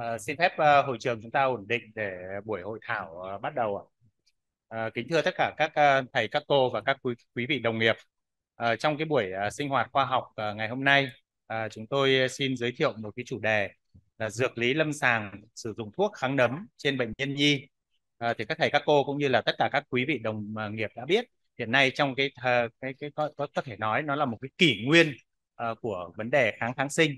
À, xin phép uh, hội trường chúng ta ổn định để buổi hội thảo uh, bắt đầu ạ. À, kính thưa tất cả các uh, thầy, các cô và các quý, quý vị đồng nghiệp, à, trong cái buổi uh, sinh hoạt khoa học uh, ngày hôm nay, uh, chúng tôi xin giới thiệu một cái chủ đề là dược lý lâm sàng sử dụng thuốc kháng nấm trên bệnh nhân nhi. À, thì các thầy, các cô cũng như là tất cả các quý vị đồng nghiệp đã biết hiện nay trong cái cái cái có, có có thể nói nó là một cái kỷ nguyên uh, của vấn đề kháng kháng sinh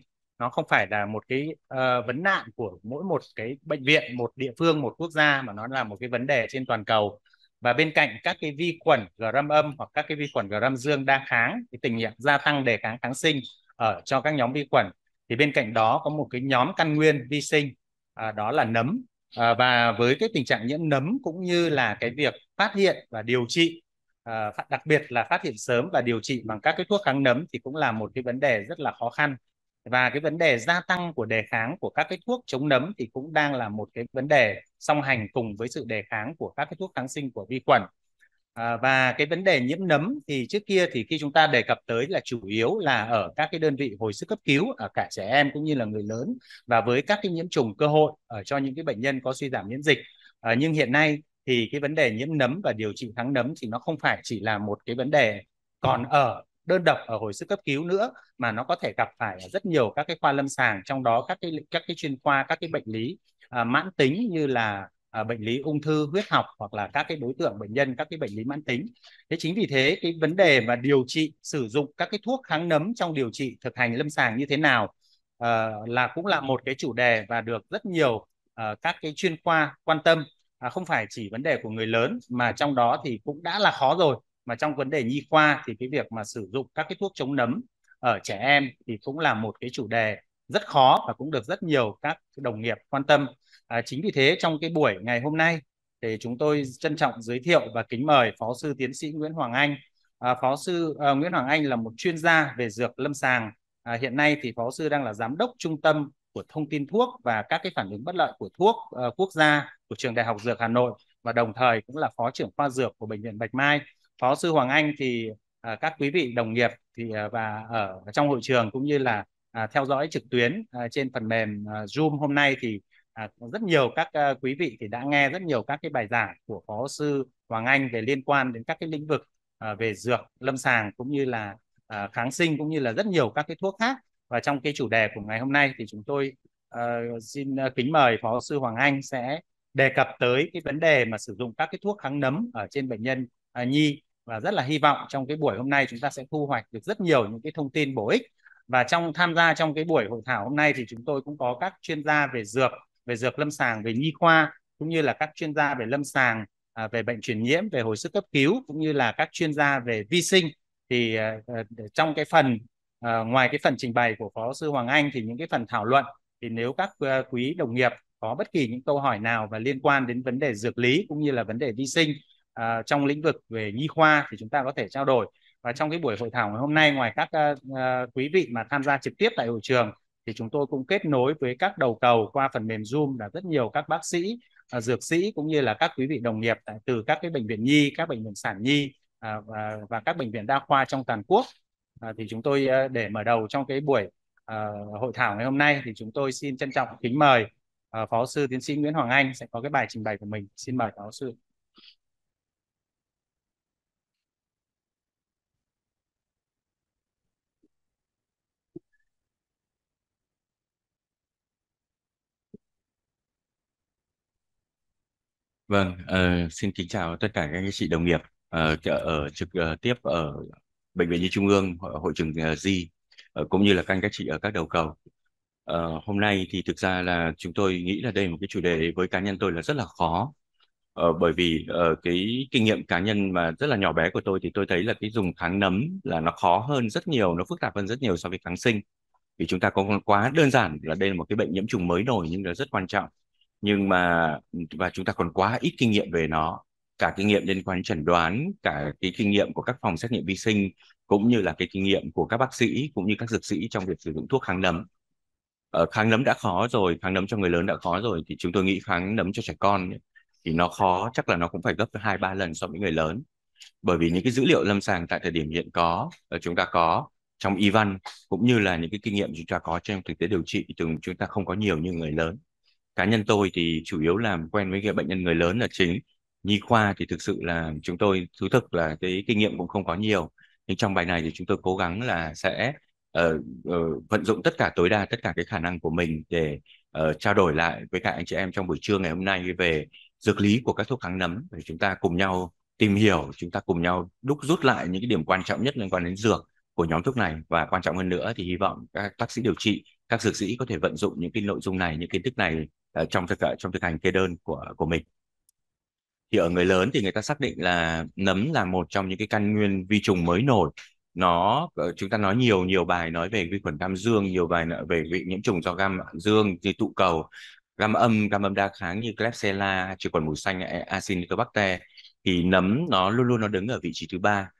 nó không phải là một cái uh, vấn nạn của mỗi một cái bệnh viện một địa phương một quốc gia mà nó là một cái vấn đề trên toàn cầu và bên cạnh các cái vi khuẩn gram âm hoặc các cái vi khuẩn gram dương đa kháng thì tình trạng gia tăng đề kháng kháng sinh ở cho các nhóm vi khuẩn thì bên cạnh đó có một cái nhóm căn nguyên vi sinh à, đó là nấm à, và với cái tình trạng nhiễm nấm cũng như là cái việc phát hiện và điều trị à, đặc biệt là phát hiện sớm và điều trị bằng các cái thuốc kháng nấm thì cũng là một cái vấn đề rất là khó khăn và cái vấn đề gia tăng của đề kháng của các cái thuốc chống nấm thì cũng đang là một cái vấn đề song hành cùng với sự đề kháng của các cái thuốc kháng sinh của vi khuẩn à, và cái vấn đề nhiễm nấm thì trước kia thì khi chúng ta đề cập tới là chủ yếu là ở các cái đơn vị hồi sức cấp cứu ở cả trẻ em cũng như là người lớn và với các cái nhiễm trùng cơ hội ở cho những cái bệnh nhân có suy giảm miễn dịch à, nhưng hiện nay thì cái vấn đề nhiễm nấm và điều trị kháng nấm thì nó không phải chỉ là một cái vấn đề còn ở đơn độc ở hồi sức cấp cứu nữa mà nó có thể gặp phải rất nhiều các cái khoa lâm sàng trong đó các cái các cái chuyên khoa các cái bệnh lý à, mãn tính như là à, bệnh lý ung thư huyết học hoặc là các cái đối tượng bệnh nhân các cái bệnh lý mãn tính thế chính vì thế cái vấn đề mà điều trị sử dụng các cái thuốc kháng nấm trong điều trị thực hành lâm sàng như thế nào à, là cũng là một cái chủ đề và được rất nhiều à, các cái chuyên khoa quan tâm à, không phải chỉ vấn đề của người lớn mà trong đó thì cũng đã là khó rồi mà trong vấn đề nhi khoa thì cái việc mà sử dụng các cái thuốc chống nấm ở trẻ em thì cũng là một cái chủ đề rất khó và cũng được rất nhiều các đồng nghiệp quan tâm. À, chính vì thế trong cái buổi ngày hôm nay thì chúng tôi trân trọng giới thiệu và kính mời phó sư tiến sĩ Nguyễn Hoàng Anh. À, phó sư à, Nguyễn Hoàng Anh là một chuyên gia về dược lâm sàng. À, hiện nay thì phó sư đang là giám đốc trung tâm của thông tin thuốc và các cái phản ứng bất lợi của thuốc uh, quốc gia của trường Đại học Dược Hà Nội và đồng thời cũng là phó trưởng khoa dược của bệnh viện Bạch Mai phó sư Hoàng Anh thì à, các quý vị đồng nghiệp thì à, và ở trong hội trường cũng như là à, theo dõi trực tuyến à, trên phần mềm à, Zoom hôm nay thì à, rất nhiều các à, quý vị thì đã nghe rất nhiều các cái bài giảng của phó sư Hoàng Anh về liên quan đến các cái lĩnh vực à, về dược lâm sàng cũng như là à, kháng sinh cũng như là rất nhiều các cái thuốc khác và trong cái chủ đề của ngày hôm nay thì chúng tôi uh, xin à, kính mời phó sư Hoàng Anh sẽ đề cập tới cái vấn đề mà sử dụng các cái thuốc kháng nấm ở trên bệnh nhân uh, nhi và rất là hy vọng trong cái buổi hôm nay chúng ta sẽ thu hoạch được rất nhiều những cái thông tin bổ ích và trong tham gia trong cái buổi hội thảo hôm nay thì chúng tôi cũng có các chuyên gia về dược về dược lâm sàng về nhi khoa cũng như là các chuyên gia về lâm sàng à, về bệnh truyền nhiễm về hồi sức cấp cứu cũng như là các chuyên gia về vi sinh thì à, à, trong cái phần ngoài cái phần trình bày của phó sư Hoàng Anh thì những cái phần thảo luận thì nếu các quý đồng nghiệp có bất kỳ những câu hỏi nào và liên quan đến vấn đề dược lý cũng như là vấn đề vi sinh uh, trong lĩnh vực về nhi khoa thì chúng ta có thể trao đổi và trong cái buổi hội thảo ngày hôm nay ngoài các uh, quý vị mà tham gia trực tiếp tại hội trường thì chúng tôi cũng kết nối với các đầu cầu qua phần mềm Zoom là rất nhiều các bác sĩ, uh, dược sĩ cũng như là các quý vị đồng nghiệp tại từ các cái bệnh viện nhi, các bệnh viện sản nhi uh, và, và các bệnh viện đa khoa trong toàn quốc. Uh, thì chúng tôi uh, để mở đầu trong cái buổi uh, hội thảo ngày hôm nay thì chúng tôi xin trân trọng kính mời uh, Phó sư tiến sĩ Nguyễn Hoàng Anh sẽ có cái bài trình bày của mình. Xin mời Phó sư. Vâng, uh, xin kính chào tất cả các anh chị đồng nghiệp uh, ở trực uh, tiếp ở bệnh viện Nhi Trung ương hội trường uh, Di uh, cũng như là các anh chị ở các đầu cầu. Uh, hôm nay thì thực ra là chúng tôi nghĩ là đây là một cái chủ đề với cá nhân tôi là rất là khó uh, bởi vì uh, cái kinh nghiệm cá nhân mà rất là nhỏ bé của tôi thì tôi thấy là cái dùng kháng nấm là nó khó hơn rất nhiều, nó phức tạp hơn rất nhiều so với kháng sinh vì chúng ta có quá đơn giản là đây là một cái bệnh nhiễm trùng mới nổi nhưng nó rất quan trọng nhưng mà và chúng ta còn quá ít kinh nghiệm về nó cả kinh nghiệm liên quan đến chẩn đoán cả cái kinh nghiệm của các phòng xét nghiệm vi sinh cũng như là cái kinh nghiệm của các bác sĩ cũng như các dược sĩ trong việc sử dụng thuốc kháng nấm ờ, kháng nấm đã khó rồi kháng nấm cho người lớn đã khó rồi thì chúng tôi nghĩ kháng nấm cho trẻ con thì nó khó chắc là nó cũng phải gấp hai ba lần so với người lớn bởi vì những cái dữ liệu lâm sàng tại thời điểm hiện có ờ, chúng ta có trong y văn cũng như là những cái kinh nghiệm chúng ta có trong thực tế điều trị thì chúng ta không có nhiều như người lớn cá nhân tôi thì chủ yếu làm quen với cái bệnh nhân người lớn là chính nhi khoa thì thực sự là chúng tôi thú thực là cái kinh nghiệm cũng không có nhiều nhưng trong bài này thì chúng tôi cố gắng là sẽ uh, uh, vận dụng tất cả tối đa tất cả cái khả năng của mình để uh, trao đổi lại với các anh chị em trong buổi trưa ngày hôm nay về dược lý của các thuốc kháng nấm để chúng ta cùng nhau tìm hiểu chúng ta cùng nhau đúc rút lại những cái điểm quan trọng nhất liên quan đến dược của nhóm thuốc này và quan trọng hơn nữa thì hy vọng các bác sĩ điều trị các dược sĩ có thể vận dụng những cái nội dung này những kiến thức này Ờ, trong thực ờ, trong thực hành kê đơn của của mình thì ở người lớn thì người ta xác định là nấm là một trong những cái căn nguyên vi trùng mới nổi nó ờ, chúng ta nói nhiều nhiều bài nói về vi khuẩn gam dương nhiều bài về vị nhiễm trùng do gam dương như tụ cầu gam âm gam âm đa kháng như Klebsiella chỉ còn mùi xanh Acinetobacter thì nấm nó luôn luôn nó đứng ở vị trí thứ ba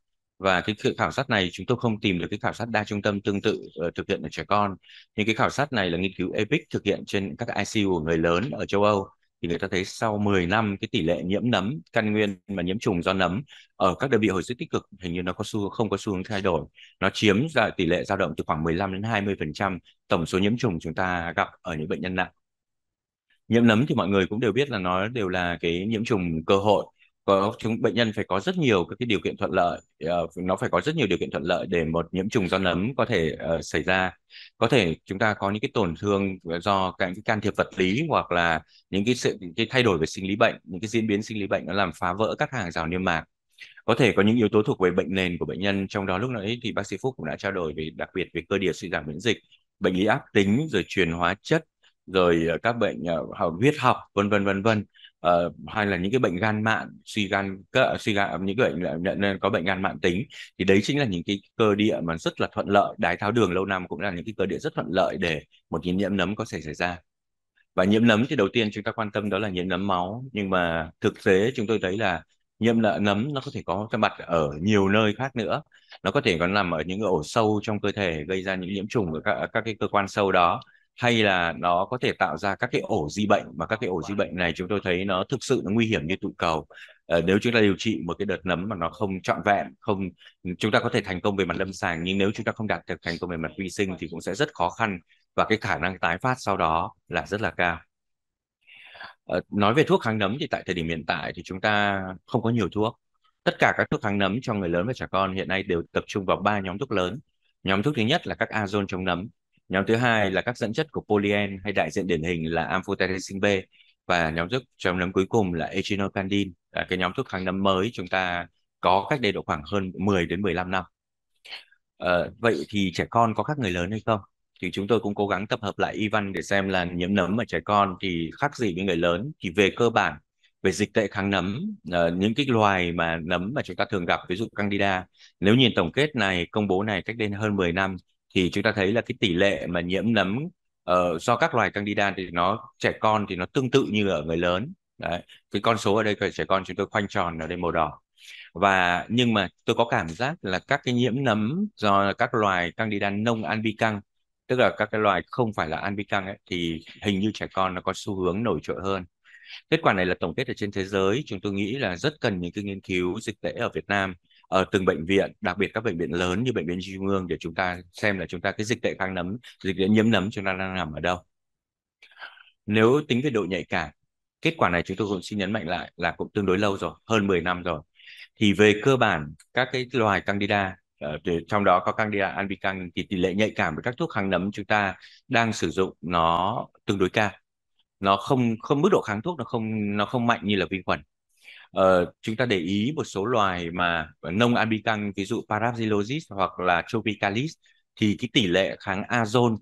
và cái khảo sát này chúng tôi không tìm được cái khảo sát đa trung tâm tương tự uh, thực hiện ở trẻ con nhưng cái khảo sát này là nghiên cứu EPIC thực hiện trên các ICU của người lớn ở châu Âu thì người ta thấy sau 10 năm cái tỷ lệ nhiễm nấm căn nguyên và nhiễm trùng do nấm ở các đơn vị hồi sức tích cực hình như nó có xu không có xu hướng thay đổi nó chiếm ra tỷ lệ dao động từ khoảng 15 đến 20 phần trăm tổng số nhiễm trùng chúng ta gặp ở những bệnh nhân nặng nhiễm nấm thì mọi người cũng đều biết là nó đều là cái nhiễm trùng cơ hội có chúng bệnh nhân phải có rất nhiều các cái điều kiện thuận lợi uh, nó phải có rất nhiều điều kiện thuận lợi để một nhiễm trùng do nấm có thể uh, xảy ra có thể chúng ta có những cái tổn thương do cái, cái can thiệp vật lý hoặc là những cái sự cái thay đổi về sinh lý bệnh những cái diễn biến sinh lý bệnh nó làm phá vỡ các hàng rào niêm mạc có thể có những yếu tố thuộc về bệnh nền của bệnh nhân trong đó lúc nãy thì bác sĩ Phúc cũng đã trao đổi về đặc biệt về cơ địa suy giảm miễn dịch bệnh lý ác tính rồi truyền hóa chất rồi ờ, các bệnh uh, huyết học vân vân vân vân uh, hay là những cái bệnh gan mạn suy gan cơ, suy gan ờ, những cái bệnh ờ, nhận nên có bệnh gan mạn tính thì đấy chính là những cái cơ địa mà rất là thuận lợi đái tháo đường lâu năm cũng là những cái cơ địa rất thuận lợi để một cái nhiễm nấm có thể xảy ra và nhiễm nấm thì đầu tiên chúng ta quan tâm đó là nhiễm nấm máu nhưng mà thực tế chúng tôi thấy là nhiễm lợn nấm nó có thể có cái mặt ở nhiều nơi khác nữa nó có thể còn nằm ở những ổ sâu trong cơ thể gây ra những nhiễm trùng ở các, các cái cơ quan sâu đó hay là nó có thể tạo ra các cái ổ di bệnh mà các cái ổ di bệnh này chúng tôi thấy nó thực sự nó nguy hiểm như tụ cầu ờ, nếu chúng ta điều trị một cái đợt nấm mà nó không trọn vẹn không chúng ta có thể thành công về mặt lâm sàng nhưng nếu chúng ta không đạt được thành công về mặt vi sinh thì cũng sẽ rất khó khăn và cái khả năng tái phát sau đó là rất là cao ờ, nói về thuốc kháng nấm thì tại thời điểm hiện tại thì chúng ta không có nhiều thuốc tất cả các thuốc kháng nấm cho người lớn và trẻ con hiện nay đều tập trung vào ba nhóm thuốc lớn nhóm thuốc thứ nhất là các azon chống nấm Nhóm thứ hai là các dẫn chất của polyen hay đại diện điển hình là amphotericin B và nhóm thuốc trong nhóm cuối cùng là echinocandin là cái nhóm thuốc kháng nấm mới chúng ta có cách đây độ khoảng hơn 10 đến 15 năm. À, vậy thì trẻ con có khác người lớn hay không? Thì chúng tôi cũng cố gắng tập hợp lại y văn để xem là nhiễm nấm ở trẻ con thì khác gì với người lớn thì về cơ bản về dịch tệ kháng nấm uh, những cái loài mà nấm mà chúng ta thường gặp ví dụ candida nếu nhìn tổng kết này công bố này cách đây hơn 10 năm thì chúng ta thấy là cái tỷ lệ mà nhiễm nấm uh, do các loài candida thì nó trẻ con thì nó tương tự như ở người lớn Đấy. cái con số ở đây của trẻ con chúng tôi khoanh tròn ở đây màu đỏ và nhưng mà tôi có cảm giác là các cái nhiễm nấm do các loài candida nông albicans tức là các cái loài không phải là albicans ấy, thì hình như trẻ con nó có xu hướng nổi trội hơn kết quả này là tổng kết ở trên thế giới chúng tôi nghĩ là rất cần những cái nghiên cứu dịch tễ ở Việt Nam ở ờ, từng bệnh viện đặc biệt các bệnh viện lớn như bệnh viện trung ương để chúng ta xem là chúng ta cái dịch tệ kháng nấm dịch tễ nhiễm nấm chúng ta đang nằm ở đâu nếu tính về độ nhạy cảm kết quả này chúng tôi cũng xin nhấn mạnh lại là cũng tương đối lâu rồi hơn 10 năm rồi thì về cơ bản các cái loài candida ờ, trong đó có candida albicans thì tỷ lệ nhạy cảm với các thuốc kháng nấm chúng ta đang sử dụng nó tương đối cao nó không không mức độ kháng thuốc nó không nó không mạnh như là vi khuẩn uh, chúng ta để ý một số loài mà nông albicans ví dụ parapsilosis hoặc là tropicalis thì cái tỷ lệ kháng azone uh,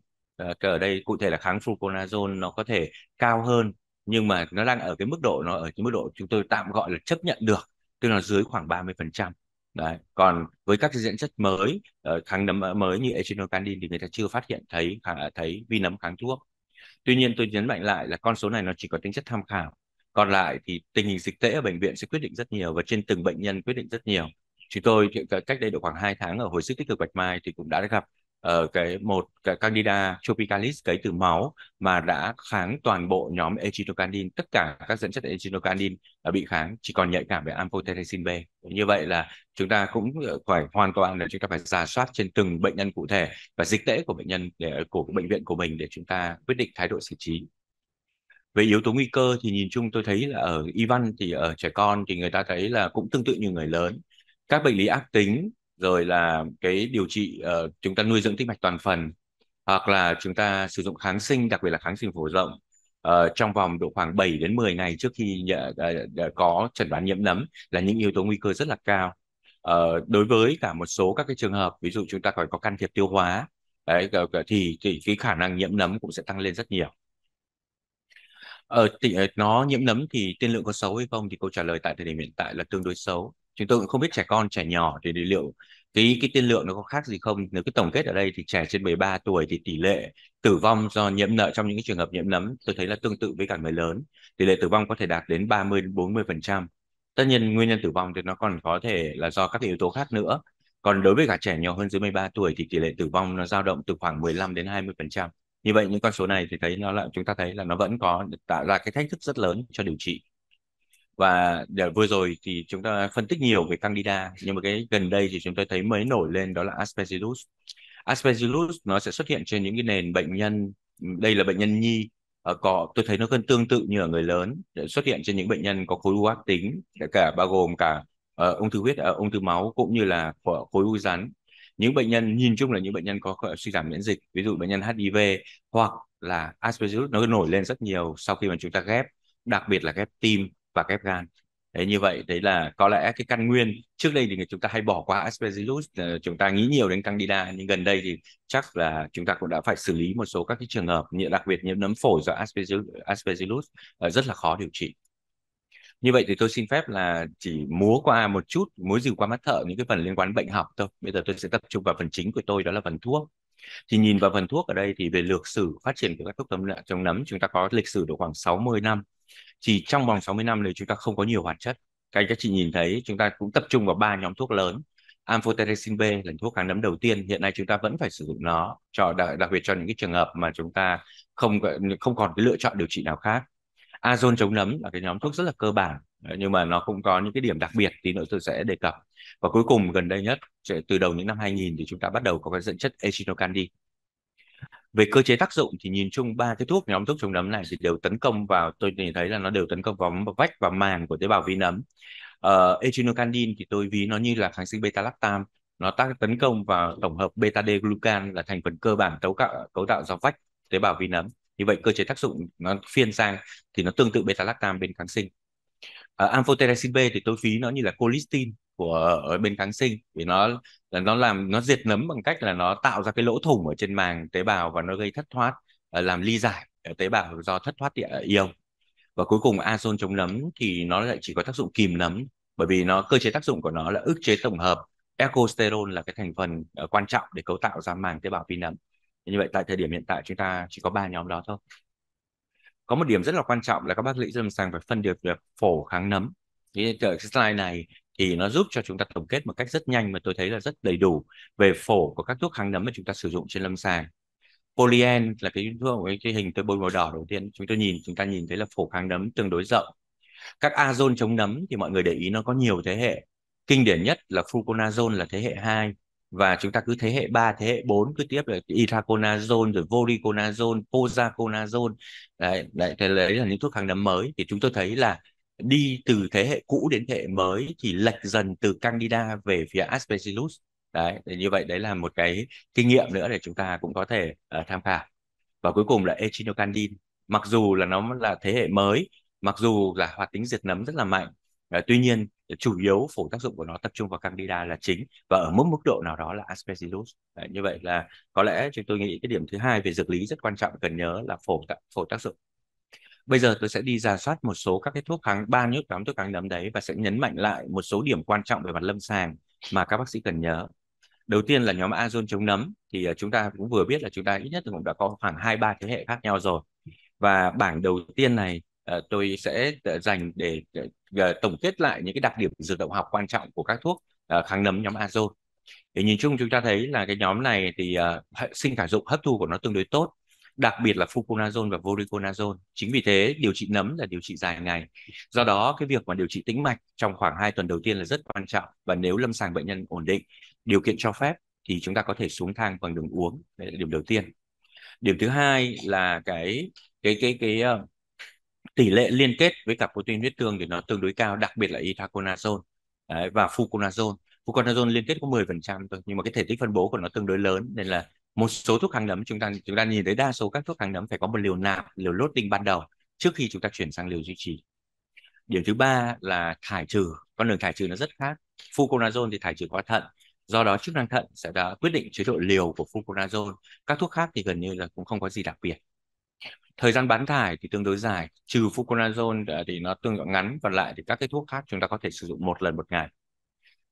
ở đây cụ thể là kháng fluconazole nó có thể cao hơn nhưng mà nó đang ở cái mức độ nó ở cái mức độ chúng tôi tạm gọi là chấp nhận được tức là dưới khoảng 30%. Đấy. Còn với các cái chất mới ờ, kháng nấm mới như echinocandin thì người ta chưa phát hiện thấy thấy vi nấm kháng thuốc. Tuy nhiên tôi nhấn mạnh lại là con số này nó chỉ có tính chất tham khảo còn lại thì tình hình dịch tễ ở bệnh viện sẽ quyết định rất nhiều và trên từng bệnh nhân quyết định rất nhiều chúng tôi cách đây được khoảng 2 tháng ở hồi sức tích cực bạch mai thì cũng đã gặp ở ờ, uh, cái một cái candida tropicalis cấy từ máu mà đã kháng toàn bộ nhóm echinocandin tất cả các dẫn chất echinocandin echinocanin bị kháng chỉ còn nhạy cảm về amphotericin B như vậy là chúng ta cũng ờ, phải hoàn toàn là chúng ta phải giả soát trên từng bệnh nhân cụ thể và dịch tễ của bệnh nhân để, của bệnh viện của mình để chúng ta quyết định thái độ xử trí về yếu tố nguy cơ thì nhìn chung tôi thấy là ở y văn thì ở trẻ con thì người ta thấy là cũng tương tự như người lớn các bệnh lý ác tính rồi là cái điều trị uh, chúng ta nuôi dưỡng tĩnh mạch toàn phần hoặc là chúng ta sử dụng kháng sinh đặc biệt là kháng sinh phổ rộng uh, trong vòng độ khoảng 7 đến 10 ngày trước khi uh, có chẩn đoán nhiễm nấm là những yếu tố nguy cơ rất là cao uh, đối với cả một số các cái trường hợp ví dụ chúng ta phải có can thiệp tiêu hóa đấy, thì thì cái khả năng nhiễm nấm cũng sẽ tăng lên rất nhiều Ờ, thì ờ, nó nhiễm nấm thì tiên lượng có xấu hay không thì câu trả lời tại thời điểm hiện tại là tương đối xấu. Chúng tôi cũng không biết trẻ con, trẻ nhỏ thì liệu cái cái tiên lượng nó có khác gì không. Nếu cái tổng kết ở đây thì trẻ trên 13 tuổi thì tỷ lệ tử vong do nhiễm nợ trong những cái trường hợp nhiễm nấm tôi thấy là tương tự với cả người lớn. Tỷ lệ tử vong có thể đạt đến 30 đến trăm. Tất nhiên nguyên nhân tử vong thì nó còn có thể là do các yếu tố khác nữa. Còn đối với cả trẻ nhỏ hơn dưới 13 tuổi thì tỷ lệ tử vong nó dao động từ khoảng 15 đến 20% như vậy những con số này thì thấy nó là chúng ta thấy là nó vẫn có tạo ra cái thách thức rất lớn cho điều trị và để vừa rồi thì chúng ta phân tích nhiều về candida nhưng mà cái gần đây thì chúng ta thấy mới nổi lên đó là aspergillus aspergillus nó sẽ xuất hiện trên những cái nền bệnh nhân đây là bệnh nhân nhi ờ, có tôi thấy nó gần tương tự như ở người lớn để xuất hiện trên những bệnh nhân có khối u ác tính cả bao gồm cả uh, ung thư huyết uh, ung thư máu cũng như là khối u rắn những bệnh nhân nhìn chung là những bệnh nhân có suy giảm miễn dịch ví dụ bệnh nhân hiv hoặc là aspergillus nó nổi lên rất nhiều sau khi mà chúng ta ghép đặc biệt là ghép tim và ghép gan đấy như vậy đấy là có lẽ cái căn nguyên trước đây thì chúng ta hay bỏ qua aspergillus ờ, chúng ta nghĩ nhiều đến candida nhưng gần đây thì chắc là chúng ta cũng đã phải xử lý một số các cái trường hợp đặc biệt như nấm phổi do aspergillus, aspergillus ờ, rất là khó điều trị như vậy thì tôi xin phép là chỉ múa qua một chút múa dìu qua mắt thợ những cái phần liên quan đến bệnh học thôi bây giờ tôi sẽ tập trung vào phần chính của tôi đó là phần thuốc thì nhìn vào phần thuốc ở đây thì về lược sử phát triển của các thuốc tấm lạ chống nấm chúng ta có lịch sử độ khoảng 60 năm thì trong vòng 60 năm này chúng ta không có nhiều hoạt chất các anh các chị nhìn thấy chúng ta cũng tập trung vào ba nhóm thuốc lớn amphotericin B là thuốc kháng nấm đầu tiên hiện nay chúng ta vẫn phải sử dụng nó cho đặc, đặc biệt cho những cái trường hợp mà chúng ta không không còn cái lựa chọn điều trị nào khác Azon chống nấm là cái nhóm thuốc rất là cơ bản nhưng mà nó cũng có những cái điểm đặc biệt tí nữa tôi sẽ đề cập và cuối cùng gần đây nhất từ đầu những năm 2000 thì chúng ta bắt đầu có cái dẫn chất echinocandin. về cơ chế tác dụng thì nhìn chung ba cái thuốc nhóm thuốc chống nấm này thì đều tấn công vào tôi nhìn thấy là nó đều tấn công vào vách và màng của tế bào vi nấm uh, ờ, echinocandin thì tôi ví nó như là kháng sinh beta lactam nó tác tấn công vào tổng hợp beta d glucan là thành phần cơ bản cấu tạo cấu tạo do vách tế bào vi nấm như vậy cơ chế tác dụng nó phiên sang thì nó tương tự beta lactam bên kháng sinh à, amphotericin B thì tôi ví nó như là colistin của ở bên kháng sinh vì nó là nó làm nó diệt nấm bằng cách là nó tạo ra cái lỗ thủng ở trên màng tế bào và nó gây thất thoát ờ, làm ly giải ở tế bào do thất thoát ion và cuối cùng azon chống nấm thì nó lại chỉ có tác dụng kìm nấm bởi vì nó cơ chế tác dụng của nó là ức chế tổng hợp ecosterol là cái thành phần ờ, quan trọng để cấu tạo ra màng tế bào vi nấm như vậy tại thời điểm hiện tại chúng ta chỉ có ba nhóm đó thôi có một điểm rất là quan trọng là các bác sĩ lâm sàng phải phân biệt được phổ kháng nấm cái slide này thì nó giúp cho chúng ta tổng kết một cách rất nhanh mà tôi thấy là rất đầy đủ về phổ của các thuốc kháng nấm mà chúng ta sử dụng trên lâm sàng polyen là cái thuốc cái, cái hình tôi bôi màu đỏ đầu tiên chúng tôi nhìn chúng ta nhìn thấy là phổ kháng nấm tương đối rộng các azone chống nấm thì mọi người để ý nó có nhiều thế hệ kinh điển nhất là fluconazole là thế hệ 2 và chúng ta cứ thế hệ 3, thế hệ 4 cứ tiếp là itraconazole rồi voriconazole, posaconazole đấy, đấy, thì đấy là những thuốc kháng nấm mới thì chúng tôi thấy là đi từ thế hệ cũ đến thế hệ mới thì lệch dần từ candida về phía aspergillus đấy thì như vậy đấy là một cái kinh nghiệm nữa để chúng ta cũng có thể uh, tham khảo và cuối cùng là echinocandin mặc dù là nó là thế hệ mới mặc dù là hoạt tính diệt nấm rất là mạnh uh, tuy nhiên chủ yếu phổ tác dụng của nó tập trung vào candida là chính và ở mức mức độ nào đó là aspergillus Đấy, như vậy là có lẽ chúng tôi nghĩ cái điểm thứ hai về dược lý rất quan trọng cần nhớ là phổ tác, phổ tác dụng bây giờ tôi sẽ đi ra soát một số các cái thuốc kháng ban nhức tám thuốc kháng nấm đấy và sẽ nhấn mạnh lại một số điểm quan trọng về mặt lâm sàng mà các bác sĩ cần nhớ đầu tiên là nhóm azon chống nấm thì ờ, chúng ta cũng vừa biết là chúng ta ít nhất cũng đã có khoảng hai ba thế hệ khác nhau rồi và bảng đầu tiên này ờ, tôi sẽ ờ, dành để Ờ, tổng kết lại những cái đặc điểm dược động học quan trọng của các thuốc ờ, kháng nấm nhóm azo thì nhìn chung chúng ta thấy là cái nhóm này thì ờ, sinh khả dụng hấp thu của nó tương đối tốt đặc biệt là fluconazole và voriconazole. Chính vì thế điều trị nấm là điều trị dài ngày. Do đó cái việc mà điều trị tĩnh mạch trong khoảng 2 tuần đầu tiên là rất quan trọng và nếu lâm sàng bệnh nhân ổn định, điều kiện cho phép thì chúng ta có thể xuống thang bằng đường uống. Đấy là điểm đầu tiên. Điểm thứ hai là cái cái cái cái, cái tỷ lệ liên kết với cả protein huyết tương thì nó tương đối cao đặc biệt là itaconazole đấy, và fluconazole fluconazole liên kết có 10% thôi nhưng mà cái thể tích phân bố của nó tương đối lớn nên là một số thuốc kháng nấm chúng ta chúng ta nhìn thấy đa số các thuốc kháng nấm phải có một liều nạp liều lốt tinh ban đầu trước khi chúng ta chuyển sang liều duy trì điểm thứ ba là thải trừ con đường thải trừ nó rất khác fluconazole thì thải trừ qua thận do đó chức năng thận sẽ đã quyết định chế độ liều của fluconazole các thuốc khác thì gần như là cũng không có gì đặc biệt thời gian bán thải thì tương đối dài trừ fluconazole ờ, thì nó tương đối ngắn còn lại thì các cái thuốc khác chúng ta có thể sử dụng một lần một ngày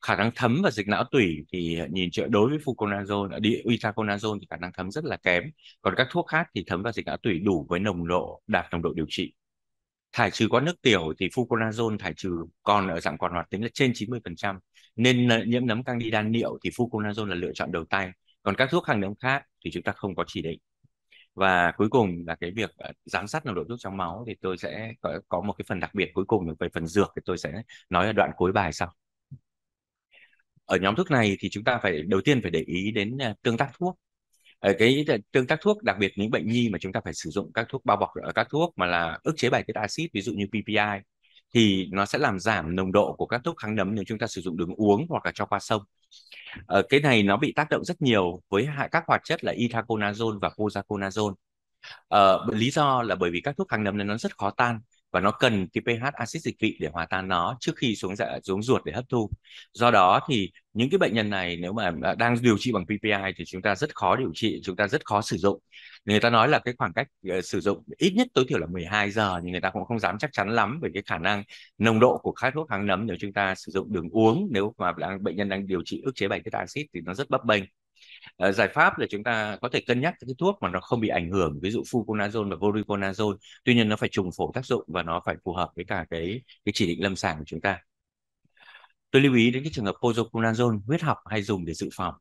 khả năng thấm và dịch não tủy thì ờ, nhìn trợ đối với fluconazole ờ, đi itraconazole thì khả năng thấm rất là kém còn các thuốc khác thì thấm và dịch não tủy đủ với nồng độ đạt nồng độ điều trị thải trừ qua nước tiểu thì fluconazole thải trừ còn ở dạng còn hoạt tính là trên 90% nên nhiễm nấm candida niệu thì fluconazole là lựa chọn đầu tay còn các thuốc hàng nấm khác thì chúng ta không có chỉ định và cuối cùng là cái việc ờ, giám sát nồng độ thuốc trong máu thì tôi sẽ có, có một cái phần đặc biệt cuối cùng về phần dược thì tôi sẽ nói ở đoạn cuối bài sau ở nhóm thuốc này thì chúng ta phải đầu tiên phải để ý đến ờ, tương tác thuốc ở ờ, cái tương tác thuốc đặc biệt những bệnh nhi mà chúng ta phải sử dụng các thuốc bao bọc các thuốc mà là ức chế bài tiết axit ví dụ như PPI thì nó sẽ làm giảm nồng độ của các thuốc kháng nấm nếu chúng ta sử dụng đường uống hoặc là cho qua sông Ờ, cái này nó bị tác động rất nhiều với các hoạt chất là itraconazole và posaconazole. Ờ, lý do là bởi vì các thuốc kháng nấm này nó rất khó tan và nó cần cái pH axit dịch vị để hòa tan nó trước khi xuống dạ, xuống ruột để hấp thu. Do đó thì những cái bệnh nhân này nếu mà đang điều trị bằng PPI thì chúng ta rất khó điều trị, chúng ta rất khó sử dụng. Người ta nói là cái khoảng cách uh, sử dụng ít nhất tối thiểu là 12 giờ nhưng người ta cũng không dám chắc chắn lắm về cái khả năng nồng độ của các thuốc kháng nấm nếu chúng ta sử dụng đường uống nếu mà đang, bệnh nhân đang điều trị ức chế bài tiết axit thì nó rất bấp bênh. Ờ, giải pháp là chúng ta có thể cân nhắc cái thuốc mà nó không bị ảnh hưởng ví dụ fluconazole và voriconazole tuy nhiên nó phải trùng phổ tác dụng và nó phải phù hợp với cả cái cái chỉ định lâm sàng của chúng ta tôi lưu ý đến cái trường hợp pozoconazole huyết học hay dùng để dự phòng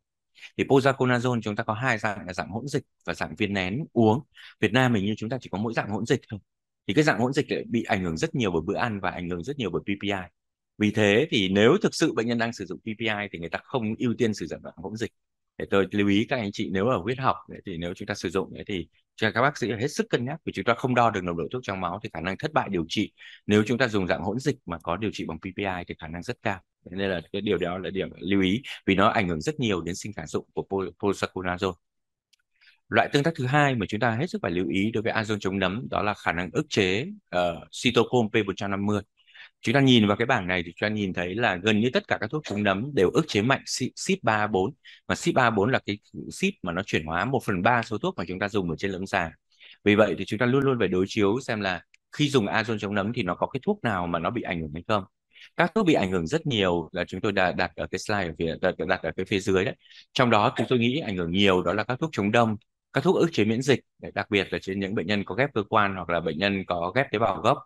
thì pozaconazole chúng ta có hai dạng là dạng hỗn dịch và dạng viên nén uống Việt Nam mình như chúng ta chỉ có mỗi dạng hỗn dịch thôi thì cái dạng hỗn dịch lại bị ảnh hưởng rất nhiều bởi bữa ăn và ảnh hưởng rất nhiều bởi PPI vì thế thì nếu thực sự bệnh nhân đang sử dụng PPI thì người ta không ưu tiên sử dụng dạng hỗn dịch để tôi lưu ý các anh chị nếu ở huyết học thì nếu chúng ta sử dụng thì các bác sĩ hết sức cân nhắc vì chúng ta không đo được nồng độ thuốc trong máu thì khả năng thất bại điều trị nếu chúng ta dùng dạng hỗn dịch mà có điều trị bằng PPI thì khả năng rất cao nên là cái điều đó là điểm lưu ý vì nó ảnh hưởng rất nhiều đến sinh khả dụng của polsaconazole loại tương tác thứ hai mà chúng ta hết sức phải lưu ý đối với azon chống nấm đó là khả năng ức chế uh, cytochrome P150 chúng ta nhìn vào cái bảng này thì chúng ta nhìn thấy là gần như tất cả các thuốc chống nấm đều ức chế mạnh CYP3A4 và CYP3A4 là cái CYP mà nó chuyển hóa 1 phần 3 số thuốc mà chúng ta dùng ở trên lâm sàng. Vì vậy thì chúng ta luôn luôn phải đối chiếu xem là khi dùng azon chống nấm thì nó có cái thuốc nào mà nó bị ảnh hưởng hay không. Các thuốc bị ảnh hưởng rất nhiều là chúng tôi đã đặt ở cái slide ở phía đặt, đặt ở cái phía dưới đấy. Trong đó chúng tôi nghĩ ảnh hưởng nhiều đó là các thuốc chống đông, các thuốc ức chế miễn dịch, đặc biệt là trên những bệnh nhân có ghép cơ quan hoặc là bệnh nhân có ghép tế bào gốc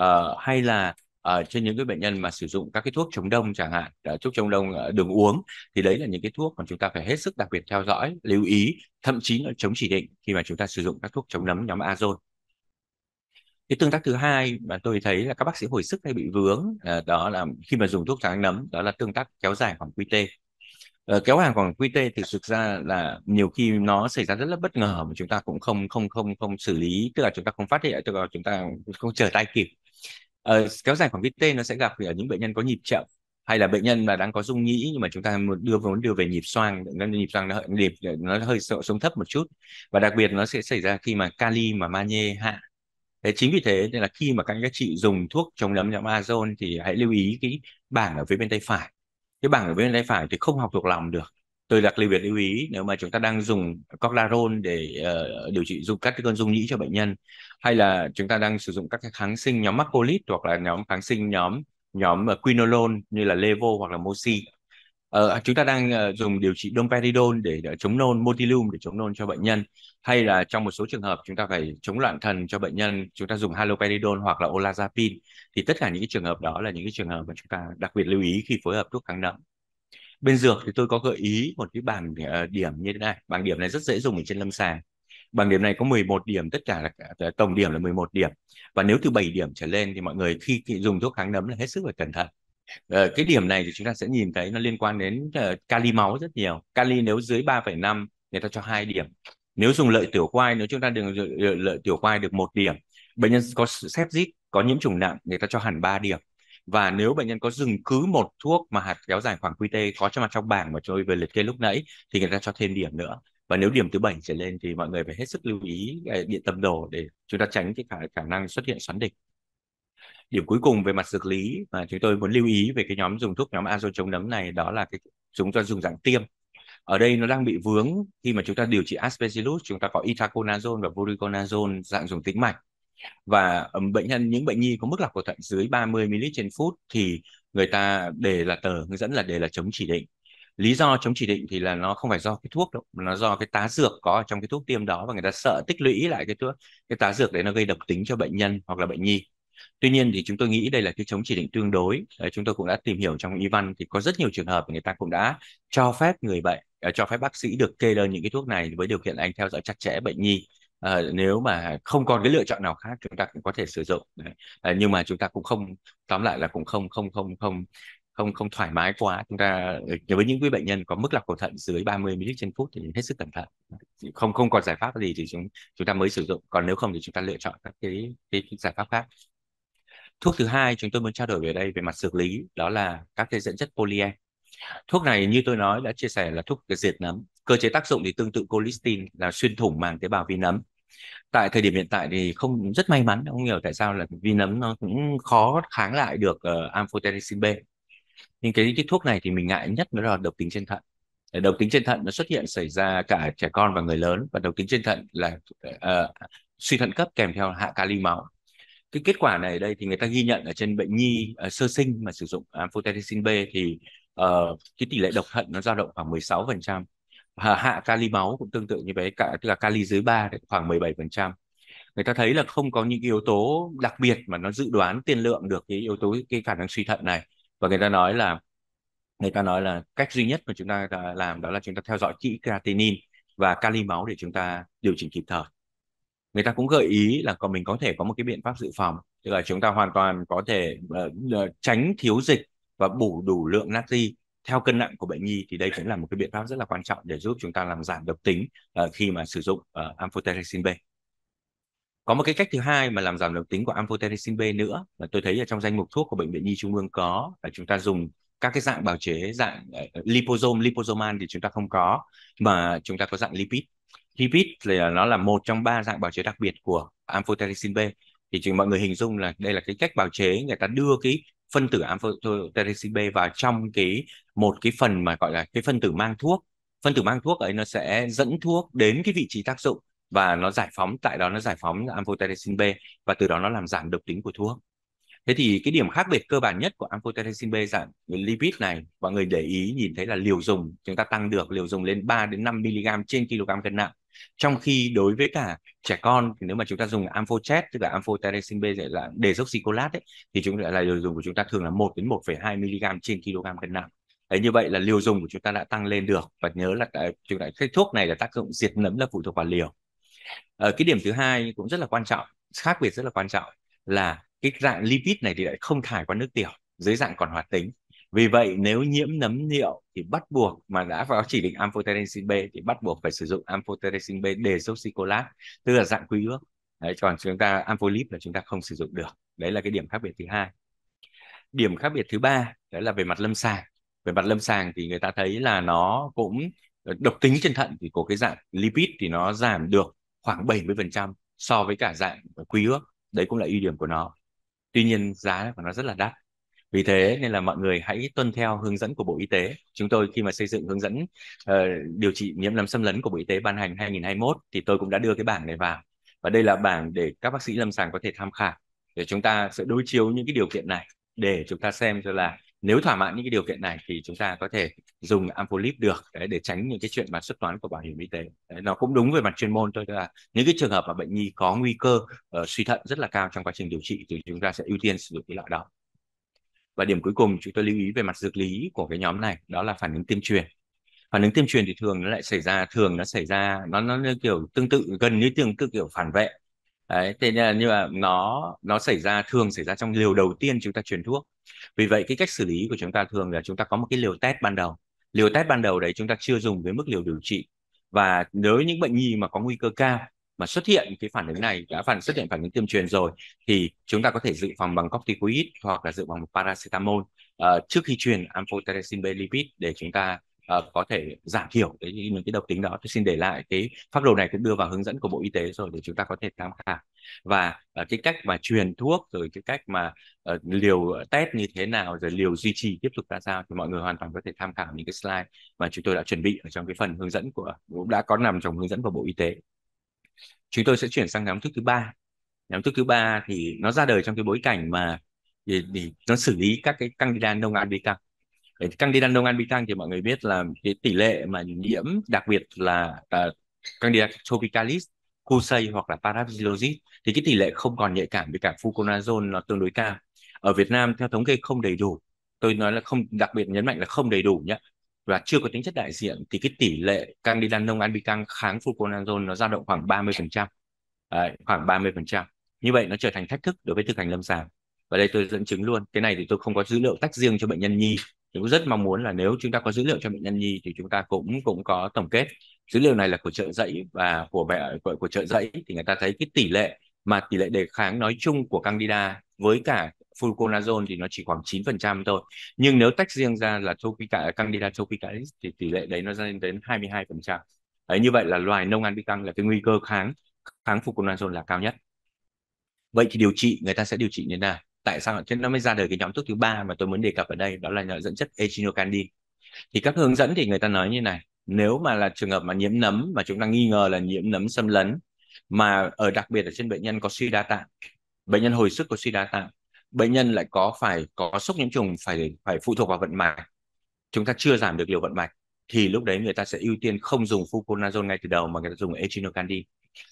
uh, hay là uh, ờ, trên những cái bệnh nhân mà sử dụng các cái thuốc chống đông chẳng hạn uh, thuốc chống đông uh, đường uống thì đấy là những cái thuốc mà chúng ta phải hết sức đặc biệt theo dõi lưu ý thậm chí là chống chỉ định khi mà chúng ta sử dụng các thuốc chống nấm nhóm azone cái tương tác thứ hai mà tôi thấy là các bác sĩ hồi sức hay bị vướng uh, đó là khi mà dùng thuốc kháng nấm đó là tương tác kéo dài khoảng QT Uh, ờ, kéo hàng khoảng QT thì thực ra là nhiều khi nó xảy ra rất là bất ngờ mà chúng ta cũng không không không không xử lý tức là chúng ta không phát hiện tức là chúng ta không chờ tay kịp uh, kéo dài khoảng vít nó sẽ gặp ở những bệnh nhân có nhịp chậm hay là bệnh nhân mà đang có dung nhĩ nhưng mà chúng ta muốn đưa muốn đưa về nhịp xoang nhịp xoang nó hơi nhịp nó hơi sợ xuống thấp một chút và đặc biệt nó sẽ xảy ra khi mà kali mà magie hạ thế chính vì thế nên là khi mà các anh chị dùng thuốc chống nấm nhóm azone thì hãy lưu ý cái bảng ở phía bên tay phải cái bảng ở phía bên tay phải thì không học thuộc lòng được tôi đặc biệt lưu ý nếu mà chúng ta đang dùng coclarone để uh, điều trị dùng các cái cơn dung nhĩ cho bệnh nhân hay là chúng ta đang sử dụng các cái kháng sinh nhóm macrolide hoặc là nhóm kháng sinh nhóm nhóm ờ, quinolone như là levo hoặc là moxi uh, ờ, chúng ta đang uh, dùng điều trị domperidone để, để chống nôn motilum để chống nôn cho bệnh nhân hay là trong một số trường hợp chúng ta phải chống loạn thần cho bệnh nhân chúng ta dùng haloperidol hoặc là olazapine thì tất cả những cái trường hợp đó là những cái trường hợp mà chúng ta đặc biệt lưu ý khi phối hợp thuốc kháng nấm bên dược thì tôi có gợi ý một cái bảng ờ, điểm như thế này bảng điểm này rất dễ dùng ở trên lâm sàng bảng điểm này có 11 điểm tất cả là ờ, tổng điểm là 11 điểm và nếu từ 7 điểm trở lên thì mọi người khi dùng thuốc kháng nấm là hết sức phải cẩn thận ờ, cái điểm này thì chúng ta sẽ nhìn thấy nó liên quan đến kali máu rất nhiều kali nếu dưới 3,5 người ta cho hai điểm nếu dùng lợi tiểu quai nếu chúng ta đừng lợi tiểu quai được một điểm bệnh nhân có xếp dít có nhiễm trùng nặng người ta cho hẳn 3 điểm và nếu bệnh nhân có dừng cứ một thuốc mà hạt kéo dài khoảng QT có trong mặt trong bảng mà tôi vừa liệt kê lúc nãy thì người ta cho thêm điểm nữa và nếu điểm thứ bảy trở lên thì mọi người phải hết sức lưu ý à, điện tâm đồ để chúng ta tránh cái khả, khả năng xuất hiện xoắn địch điểm cuối cùng về mặt dược lý mà chúng tôi muốn lưu ý về cái nhóm dùng thuốc nhóm azo chống nấm này đó là cái chúng ta dùng dạng tiêm ở đây nó đang bị vướng khi mà chúng ta điều trị aspergillus chúng ta có itaconazole và voriconazole dạng dùng tĩnh mạch và bệnh nhân những bệnh nhi có mức lọc cầu thận dưới 30 ml trên phút thì người ta đề là tờ hướng dẫn là đề là chống chỉ định lý do chống chỉ định thì là nó không phải do cái thuốc đâu mà nó do cái tá dược có ở trong cái thuốc tiêm đó và người ta sợ tích lũy lại cái thuốc cái tá dược đấy nó gây độc tính cho bệnh nhân hoặc là bệnh nhi tuy nhiên thì chúng tôi nghĩ đây là cái chống chỉ định tương đối à, chúng tôi cũng đã tìm hiểu trong y văn thì có rất nhiều trường hợp người ta cũng đã cho phép người bệnh à, cho phép bác sĩ được kê đơn những cái thuốc này với điều kiện là anh theo dõi chặt chẽ bệnh nhi à, nếu mà không còn cái lựa chọn nào khác chúng ta cũng có thể sử dụng đấy. À, nhưng mà chúng ta cũng không tóm lại là cũng không không không không không không thoải mái quá chúng ta ờ, với những quý bệnh nhân có mức lọc cầu thận dưới 30 ml trên phút thì hết sức cẩn thận không không còn giải pháp gì thì chúng chúng ta mới sử dụng còn nếu không thì chúng ta lựa chọn các cái, cái, cái giải pháp khác thuốc thứ hai chúng tôi muốn trao đổi về đây về mặt xử lý đó là các cái dẫn chất polyen thuốc này như tôi nói đã chia sẻ là thuốc diệt nấm cơ chế tác dụng thì tương tự colistin là xuyên thủng màng tế bào vi nấm tại thời điểm hiện tại thì không rất may mắn không hiểu tại sao là vi nấm nó cũng khó kháng lại được uh, amphotericin B nhưng cái cái thuốc này thì mình ngại nhất đó là độc tính trên thận ờ, độc tính trên thận nó xuất hiện xảy ra cả trẻ con và người lớn và độc tính trên thận là uh, suy thận cấp kèm theo hạ kali máu cái kết quả này đây thì người ta ghi nhận ở trên bệnh nhi uh, sơ sinh mà sử dụng amphotericin B thì uh, cái tỷ lệ độc thận nó dao động khoảng 16% hạ kali máu cũng tương tự như vậy cả tức là kali dưới 3 đấy, khoảng 17% người ta thấy là không có những yếu tố đặc biệt mà nó dự đoán tiên lượng được cái yếu tố cái khả năng suy thận này và người ta nói là người ta nói là cách duy nhất mà chúng ta làm đó là chúng ta theo dõi kỹ creatinine và kali máu để chúng ta điều chỉnh kịp thời người ta cũng gợi ý là còn mình có thể có một cái biện pháp dự phòng tức là chúng ta hoàn toàn có thể uh, tránh thiếu dịch và bổ đủ lượng natri theo cân nặng của bệnh nhi thì đây cũng là một cái biện pháp rất là quan trọng để giúp chúng ta làm giảm độc tính uh, khi mà sử dụng uh, amphotericin B. Có một cái cách thứ hai mà làm giảm độc tính của amphotericin B nữa là tôi thấy ở trong danh mục thuốc của bệnh viện nhi trung ương có là chúng ta dùng các cái dạng bào chế dạng uh, liposome liposomal thì chúng ta không có mà chúng ta có dạng lipid. Lipid thì nó là một trong ba dạng bào chế đặc biệt của amphotericin B thì chỉ mọi người hình dung là đây là cái cách bào chế người ta đưa cái phân tử amphotericin B vào trong cái một cái phần mà gọi là cái phân tử mang thuốc phân tử mang thuốc ấy nó sẽ dẫn thuốc đến cái vị trí tác dụng và nó giải phóng tại đó nó giải phóng amphotericin B và từ đó nó làm giảm độc tính của thuốc thế thì cái điểm khác biệt cơ bản nhất của amphotericin B dạng lipid này mọi người để ý nhìn thấy là liều dùng chúng ta tăng được liều dùng lên 3 đến 5 mg trên kg cân nặng trong khi đối với cả trẻ con thì nếu mà chúng ta dùng amphotet tức là amphotericin B để là desoxycholat ấy thì chúng lại là liều dùng của chúng ta thường là 1 đến 1,2 mg trên kg cân nặng Đấy, như vậy là liều dùng của chúng ta đã tăng lên được và nhớ là chúng ta cái thuốc này là tác dụng diệt nấm là phụ thuộc vào liều ở ờ, cái điểm thứ hai cũng rất là quan trọng khác biệt rất là quan trọng là cái dạng lipid này thì lại không thải qua nước tiểu dưới dạng còn hoạt tính vì vậy nếu nhiễm nấm niệu thì bắt buộc mà đã vào chỉ định amphotericin B thì bắt buộc phải sử dụng amphotericin B desoxicolat tức là dạng quy ước. Đấy, còn chúng ta amphilip là chúng ta không sử dụng được. Đấy là cái điểm khác biệt thứ hai. Điểm khác biệt thứ ba đấy là về mặt lâm sàng. Về mặt lâm sàng thì người ta thấy là nó cũng độc tính trên thận thì có cái dạng lipid thì nó giảm được khoảng 70% so với cả dạng quy ước. Đấy cũng là ưu điểm của nó. Tuy nhiên giá của nó rất là đắt vì thế nên là mọi người hãy tuân theo hướng dẫn của Bộ Y tế chúng tôi khi mà xây dựng hướng dẫn uh, điều trị nhiễm nấm xâm lấn của Bộ Y tế ban hành 2021 thì tôi cũng đã đưa cái bảng này vào và đây là bảng để các bác sĩ lâm sàng có thể tham khảo để chúng ta sẽ đối chiếu những cái điều kiện này để chúng ta xem cho là nếu thỏa mãn những cái điều kiện này thì chúng ta có thể dùng Ampolip được đấy, để tránh những cái chuyện mà xuất toán của bảo hiểm y tế đấy, nó cũng đúng về mặt chuyên môn thôi là những cái trường hợp mà bệnh nhi có nguy cơ uh, suy thận rất là cao trong quá trình điều trị thì chúng ta sẽ ưu tiên sử dụng cái loại đó và điểm cuối cùng chúng tôi lưu ý về mặt dược lý của cái nhóm này đó là phản ứng tiêm truyền phản ứng tiêm truyền thì thường nó lại xảy ra thường nó xảy ra nó nó như kiểu tương tự gần như tương tự kiểu phản vệ đấy thế nên là như là nó nó xảy ra thường xảy ra trong liều đầu tiên chúng ta truyền thuốc vì vậy cái cách xử lý của chúng ta thường là chúng ta có một cái liều test ban đầu liều test ban đầu đấy chúng ta chưa dùng với mức liều điều trị và nếu những bệnh nhi mà có nguy cơ cao mà xuất hiện cái phản ứng này đã phản xuất hiện phản ứng tiêm truyền rồi thì chúng ta có thể dự phòng bằng corticoid hoặc là dự phòng bằng paracetamol uh, trước khi truyền amphotericin B lipid để chúng ta uh, có thể giảm thiểu cái những cái độc tính đó. Tôi xin để lại cái pháp đồ này cũng đưa vào hướng dẫn của Bộ Y tế rồi để chúng ta có thể tham khảo và uh, cái cách mà truyền thuốc rồi cái cách mà uh, liều test như thế nào rồi liều duy trì tiếp tục ra sao thì mọi người hoàn toàn có thể tham khảo những cái slide mà chúng tôi đã chuẩn bị ở trong cái phần hướng dẫn của cũng đã có nằm trong hướng dẫn của Bộ Y tế chúng tôi sẽ chuyển sang nhóm thuốc thứ ba nhóm thuốc thứ ba thì nó ra đời trong cái bối cảnh mà để, để nó xử lý các cái căng đi đan đông ăn bi căng căng đi đan đông ăn bi căng thì mọi người biết là cái tỷ lệ mà nhiễm đặc biệt là uh, à, candida tropicalis Kusei hoặc là Parapsilosis thì cái tỷ lệ không còn nhạy cảm với cả fluconazole nó tương đối cao. Ở Việt Nam theo thống kê không đầy đủ. Tôi nói là không đặc biệt nhấn mạnh là không đầy đủ nhé và chưa có tính chất đại diện thì cái tỷ lệ candida candidano albicang kháng fluconazole nó dao động khoảng 30%. Đấy, khoảng 30%. Như vậy nó trở thành thách thức đối với thực hành lâm sàng. Và đây tôi dẫn chứng luôn, cái này thì tôi không có dữ liệu tách riêng cho bệnh nhân nhi. Tôi cũng rất mong muốn là nếu chúng ta có dữ liệu cho bệnh nhân nhi thì chúng ta cũng cũng có tổng kết. Dữ liệu này là của trợ dãy và của mẹ của, của trợ dãy thì người ta thấy cái tỷ lệ mà tỷ lệ đề kháng nói chung của candida với cả fluconazole thì nó chỉ khoảng 9% thôi nhưng nếu tách riêng ra là tropica candida tropicalis thì tỷ lệ đấy nó lên đến 22% đấy, như vậy là loài nông ăn bicăng là cái nguy cơ kháng kháng fluconazole là cao nhất vậy thì điều trị người ta sẽ điều trị như thế nào tại sao chứ nó mới ra đời cái nhóm thuốc thứ ba mà tôi muốn đề cập ở đây đó là nhờ dẫn chất echinocandin thì các hướng dẫn thì người ta nói như này nếu mà là trường hợp mà nhiễm nấm mà chúng ta nghi ngờ là nhiễm nấm xâm lấn mà ở đặc biệt ở trên bệnh nhân có suy đa tạng bệnh nhân hồi sức có suy đa tạng bệnh nhân lại có phải có sốc nhiễm trùng phải phải phụ thuộc vào vận mạch chúng ta chưa giảm được liều vận mạch thì lúc đấy người ta sẽ ưu tiên không dùng fluconazole ngay từ đầu mà người ta dùng echinocandin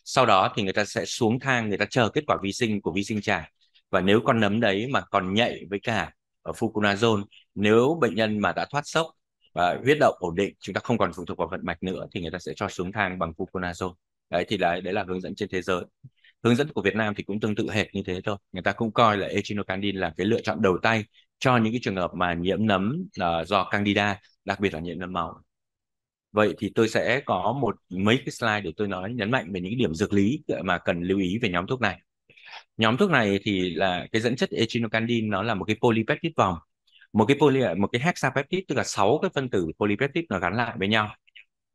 sau đó thì người ta sẽ xuống thang người ta chờ kết quả vi sinh của vi sinh trà và nếu con nấm đấy mà còn nhạy với cả ở fluconazole nếu bệnh nhân mà đã thoát sốc và huyết động ổn định chúng ta không còn phụ thuộc vào vận mạch nữa thì người ta sẽ cho xuống thang bằng fluconazole đấy thì đấy, đấy là hướng dẫn trên thế giới hướng dẫn của Việt Nam thì cũng tương tự hệt như thế thôi người ta cũng coi là echinocandin là cái lựa chọn đầu tay cho những cái trường hợp mà nhiễm nấm uh, do candida đặc biệt là nhiễm nấm màu. vậy thì tôi sẽ có một mấy cái slide để tôi nói nhấn mạnh về những điểm dược lý mà cần lưu ý về nhóm thuốc này nhóm thuốc này thì là cái dẫn chất echinocandin nó là một cái polypeptide vòng một cái poly một cái hexapeptide tức là sáu cái phân tử polypeptide nó gắn lại với nhau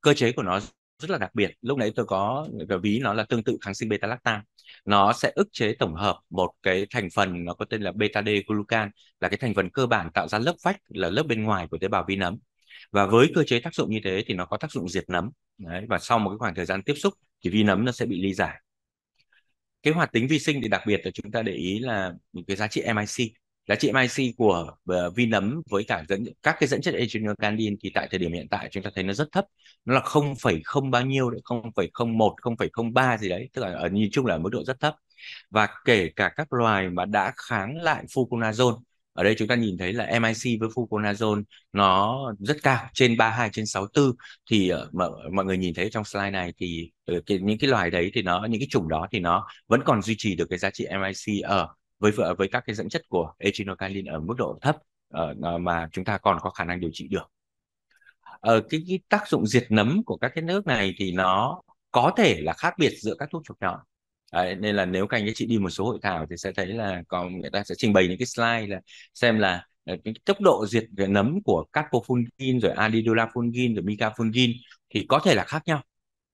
cơ chế của nó rất là đặc biệt lúc nãy tôi có ví nó là tương tự kháng sinh beta lactam nó sẽ ức chế tổng hợp một cái thành phần nó có tên là beta d glucan là cái thành phần cơ bản tạo ra lớp vách là lớp bên ngoài của tế bào vi nấm và với cơ chế tác dụng như thế thì nó có tác dụng diệt nấm Đấy, và sau một cái khoảng thời gian tiếp xúc thì vi nấm nó sẽ bị ly giải cái hoạt tính vi sinh thì đặc biệt là chúng ta để ý là những cái giá trị MIC giá trị MIC của uh, nấm với cả dẫn, các cái dẫn chất ethinocandidiol thì tại thời điểm hiện tại chúng ta thấy nó rất thấp nó là 0,0 bao nhiêu đấy 0,01 0,03 gì đấy tức là ở nhìn chung là ở mức độ rất thấp và kể cả các loài mà đã kháng lại fluconazole ở đây chúng ta nhìn thấy là MIC với fluconazole nó rất cao trên 32 trên 64 thì ờ, mà mọi người nhìn thấy trong slide này thì ờ, những cái loài đấy thì nó những cái chủng đó thì nó vẫn còn duy trì được cái giá trị MIC ở với với các cái dẫn chất của echinocandin ở mức độ thấp uh, mà chúng ta còn có khả năng điều trị được uh, cái, cái tác dụng diệt nấm của các cái nước này thì nó có thể là khác biệt giữa các thuốc chuột nhỏ Đấy, nên là nếu các anh chị đi một số hội thảo thì sẽ thấy là còn người ta sẽ trình bày những cái slide là xem là ờ, cái tốc độ diệt nấm của carbofungin rồi adidolafungin rồi micafungin thì có thể là khác nhau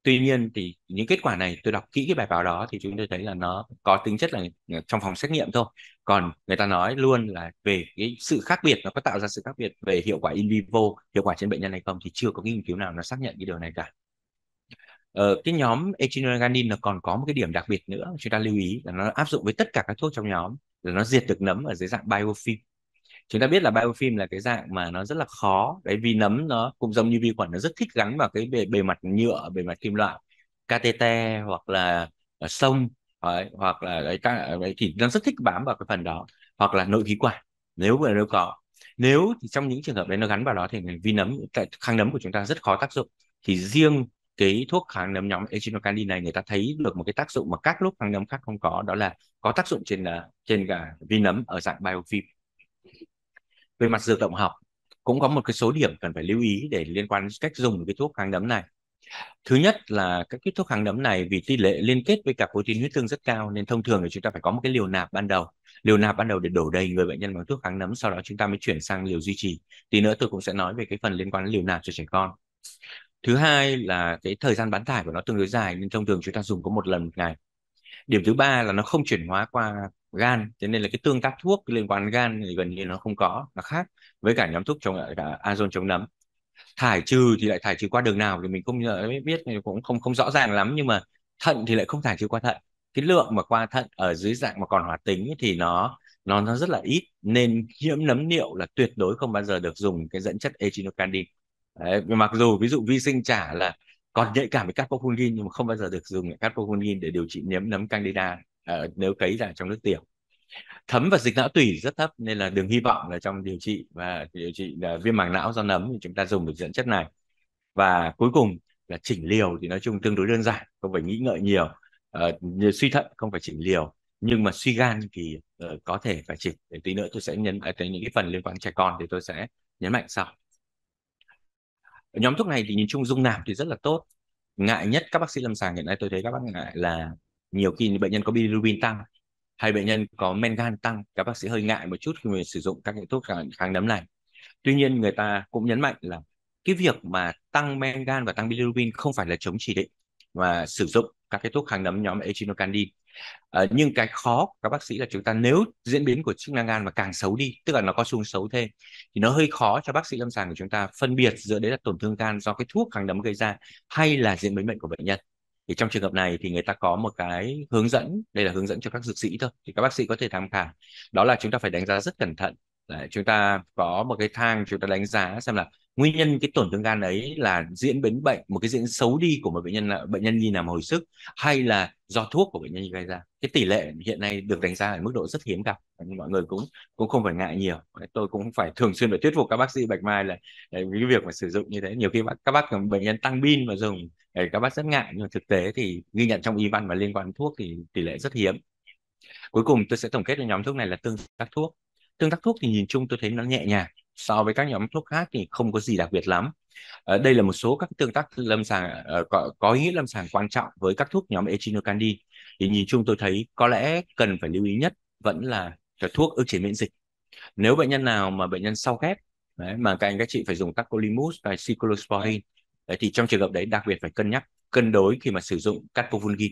tuy nhiên thì những kết quả này tôi đọc kỹ cái bài báo đó thì chúng tôi thấy là nó có tính chất là ờ, trong phòng xét nghiệm thôi còn người ta nói luôn là về cái sự khác biệt nó có tạo ra sự khác biệt về hiệu quả in vivo hiệu quả trên bệnh nhân hay không thì chưa có nghiên cứu nào nó xác nhận cái điều này cả ờ, cái nhóm echinoganin nó còn có một cái điểm đặc biệt nữa chúng ta lưu ý là nó áp dụng với tất cả các thuốc trong nhóm là nó diệt được nấm ở dưới dạng biofilm chúng ta biết là biofilm là cái dạng mà nó rất là khó đấy vi nấm nó cũng giống như vi khuẩn nó rất thích gắn vào cái bề, bề mặt nhựa bề mặt kim loại catheter hoặc là ờ, sông đấy, hoặc là đấy, các, đấy thì nó rất thích bám vào cái phần đó hoặc là nội khí quản nếu mà nếu có nếu thì trong những trường hợp đấy nó gắn vào đó thì vi nấm tại kháng nấm của chúng ta rất khó tác dụng thì riêng cái thuốc kháng nấm nhóm echinocandin này người ta thấy được một cái tác dụng mà các lúc kháng nấm khác không có đó là có tác dụng trên ờ, trên cả vi nấm ở dạng biofilm về mặt dược động học cũng có một cái số điểm cần phải lưu ý để liên quan đến cách dùng cái thuốc kháng nấm này thứ nhất là các cái thuốc kháng nấm này vì tỷ lệ liên kết với cả protein huyết tương rất cao nên thông thường thì chúng ta phải có một cái liều nạp ban đầu liều nạp ban đầu để đổ đầy người bệnh nhân bằng thuốc kháng nấm sau đó chúng ta mới chuyển sang liều duy trì tí nữa tôi cũng sẽ nói về cái phần liên quan đến liều nạp cho trẻ con thứ hai là cái thời gian bán thải của nó tương đối dài nên thông thường chúng ta dùng có một lần một ngày điểm thứ ba là nó không chuyển hóa qua gan thế nên là cái tương tác thuốc liên quan đến gan thì gần như nó không có nó khác với cả nhóm thuốc chống lại cả azon chống nấm thải trừ thì lại thải trừ qua đường nào thì mình không biết cũng không không rõ ràng lắm nhưng mà thận thì lại không thải trừ qua thận cái lượng mà qua thận ở dưới dạng mà còn hoạt tính thì nó nó nó rất là ít nên nhiễm nấm niệu là tuyệt đối không bao giờ được dùng cái dẫn chất echinocandin mặc dù ví dụ vi sinh trả là còn nhạy cảm với catecholamine nhưng mà không bao giờ được dùng catecholamine để điều trị nhiễm nấm candida uh, nếu cấy ra trong nước tiểu thấm và dịch não tủy rất thấp nên là đừng hy vọng là trong điều trị và điều trị viêm màng não do nấm thì chúng ta dùng được dẫn chất này và cuối cùng là chỉnh liều thì nói chung tương đối đơn giản không phải nghĩ ngợi nhiều uh, suy thận không phải chỉnh liều nhưng mà suy gan thì uh, có thể phải chỉnh để tí nữa tôi sẽ nhấn à, tới những cái phần liên quan trẻ con thì tôi sẽ nhấn mạnh sau nhóm thuốc này thì nhìn chung dung nạp thì rất là tốt ngại nhất các bác sĩ lâm sàng hiện nay tôi thấy các bác ngại là nhiều khi bệnh nhân có bilirubin tăng hay bệnh nhân có men gan tăng các bác sĩ hơi ngại một chút khi mình sử dụng các cái thuốc kháng nấm này tuy nhiên người ta cũng nhấn mạnh là cái việc mà tăng men gan và tăng bilirubin không phải là chống chỉ định mà sử dụng các cái thuốc kháng nấm nhóm echinocandin à, nhưng cái khó của các bác sĩ là chúng ta nếu diễn biến của chức năng gan mà càng xấu đi tức là nó có xu xấu thêm thì nó hơi khó cho bác sĩ lâm sàng của chúng ta phân biệt giữa đấy là tổn thương gan do cái thuốc kháng đấm gây ra hay là diễn biến bệnh của bệnh nhân thì trong trường hợp này thì người ta có một cái hướng dẫn đây là hướng dẫn cho các dược sĩ thôi thì các bác sĩ có thể tham khảo đó là chúng ta phải đánh giá rất cẩn thận Đấy, chúng ta có một cái thang chúng ta đánh giá xem là nguyên nhân cái tổn thương gan ấy là diễn biến bệnh một cái diễn xấu đi của một bệnh nhân là bệnh nhân đi làm hồi sức hay là do thuốc của bệnh nhân gây ra cái tỷ lệ hiện nay được đánh giá ở mức độ rất hiếm gặp mọi người cũng cũng không phải ngại nhiều tôi cũng phải thường xuyên phải thuyết phục các bác sĩ bạch mai là cái việc mà sử dụng như thế nhiều khi các bác bệnh nhân tăng pin mà dùng các bác rất ngại nhưng mà thực tế thì ghi nhận trong y văn và liên quan thuốc thì tỷ lệ rất hiếm cuối cùng tôi sẽ tổng kết là nhóm thuốc này là tương tác thuốc tương tác thuốc thì nhìn chung tôi thấy nó nhẹ nhàng so với các nhóm thuốc khác thì không có gì đặc biệt lắm ờ, đây là một số các tương tác lâm sàng ờ, có, có ý nghĩa lâm sàng quan trọng với các thuốc nhóm echinocandy thì nhìn chung tôi thấy có lẽ cần phải lưu ý nhất vẫn là cái thuốc ức chế miễn dịch nếu bệnh nhân nào mà bệnh nhân sau ghép đấy, mà các anh các chị phải dùng tacrolimus và cyclosporin đấy, thì trong trường hợp đấy đặc biệt phải cân nhắc cân đối khi mà sử dụng catpovulgin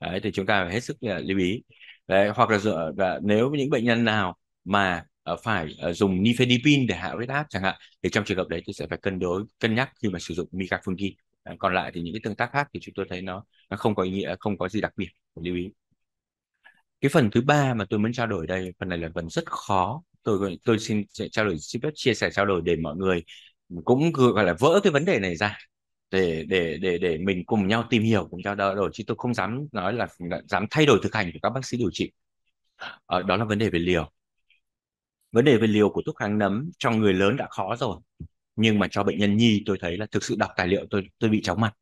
đấy, thì chúng ta phải hết sức ờ, lưu ý đấy, hoặc là, dựa nếu những bệnh nhân nào mà Ờ, phải ờ, dùng nifedipine để hạ huyết áp chẳng hạn thì trong trường hợp đấy tôi sẽ phải cân đối cân nhắc khi mà sử dụng micafungin còn lại thì những cái tương tác khác thì chúng tôi thấy nó nó không có ý nghĩa không có gì đặc biệt phải lưu ý cái phần thứ ba mà tôi muốn trao đổi đây phần này là phần rất khó tôi tôi xin sẽ trao đổi xin phép chia sẻ trao đổi để mọi người cũng gọi là vỡ cái vấn đề này ra để để để để mình cùng nhau tìm hiểu cùng trao đổi chứ tôi không dám nói là dám thay đổi thực hành của các bác sĩ điều trị à, đó là vấn đề về liều vấn đề về liều của thuốc kháng nấm cho người lớn đã khó rồi nhưng mà cho bệnh nhân nhi tôi thấy là thực sự đọc tài liệu tôi tôi bị chóng mặt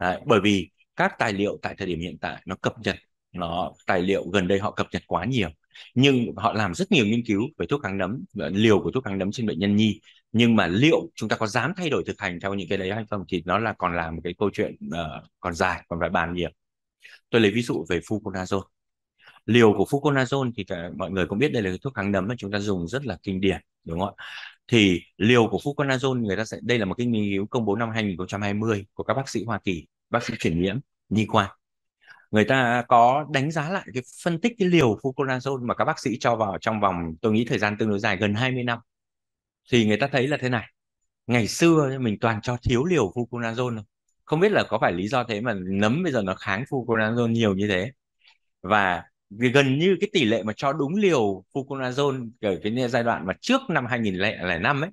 Đấy, bởi vì các tài liệu tại thời điểm hiện tại nó cập nhật nó tài liệu gần đây họ cập nhật quá nhiều nhưng họ làm rất nhiều nghiên cứu về thuốc kháng nấm ờ, liều của thuốc kháng nấm trên bệnh nhân nhi nhưng mà liệu chúng ta có dám thay đổi thực hành theo những cái đấy hay không thì nó là còn là một cái câu chuyện uh, còn dài còn phải bàn nhiều tôi lấy ví dụ về fluconazole liều của fluconazole thì cả, mọi người cũng biết đây là cái thuốc kháng nấm mà chúng ta dùng rất là kinh điển đúng không ạ thì liều của fluconazole người ta sẽ đây là một cái nghiên cứu công bố năm 2020 của các bác sĩ Hoa Kỳ bác sĩ chuyển nhiễm nhi khoa người ta có đánh giá lại cái phân tích cái liều fluconazole mà các bác sĩ cho vào trong vòng tôi nghĩ thời gian tương đối dài gần 20 năm thì người ta thấy là thế này ngày xưa mình toàn cho thiếu liều fluconazole không biết là có phải lý do thế mà nấm bây giờ nó kháng fluconazole nhiều như thế và vì gần như cái tỷ lệ mà cho đúng liều fluconazole ở cái giai đoạn mà trước năm 2005 ấy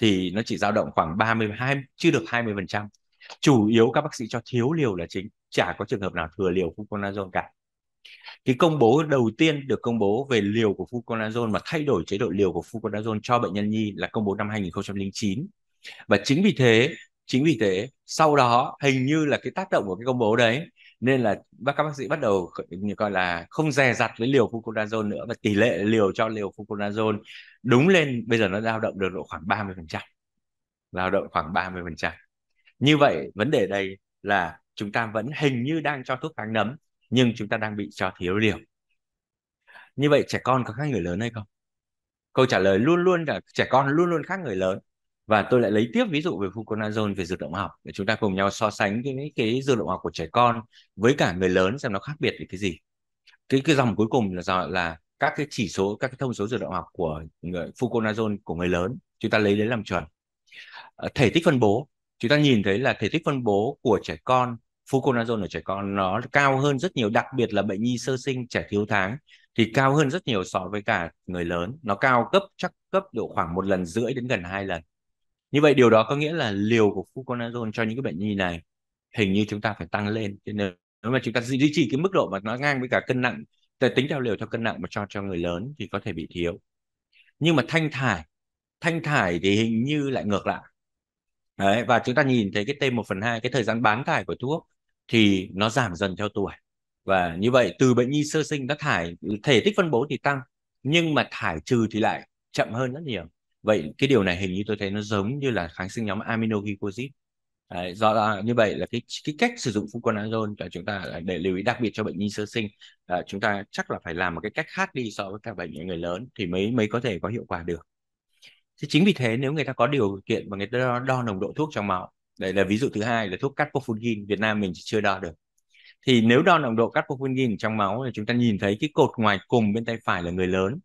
thì nó chỉ dao động khoảng 32 chưa được 20%. Chủ yếu các bác sĩ cho thiếu liều là chính, chả có trường hợp nào thừa liều fluconazole cả. Cái công bố đầu tiên được công bố về liều của fluconazole mà thay đổi chế độ liều của fluconazole cho bệnh nhân nhi là công bố năm 2009. Và chính vì thế, chính vì thế, sau đó hình như là cái tác động của cái công bố đấy nên là bác các bác sĩ bắt đầu gọi là không dè dặt với liều fluconazole nữa và tỷ lệ liều cho liều fluconazole đúng lên bây giờ nó dao động được độ khoảng 30% dao động khoảng 30% như vậy vấn đề đây là chúng ta vẫn hình như đang cho thuốc kháng nấm nhưng chúng ta đang bị cho thiếu liều như vậy trẻ con có khác người lớn hay không câu trả lời luôn luôn là trẻ con luôn luôn khác người lớn và tôi lại lấy tiếp ví dụ về fluconazole về dược động học để chúng ta cùng nhau so sánh cái cái dược động học của trẻ con với cả người lớn xem nó khác biệt về cái gì cái cái dòng cuối cùng là là các cái chỉ số các cái thông số dược động học của người, fluconazole của người lớn chúng ta lấy đấy làm chuẩn ờ, thể tích phân bố chúng ta nhìn thấy là thể tích phân bố của trẻ con fluconazole ở trẻ con nó cao hơn rất nhiều đặc biệt là bệnh nhi sơ sinh trẻ thiếu tháng thì cao hơn rất nhiều so với cả người lớn nó cao cấp chắc cấp độ khoảng một lần rưỡi đến gần hai lần như vậy điều đó có nghĩa là liều của fluconazole cho những cái bệnh nhi này hình như chúng ta phải tăng lên cho nên nếu mà chúng ta duy trì cái mức độ mà nó ngang với cả cân nặng tính theo liều theo cân nặng mà cho cho người lớn thì có thể bị thiếu nhưng mà thanh thải thanh thải thì hình như lại ngược lại Đấy, và chúng ta nhìn thấy cái T1 phần 2 cái thời gian bán thải của thuốc thì nó giảm dần theo tuổi và như vậy từ bệnh nhi sơ sinh nó thải thể tích phân bố thì tăng nhưng mà thải trừ thì lại chậm hơn rất nhiều vậy cái điều này hình như tôi thấy nó giống như là kháng sinh nhóm aminoglycosid Đấy, do là như vậy là cái cái cách sử dụng fluconazole là chúng ta để lưu ý đặc biệt cho bệnh nhi sơ sinh à, chúng ta chắc là phải làm một cái cách khác đi so với các bệnh người lớn thì mới mới có thể có hiệu quả được thế chính vì thế nếu người ta có điều kiện và người ta đo, đo nồng độ thuốc trong máu đây là ví dụ thứ hai là thuốc carbofungi Việt Nam mình chưa đo được thì nếu đo nồng độ carbofungi trong máu thì chúng ta nhìn thấy cái cột ngoài cùng bên tay phải là người lớn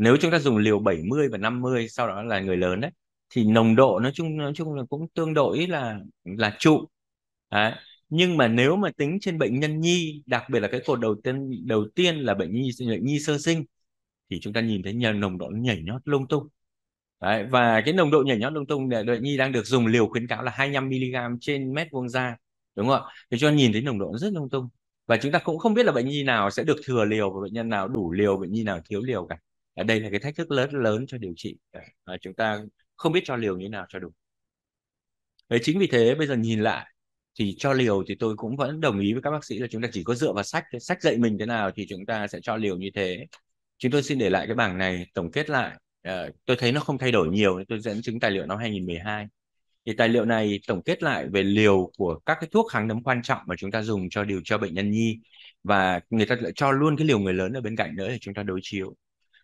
nếu chúng ta dùng liều 70 và 50 sau đó là người lớn đấy thì nồng độ nói chung nói chung là cũng tương đối là là trụ đấy. nhưng mà nếu mà tính trên bệnh nhân nhi đặc biệt là cái cột đầu tiên đầu tiên là bệnh nhi bệnh nhi sơ sinh thì chúng ta nhìn thấy nhờ nồng độ nhảy nhót lung tung Đấy, và cái nồng độ nhảy nhót lung tung để đội nhi đang được dùng liều khuyến cáo là 25 mg trên mét vuông da đúng không ạ thì cho nhìn thấy nồng độ rất lung tung và chúng ta cũng không biết là bệnh nhi nào sẽ được thừa liều và bệnh nhân nào đủ liều bệnh nhi nào thiếu liều cả Ờ, đây là cái thách thức lớn lớn cho điều trị à, chúng ta không biết cho liều như nào cho đúng đấy chính vì thế bây giờ nhìn lại thì cho liều thì tôi cũng vẫn đồng ý với các bác sĩ là chúng ta chỉ có dựa vào sách sách dạy mình thế nào thì chúng ta sẽ cho liều như thế chúng tôi xin để lại cái bảng này tổng kết lại à, tôi thấy nó không thay đổi nhiều tôi dẫn chứng tài liệu năm 2012 thì tài liệu này tổng kết lại về liều của các cái thuốc kháng nấm quan trọng mà chúng ta dùng cho điều cho bệnh nhân nhi và người ta lại cho luôn cái liều người lớn ở bên cạnh nữa để chúng ta đối chiếu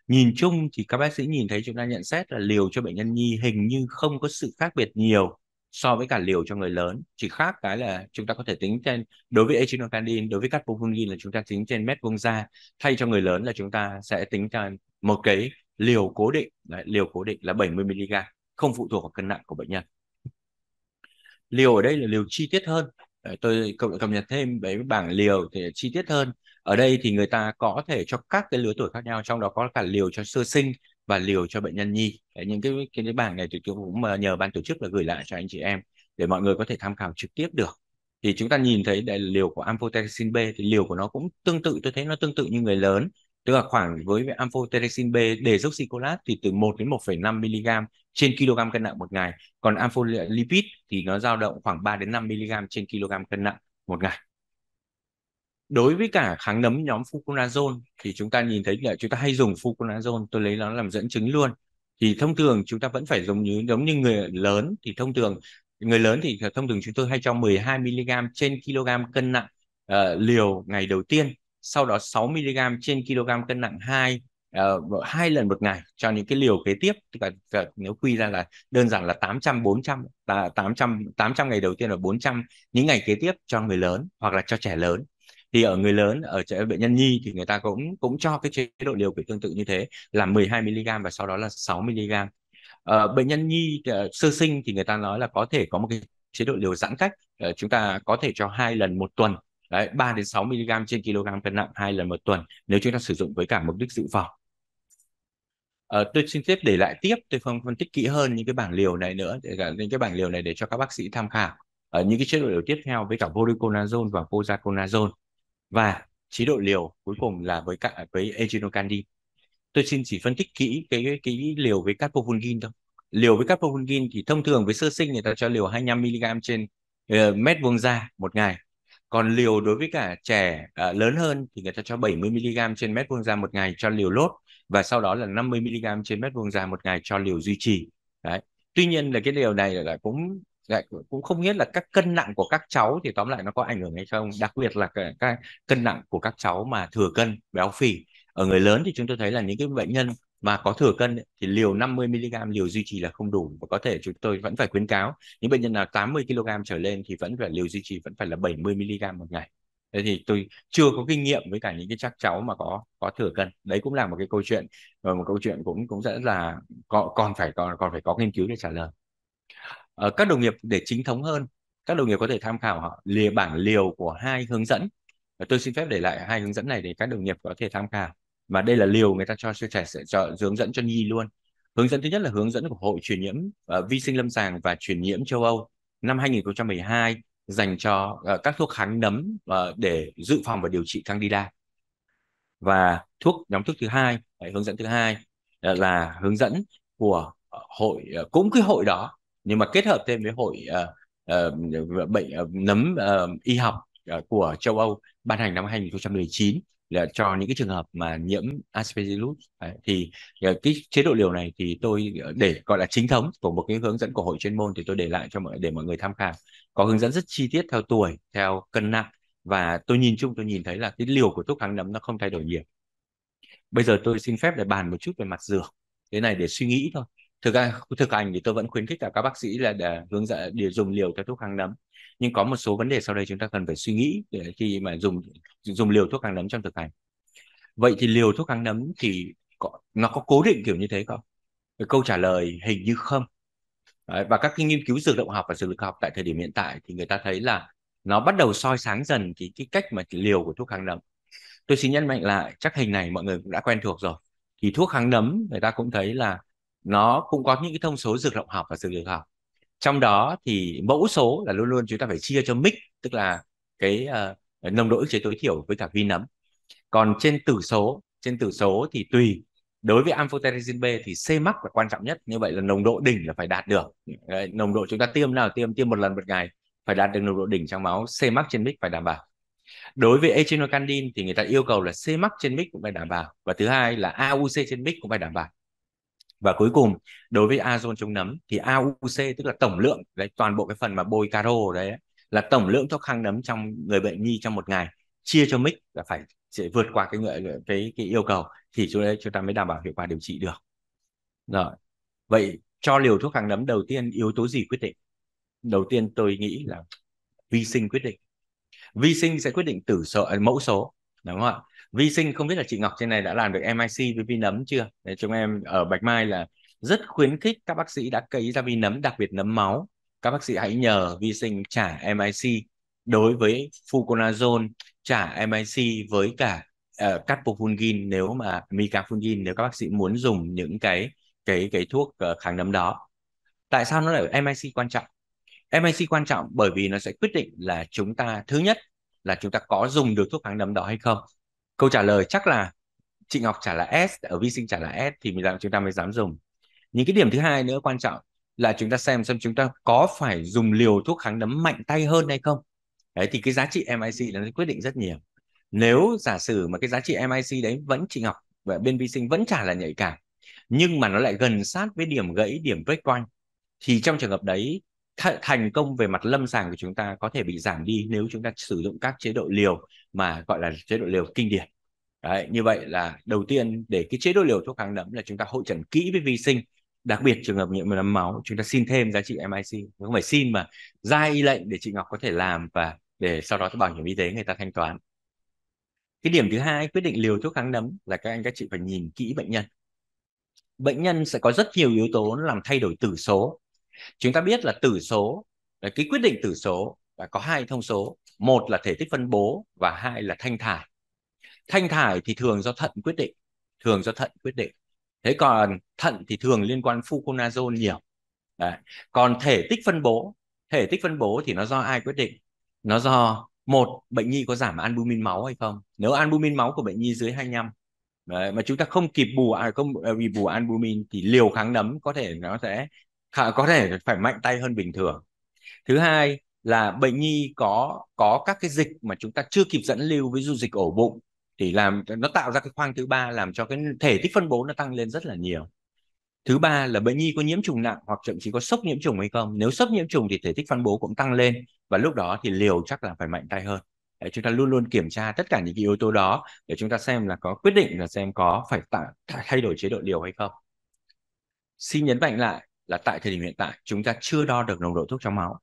nhìn chung thì các bác sĩ nhìn thấy chúng ta nhận xét là liều cho bệnh nhân nhi hình như không có sự khác biệt nhiều so với cả liều cho người lớn chỉ khác cái là chúng ta có thể tính trên đối với echinocandin đối với carbovulgin là chúng ta tính trên mét vuông da thay cho người lớn là chúng ta sẽ tính trên một cái liều cố định đấy, liều cố định là 70 mg không phụ thuộc vào cân nặng của bệnh nhân liều ở đây là liều chi tiết hơn tôi cập nhật thêm với bảng liều thì chi tiết hơn ở đây thì người ta có thể cho các cái lứa tuổi khác nhau trong đó có cả liều cho sơ sinh và liều cho bệnh nhân nhi Đấy, những cái cái, cái bảng này thì tôi cũng ờ, nhờ ban tổ chức là gửi lại cho anh chị em để mọi người có thể tham khảo trực tiếp được thì chúng ta nhìn thấy đây là liều của amphotericin B thì liều của nó cũng tương tự tôi thấy nó tương tự như người lớn tức là khoảng với amphotericin B desoxycholat thì từ 1 đến 1,5 mg trên kg cân nặng một ngày còn ampholipid thì nó dao động khoảng 3 đến 5 mg trên kg cân nặng một ngày đối với cả kháng nấm nhóm fluconazole thì chúng ta nhìn thấy là chúng ta hay dùng fluconazole tôi lấy nó làm dẫn chứng luôn thì thông thường chúng ta vẫn phải dùng như giống như người lớn thì thông thường người lớn thì thông thường chúng tôi hay cho 12 mg trên kg cân nặng uh, liều ngày đầu tiên sau đó 6 mg trên kg cân nặng hai uh, hai lần một ngày cho những cái liều kế tiếp tức là, là nếu quy ra là đơn giản là 800 400 là 800 800 ngày đầu tiên là 400 những ngày kế tiếp cho người lớn hoặc là cho trẻ lớn thì ở người lớn ở trẻ bệnh nhân nhi thì người ta cũng cũng cho cái chế độ liều kiểu tương tự như thế là 12 mg và sau đó là 6 mg ờ, bệnh nhân nhi ờ, sơ sinh thì người ta nói là có thể có một cái chế độ liều giãn cách uh, chúng ta có thể cho hai lần một tuần Đấy, 3 đến 6 mg trên kg cân nặng hai lần một tuần nếu chúng ta sử dụng với cả mục đích dự phòng Ờ, tôi xin tiếp để lại tiếp tôi không phân tích kỹ hơn những cái bảng liều này nữa để cả những cái bảng liều này để cho các bác sĩ tham khảo ở ờ, những cái chế độ liều tiếp theo với cả voriconazole và posaconazole và chế độ liều cuối cùng là với cả với echinocandin tôi xin chỉ phân tích kỹ cái cái, cái liều với carpovulgin thôi liều với carpovulgin thì thông thường với sơ sinh người ta cho liều 25 mg trên uh, mét vuông da một ngày còn liều đối với cả trẻ uh, lớn hơn thì người ta cho 70 mg trên mét vuông da một ngày cho liều lốt và sau đó là 50 mg trên mét vuông da một ngày cho liều duy trì đấy tuy nhiên là cái liều này là cũng lại dạ, cũng không biết là các cân nặng của các cháu thì tóm lại nó có ảnh hưởng hay không đặc biệt là cái, cái cân nặng của các cháu mà thừa cân béo phì ở người lớn thì chúng tôi thấy là những cái bệnh nhân mà có thừa cân thì liều 50 mg liều duy trì là không đủ và có thể chúng tôi vẫn phải khuyến cáo những bệnh nhân nào 80 kg trở lên thì vẫn phải liều duy trì vẫn phải là 70 mg một ngày thế thì tôi chưa có kinh nghiệm với cả những cái chắc cháu mà có có thừa cân đấy cũng là một cái câu chuyện và một câu chuyện cũng cũng rất là còn còn phải còn còn phải có nghiên cứu để trả lời Ờ, các đồng nghiệp để chính thống hơn, các đồng nghiệp có thể tham khảo họ lìa bảng liều của hai hướng dẫn. Tôi xin phép để lại hai hướng dẫn này để các đồng nghiệp có thể tham khảo. Mà đây là liều người ta cho trẻ sẽ cho hướng dẫn cho nhi luôn. Hướng dẫn thứ nhất là hướng dẫn của Hội truyền nhiễm uh, vi sinh lâm sàng và truyền nhiễm châu Âu năm 2012 dành cho uh, các thuốc kháng nấm uh, để dự phòng và điều trị candida và thuốc nhóm thuốc thứ hai hướng dẫn thứ hai là hướng dẫn của hội cũng cái hội đó nhưng mà kết hợp thêm với hội uh, uh, bệnh uh, nấm uh, y học uh, của châu Âu ban hành năm 2019 là cho những cái trường hợp mà nhiễm aspergillus thì cái chế độ liều này thì tôi để gọi là chính thống của một cái hướng dẫn của hội chuyên môn thì tôi để lại cho mọi để mọi người tham khảo có hướng dẫn rất chi tiết theo tuổi theo cân nặng và tôi nhìn chung tôi nhìn thấy là cái liều của thuốc kháng nấm nó không thay đổi nhiều bây giờ tôi xin phép để bàn một chút về mặt dược thế này để suy nghĩ thôi thực ra thực hành thì tôi vẫn khuyến khích cả các bác sĩ là để hướng dẫn để dùng liều theo thuốc kháng nấm nhưng có một số vấn đề sau đây chúng ta cần phải suy nghĩ để khi mà dùng dùng liều thuốc kháng nấm trong thực hành vậy thì liều thuốc kháng nấm thì có, nó có cố định kiểu như thế không câu trả lời hình như không Đấy, và các cái nghiên cứu dược động học và dược lực học tại thời điểm hiện tại thì người ta thấy là nó bắt đầu soi sáng dần cái, cái cách mà liều của thuốc kháng nấm tôi xin nhấn mạnh lại chắc hình này mọi người cũng đã quen thuộc rồi thì thuốc kháng nấm người ta cũng thấy là nó cũng có những cái thông số dược động học và dược lực học trong đó thì mẫu số là luôn luôn chúng ta phải chia cho mic tức là cái uh, nồng độ ức chế tối thiểu với cả vi nấm còn trên tử số trên tử số thì tùy đối với amphotericin B thì C mắc là quan trọng nhất như vậy là nồng độ đỉnh là phải đạt được Đấy, nồng độ chúng ta tiêm nào tiêm tiêm một lần một ngày phải đạt được nồng độ đỉnh trong máu C mắc trên mic phải đảm bảo đối với echinocandin thì người ta yêu cầu là C mắc trên mic cũng phải đảm bảo và thứ hai là AUC trên mic cũng phải đảm bảo và cuối cùng đối với azon chống nấm thì AUC tức là tổng lượng đấy toàn bộ cái phần mà bôi caro đấy là tổng lượng thuốc kháng nấm trong người bệnh nhi trong một ngày chia cho mic là phải vượt qua cái cái cái yêu cầu thì chúng ta chúng ta mới đảm bảo hiệu quả điều trị được rồi vậy cho liều thuốc kháng nấm đầu tiên yếu tố gì quyết định đầu tiên tôi nghĩ là vi sinh quyết định vi sinh sẽ quyết định tử số mẫu số đúng không ạ vi sinh không biết là chị Ngọc trên này đã làm được MIC với vi nấm chưa để chúng em ở Bạch Mai là rất khuyến khích các bác sĩ đã cấy ra vi nấm đặc biệt nấm máu các bác sĩ hãy nhờ vi sinh trả MIC đối với fluconazole trả MIC với cả uh, ờ, carpofungin nếu mà micafungin nếu các bác sĩ muốn dùng những cái cái cái thuốc uh, kháng nấm đó tại sao nó lại MIC quan trọng MIC quan trọng bởi vì nó sẽ quyết định là chúng ta thứ nhất là chúng ta có dùng được thuốc kháng nấm đó hay không câu trả lời chắc là chị ngọc trả là s ở vi sinh trả là s thì mình làm chúng ta mới dám dùng những cái điểm thứ hai nữa quan trọng là chúng ta xem xem chúng ta có phải dùng liều thuốc kháng nấm mạnh tay hơn hay không đấy thì cái giá trị mic là nó quyết định rất nhiều nếu giả sử mà cái giá trị mic đấy vẫn chị ngọc và bên vi sinh vẫn trả là nhạy cảm nhưng mà nó lại gần sát với điểm gãy điểm breakpoint thì trong trường hợp đấy thành công về mặt lâm sàng của chúng ta có thể bị giảm đi nếu chúng ta sử dụng các chế độ liều mà gọi là chế độ liều kinh điển Đấy, như vậy là đầu tiên để cái chế độ liều thuốc kháng nấm là chúng ta hội trần kỹ với vi sinh đặc biệt trường hợp nhiễm nấm máu chúng ta xin thêm giá trị MIC không phải xin mà ra y lệnh để chị Ngọc có thể làm và để sau đó bảo hiểm y tế người ta thanh toán cái điểm thứ hai quyết định liều thuốc kháng nấm là các anh các chị phải nhìn kỹ bệnh nhân bệnh nhân sẽ có rất nhiều yếu tố làm thay đổi tử số chúng ta biết là tử số là cái quyết định tử số là có hai thông số một là thể tích phân bố và hai là thanh thải thanh thải thì thường do thận quyết định thường do thận quyết định thế còn thận thì thường liên quan fuconazole nhiều Đấy. còn thể tích phân bố thể tích phân bố thì nó do ai quyết định nó do một bệnh nhi có giảm albumin máu hay không nếu albumin máu của bệnh nhi dưới 25 Đấy, mà chúng ta không kịp bù à, không à, vì bù albumin thì liều kháng nấm có thể nó sẽ họ có thể phải mạnh tay hơn bình thường thứ hai là bệnh nhi có có các cái dịch mà chúng ta chưa kịp dẫn lưu ví dụ dịch ổ bụng thì làm nó tạo ra cái khoang thứ ba làm cho cái thể tích phân bố nó tăng lên rất là nhiều thứ ba là bệnh nhi có nhiễm trùng nặng hoặc thậm chí có sốc nhiễm trùng hay không nếu sốc nhiễm trùng thì thể tích phân bố cũng tăng lên và lúc đó thì liều chắc là phải mạnh tay hơn để chúng ta luôn luôn kiểm tra tất cả những cái yếu tố đó để chúng ta xem là có quyết định là xem có phải tạo thay đổi chế độ liều hay không xin nhấn mạnh lại là tại thời điểm hiện tại chúng ta chưa đo được nồng độ thuốc trong máu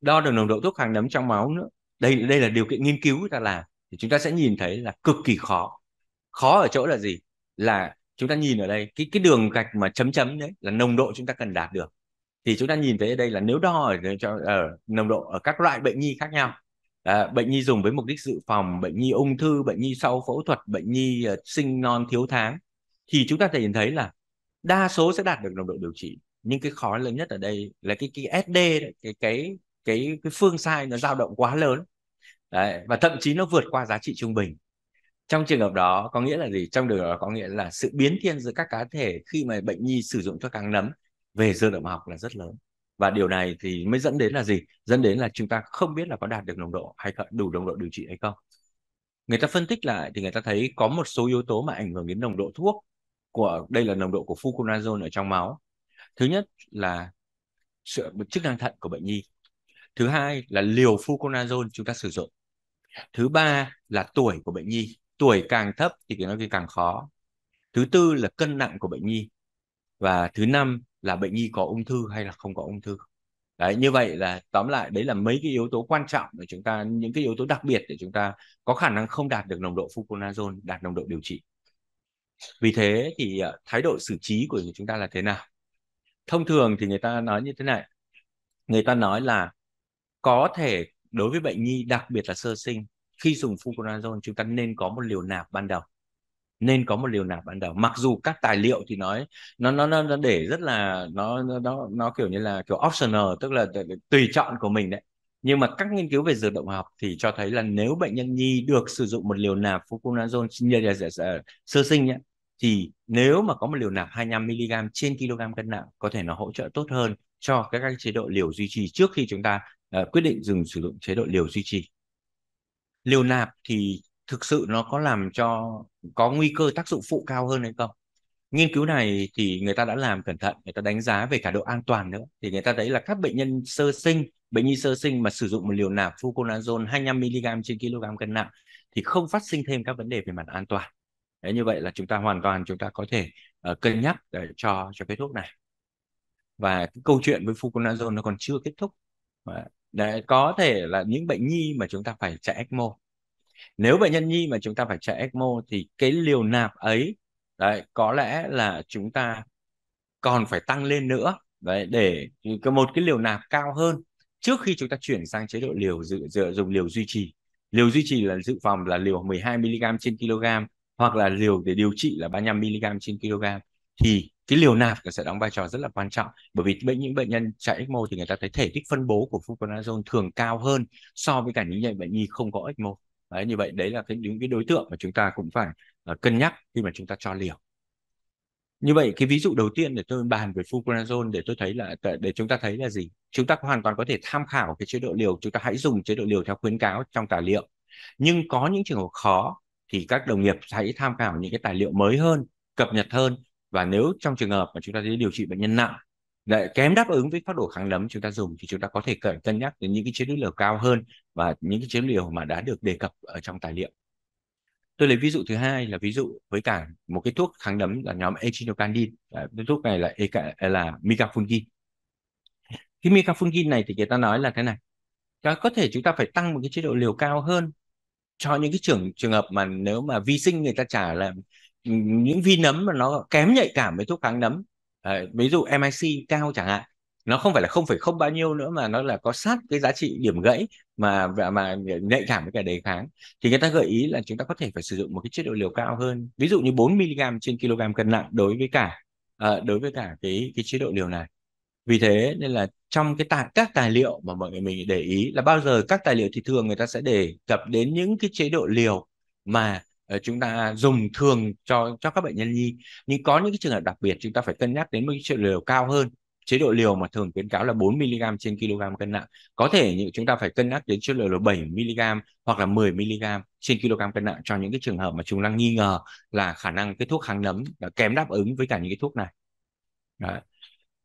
đo được nồng độ thuốc kháng nấm trong máu nữa đây đây là điều kiện nghiên cứu chúng ta làm thì chúng ta sẽ nhìn thấy là cực kỳ khó khó ở chỗ là gì là chúng ta nhìn ở đây cái cái đường gạch mà chấm chấm đấy là nồng độ chúng ta cần đạt được thì chúng ta nhìn thấy ở đây là nếu đo ở, ở, ở nồng độ ở các loại bệnh nhi khác nhau à, bệnh nhi dùng với mục đích dự phòng bệnh nhi ung thư bệnh nhi sau phẫu thuật bệnh nhi uh, sinh non thiếu tháng thì chúng ta thể nhìn thấy là đa số sẽ đạt được nồng độ điều trị nhưng cái khó lớn nhất ở đây là cái cái SD cái cái cái cái phương sai nó dao động quá lớn đấy, và thậm chí nó vượt qua giá trị trung bình trong trường hợp đó có nghĩa là gì trong trường hợp đó có nghĩa là sự biến thiên giữa các cá thể khi mà bệnh nhi sử dụng thuốc kháng nấm về dương động học là rất lớn và điều này thì mới dẫn đến là gì dẫn đến là chúng ta không biết là có đạt được nồng độ hay đủ nồng độ điều trị hay không người ta phân tích lại thì người ta thấy có một số yếu tố mà ảnh hưởng đến nồng độ thuốc của đây là nồng độ của fluconazole ở trong máu thứ nhất là sự chức năng thận của bệnh nhi thứ hai là liều fluconazole chúng ta sử dụng thứ ba là tuổi của bệnh nhi tuổi càng thấp thì nó càng khó thứ tư là cân nặng của bệnh nhi và thứ năm là bệnh nhi có ung thư hay là không có ung thư đấy như vậy là tóm lại đấy là mấy cái yếu tố quan trọng để chúng ta những cái yếu tố đặc biệt để chúng ta có khả năng không đạt được nồng độ fluconazole đạt nồng độ điều trị vì thế thì ờ, thái độ xử trí của chúng ta là thế nào thông thường thì người ta nói như thế này người ta nói là có thể đối với bệnh nhi đặc biệt là sơ sinh khi dùng fluconazole chúng ta nên có một liều nạp ban đầu nên có một liều nạp ban đầu mặc dù các tài liệu thì nói nó nó nó, để rất là nó nó nó kiểu như là kiểu optional tức là tùy chọn của mình đấy nhưng mà các nghiên cứu về dược động học thì cho thấy là nếu bệnh nhân nhi được sử dụng một liều nạp fluconazole sơ sinh nhé, thì nếu mà có một liều nạp 25 mg trên kg cân nặng có thể nó hỗ trợ tốt hơn cho các, các chế độ liều duy trì trước khi chúng ta uh, quyết định dừng sử dụng chế độ liều duy trì liều nạp thì thực sự nó có làm cho có nguy cơ tác dụng phụ cao hơn hay không nghiên cứu này thì người ta đã làm cẩn thận người ta đánh giá về cả độ an toàn nữa thì người ta thấy là các bệnh nhân sơ sinh bệnh nhi sơ sinh mà sử dụng một liều nạp fluconazole 25 mg trên kg cân nặng thì không phát sinh thêm các vấn đề về mặt an toàn Đấy, như vậy là chúng ta hoàn toàn chúng ta có thể uh, cân nhắc để cho cho cái thuốc này và cái câu chuyện với fluconazole nó còn chưa kết thúc Đấy, có thể là những bệnh nhi mà chúng ta phải chạy ECMO nếu bệnh nhân nhi mà chúng ta phải chạy ECMO thì cái liều nạp ấy đấy, có lẽ là chúng ta còn phải tăng lên nữa đấy, để một cái liều nạp cao hơn trước khi chúng ta chuyển sang chế độ liều dự, dự dùng liều duy trì liều duy trì là dự phòng là liều 12 mg trên kg hoặc là liều để điều trị là 35 mg trên kg thì cái liều nạp sẽ đóng vai trò rất là quan trọng bởi vì bệnh những bệnh nhân chạy ECMO thì người ta thấy thể tích phân bố của fluconazole thường cao hơn so với cả những bệnh nhi không có ECMO đấy, như vậy đấy là cái những cái đối tượng mà chúng ta cũng phải uh, cân nhắc khi mà chúng ta cho liều như vậy cái ví dụ đầu tiên để tôi bàn về fluconazole để tôi thấy là để chúng ta thấy là gì chúng ta hoàn toàn có thể tham khảo cái chế độ liều chúng ta hãy dùng chế độ liều theo khuyến cáo trong tài liệu nhưng có những trường hợp khó thì các đồng nghiệp hãy tham khảo những cái tài liệu mới hơn cập nhật hơn và nếu trong trường hợp mà chúng ta thấy điều trị bệnh nhân nặng lại kém đáp ứng với phác đồ kháng nấm chúng ta dùng thì chúng ta có thể cẩn cân nhắc đến những cái chiến liều cao hơn và những cái chiến liều mà đã được đề cập ở trong tài liệu. Tôi lấy ví dụ thứ hai là ví dụ với cả một cái thuốc kháng nấm là nhóm echinocandin, cái thuốc này là là micafungin. Cái micafungin này thì người ta nói là thế này, có thể chúng ta phải tăng một cái chế độ liều cao hơn cho những cái trường trường hợp mà nếu mà vi sinh người ta trả là ừ, những vi nấm mà nó kém nhạy cảm với thuốc kháng nấm à, ví dụ MIC cao chẳng hạn nó không phải là không phải không bao nhiêu nữa mà nó là có sát cái giá trị điểm gãy mà mà nhạy cảm với cả đề kháng thì người ta gợi ý là chúng ta có thể phải sử dụng một cái chế độ liều cao hơn ví dụ như 4 mg trên kg cân nặng đối với cả à, đối với cả cái cái chế độ liều này vì thế nên là trong cái tài các tài liệu mà mọi người mình để ý là bao giờ các tài liệu thì thường người ta sẽ đề cập đến những cái chế độ liều mà ờ, chúng ta dùng thường cho cho các bệnh nhân nhi nhưng có những cái trường hợp đặc biệt chúng ta phải cân nhắc đến một cái chế độ liều cao hơn chế độ liều mà thường khuyến cáo là 4 mg trên kg cân nặng có thể những chúng ta phải cân nhắc đến chế độ liều 7 mg hoặc là 10 mg trên kg cân nặng cho những cái trường hợp mà chúng đang nghi ngờ là khả năng cái thuốc kháng nấm kém đáp ứng với cả những cái thuốc này Đấy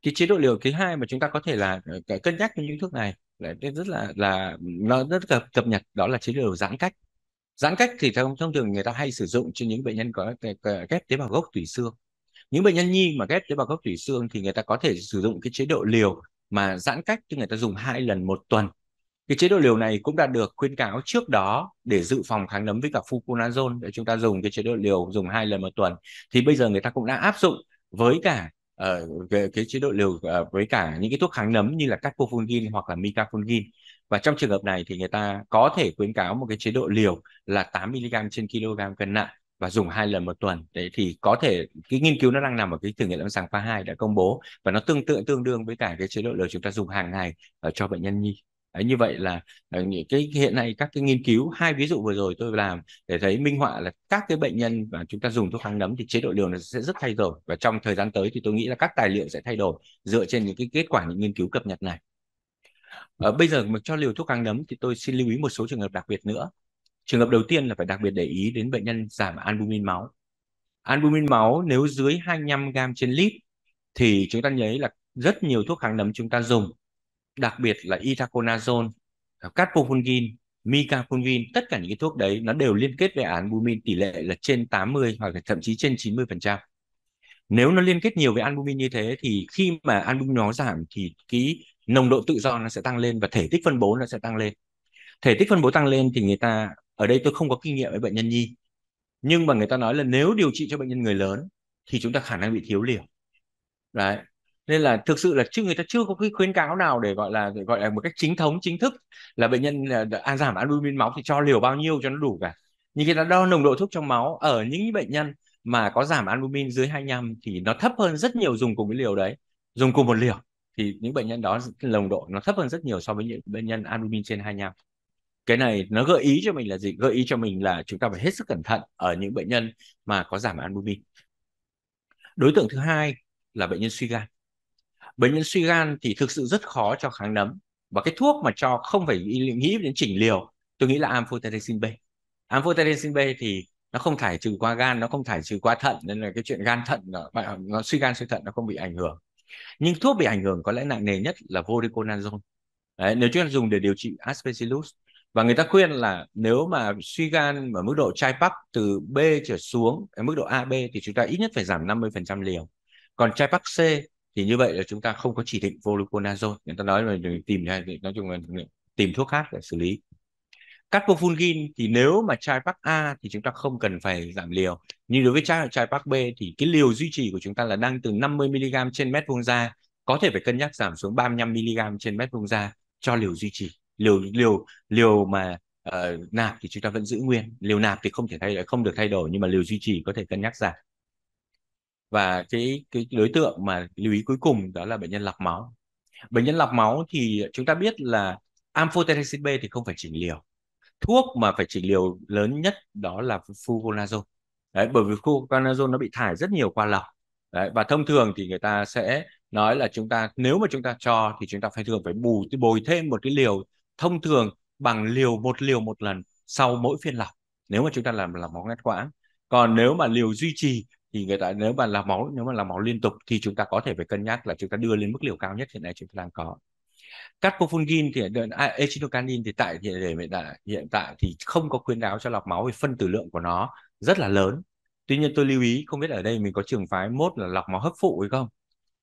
cái chế độ liều thứ hai mà chúng ta có thể là ờ, cân nhắc những thuốc này là rất là là nó rất cập cập nhật đó là chế độ giãn cách giãn cách thì thông, thông thường người ta hay sử dụng cho những bệnh nhân có ghép tế bào gốc tủy xương những bệnh nhân nhi mà ghép tế bào gốc tủy xương thì người ta có thể sử dụng cái chế độ liều mà giãn cách thì người ta dùng hai lần một tuần cái chế độ liều này cũng đã được khuyên cáo trước đó để dự phòng kháng nấm với cả fluconazole để chúng ta dùng cái chế độ liều dùng hai lần một tuần thì bây giờ người ta cũng đã áp dụng với cả Ờ, về cái chế độ liều uh, với cả những cái thuốc kháng nấm như là cacophungin hoặc là micafungin và trong trường hợp này thì người ta có thể khuyến cáo một cái chế độ liều là 8 mg trên kg cân nặng và dùng hai lần một tuần đấy thì có thể cái nghiên cứu nó đang nằm ở cái thử nghiệm lâm sàng pha 2 đã công bố và nó tương tự tương đương với cả cái chế độ liều chúng ta dùng hàng ngày uh, cho bệnh nhân nhi Đấy, như vậy là ờ, những cái hiện nay các cái nghiên cứu hai ví dụ vừa rồi tôi làm để thấy minh họa là các cái bệnh nhân mà chúng ta dùng thuốc kháng nấm thì chế độ liều nó sẽ rất thay đổi và trong thời gian tới thì tôi nghĩ là các tài liệu sẽ thay đổi dựa trên những cái kết quả những nghiên cứu cập nhật này à, bây giờ mà cho liều thuốc kháng nấm thì tôi xin lưu ý một số trường hợp đặc biệt nữa trường hợp đầu tiên là phải đặc biệt để ý đến bệnh nhân giảm albumin máu albumin máu nếu dưới 25 gram trên lít thì chúng ta nhớ là rất nhiều thuốc kháng nấm chúng ta dùng đặc biệt là itaconazole, à, catpofungin, micafungin, tất cả những cái thuốc đấy nó đều liên kết với albumin tỷ lệ là trên 80 hoặc là thậm chí trên 90%. Nếu nó liên kết nhiều với albumin như thế thì khi mà albumin nó giảm thì cái nồng độ tự do nó sẽ tăng lên và thể tích phân bố nó sẽ tăng lên. Thể tích phân bố tăng lên thì người ta ở đây tôi không có kinh nghiệm với bệnh nhân nhi. Nhưng mà người ta nói là nếu điều trị cho bệnh nhân người lớn thì chúng ta khả năng bị thiếu liều. Đấy, nên là thực sự là chứ người ta chưa có cái khuyến cáo nào để gọi là để gọi là một cách chính thống chính thức là bệnh nhân à, giảm albumin máu thì cho liều bao nhiêu cho nó đủ cả nhưng khi ta đo nồng độ thuốc trong máu ở những bệnh nhân mà có giảm albumin dưới 25 thì nó thấp hơn rất nhiều dùng cùng cái liều đấy dùng cùng một liều thì những bệnh nhân đó nồng độ nó thấp hơn rất nhiều so với những bệnh nhân albumin trên 25 cái này nó gợi ý cho mình là gì gợi ý cho mình là chúng ta phải hết sức cẩn thận ở những bệnh nhân mà có giảm albumin đối tượng thứ hai là bệnh nhân suy gan bệnh nhân suy gan thì thực sự rất khó cho kháng nấm và cái thuốc mà cho không phải nghĩ đến chỉnh liều tôi nghĩ là amphotericin B amphotericin B thì nó không thải trừ qua gan nó không thải trừ qua thận nên là cái chuyện gan thận nó, nó suy gan suy thận nó không bị ảnh hưởng nhưng thuốc bị ảnh hưởng có lẽ nặng nề nhất là voriconazole nếu chúng ta dùng để điều trị aspergillus và người ta khuyên là nếu mà suy gan ở mức độ chai pắp từ B trở xuống ở mức độ AB thì chúng ta ít nhất phải giảm 50% liều còn chai pắp C thì như vậy là chúng ta không có chỉ định voluconazole người ta nói là tìm ra nói chung là tìm thuốc khác để xử lý Carbofungin thì nếu mà chai Pack A thì chúng ta không cần phải giảm liều. Nhưng đối với chai, chai Pack B thì cái liều duy trì của chúng ta là đang từ 50mg trên mét vuông da. Có thể phải cân nhắc giảm xuống 35mg trên mét vuông da cho liều duy trì. Liều liều liều mà uh, nạp thì chúng ta vẫn giữ nguyên. Liều nạp thì không thể thay đổi, không được thay đổi nhưng mà liều duy trì có thể cân nhắc giảm và cái cái đối tượng mà lưu ý cuối cùng đó là bệnh nhân lọc máu bệnh nhân lọc máu thì chúng ta biết là amphotericin B thì không phải chỉnh liều thuốc mà phải chỉnh liều lớn nhất đó là fluconazole đấy bởi vì fluconazole nó bị thải rất nhiều qua lọc đấy, và thông thường thì người ta sẽ nói là chúng ta nếu mà chúng ta cho thì chúng ta phải thường phải bù bồi thêm một cái liều thông thường bằng liều một liều một lần sau mỗi phiên lọc nếu mà chúng ta làm lọc máu ngắt quãng còn nếu mà liều duy trì thì người ta nếu mà làm máu nếu mà làm máu liên tục thì chúng ta có thể phải cân nhắc là chúng ta đưa lên mức liều cao nhất hiện nay chúng ta đang có Carbofungin thì à, echinocandin thì tại hiện hiện tại hiện tại thì không có khuyến cáo cho lọc máu vì phân tử lượng của nó rất là lớn. Tuy nhiên tôi lưu ý không biết ở đây mình có trường phái mốt là lọc máu hấp phụ hay không.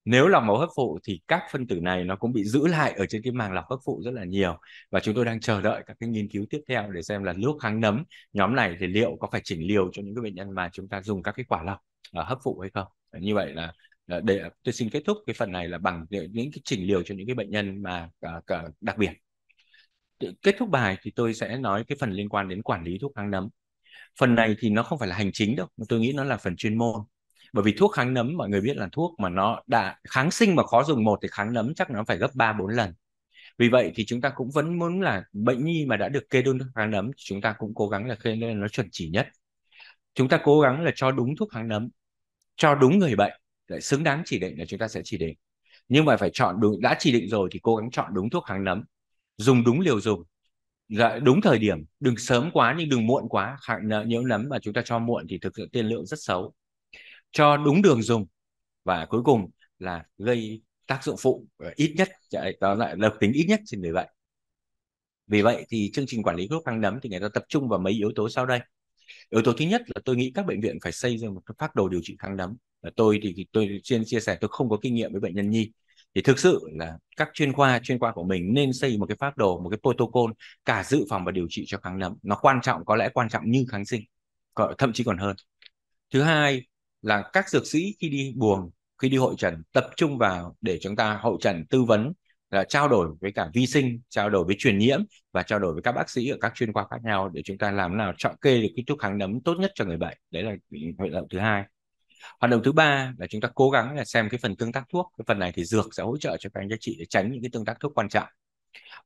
Nếu lọc máu hấp phụ thì các phân tử này nó cũng bị giữ lại ở trên cái màng lọc hấp phụ rất là nhiều và chúng tôi đang chờ đợi các cái nghiên cứu tiếp theo để xem là thuốc kháng nấm nhóm này thì liệu có phải chỉnh liều cho những cái bệnh nhân mà chúng ta dùng các cái quả lọc uh, hấp phụ hay không à, như vậy là à, để tôi xin kết thúc cái phần này là bằng những cái trình liều cho những cái bệnh nhân mà đặc biệt kết thúc bài thì tôi sẽ nói cái phần liên quan đến quản lý thuốc kháng nấm phần này thì nó không phải là hành chính đâu tôi nghĩ nó là phần chuyên môn bởi vì thuốc kháng nấm mọi người biết là thuốc mà nó đã kháng sinh mà khó dùng một thì kháng nấm chắc nó phải gấp 3 4 lần vì vậy thì chúng ta cũng vẫn muốn là bệnh nhi mà đã được kê đơn thuốc kháng nấm chúng ta cũng cố gắng là kê đơn nó chuẩn chỉ nhất chúng ta cố gắng là cho đúng thuốc kháng nấm cho đúng người bệnh lại xứng đáng chỉ định là chúng ta sẽ chỉ định nhưng mà phải chọn đúng đã chỉ định rồi thì cố gắng chọn đúng thuốc kháng nấm dùng đúng liều dùng dạ, đúng thời điểm đừng sớm quá nhưng đừng muộn quá kháng nhiễm nấm mà chúng ta cho muộn thì thực sự tiên lượng rất xấu cho đúng đường dùng và cuối cùng là gây tác dụng phụ ít nhất dạ, đó là độc tính ít nhất trên người bệnh vì vậy thì chương trình quản lý thuốc kháng nấm thì người ta tập trung vào mấy yếu tố sau đây yếu tố thứ nhất là tôi nghĩ các bệnh viện phải xây dựng một cái phác đồ điều trị kháng nấm là tôi thì tôi chuyên chia sẻ tôi không có kinh nghiệm với bệnh nhân nhi thì thực sự là các chuyên khoa chuyên khoa của mình nên xây một cái phác đồ một cái protocol cả dự phòng và điều trị cho kháng nấm nó quan trọng có lẽ quan trọng như kháng sinh thậm chí còn hơn thứ hai là các dược sĩ khi đi buồng khi đi hội trần tập trung vào để chúng ta hội trần tư vấn là trao đổi với cả vi sinh trao đổi với truyền nhiễm và trao đổi với các bác sĩ ở các chuyên khoa khác nhau để chúng ta làm nào chọn kê được cái thuốc kháng nấm tốt nhất cho người bệnh đấy là hoạt động thứ hai hoạt động thứ ba là chúng ta cố gắng là xem cái phần tương tác thuốc cái phần này thì dược sẽ hỗ trợ cho các anh các chị để tránh những cái tương tác thuốc quan trọng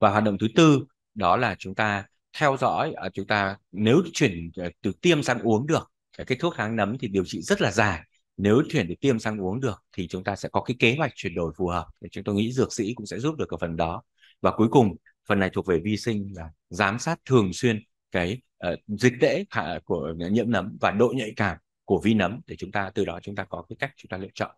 và hoạt động thứ tư đó là chúng ta theo dõi à, chúng ta nếu chuyển à, từ tiêm sang uống được cái thuốc kháng nấm thì điều trị rất là dài nếu chuyển từ tiêm sang uống được thì chúng ta sẽ có cái kế hoạch chuyển đổi phù hợp thì chúng tôi nghĩ dược sĩ cũng sẽ giúp được ở phần đó và cuối cùng phần này thuộc về vi sinh là giám sát thường xuyên cái uh, dịch tễ của nhiễm nấm và độ nhạy cảm của vi nấm để chúng ta từ đó chúng ta có cái cách chúng ta lựa chọn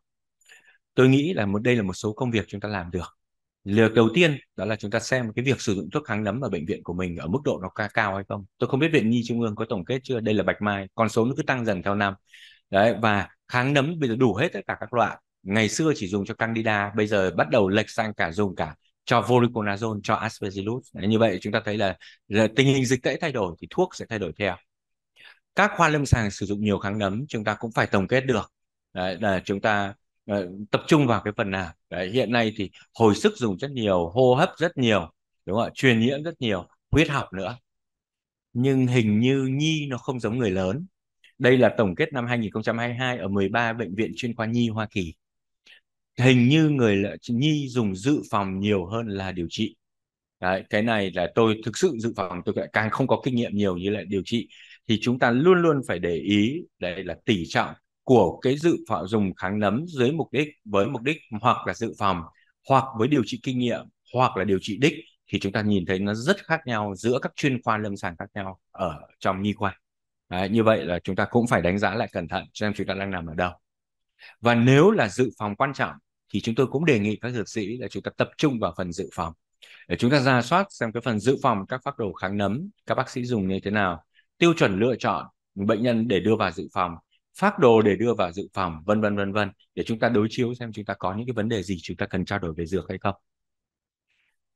tôi nghĩ là một đây là một số công việc chúng ta làm được Việc đầu tiên đó là chúng ta xem cái việc sử dụng thuốc kháng nấm ở bệnh viện của mình ở mức độ nó ca cao hay không. Tôi không biết viện nhi trung ương có tổng kết chưa. Đây là bạch mai, con số nó cứ tăng dần theo năm. Đấy và kháng nấm bây giờ đủ hết tất cả các loại ngày xưa chỉ dùng cho candida bây giờ bắt đầu lệch sang cả dùng cả cho voriconazole cho aspergillus như vậy chúng ta thấy là, là tình hình dịch tễ thay đổi thì thuốc sẽ thay đổi theo các khoa lâm sàng sử dụng nhiều kháng nấm chúng ta cũng phải tổng kết được Đấy, là chúng ta uh, tập trung vào cái phần nào Đấy, hiện nay thì hồi sức dùng rất nhiều hô hấp rất nhiều đúng không ạ truyền nhiễm rất nhiều huyết học nữa nhưng hình như nhi nó không giống người lớn đây là tổng kết năm 2022 ở 13 bệnh viện chuyên khoa nhi Hoa Kỳ. Hình như người nhi dùng dự phòng nhiều hơn là điều trị. Đấy, cái này là tôi thực sự dự phòng tôi lại càng không có kinh nghiệm nhiều như lại điều trị thì chúng ta luôn luôn phải để ý đấy là tỷ trọng của cái dự phòng dùng kháng nấm dưới mục đích với mục đích hoặc là dự phòng hoặc với điều trị kinh nghiệm hoặc là điều trị đích thì chúng ta nhìn thấy nó rất khác nhau giữa các chuyên khoa lâm sàng khác nhau ở trong nhi khoa. Đấy, như vậy là chúng ta cũng phải đánh giá lại cẩn thận xem chúng ta đang nằm ở đâu. Và nếu là dự phòng quan trọng thì chúng tôi cũng đề nghị các dược sĩ là chúng ta tập trung vào phần dự phòng để chúng ta ra soát xem cái phần dự phòng các phác đồ kháng nấm các bác sĩ dùng như thế nào, tiêu chuẩn lựa chọn bệnh nhân để đưa vào dự phòng, phác đồ để đưa vào dự phòng vân vân vân vân để chúng ta đối chiếu xem chúng ta có những cái vấn đề gì chúng ta cần trao đổi về dược hay không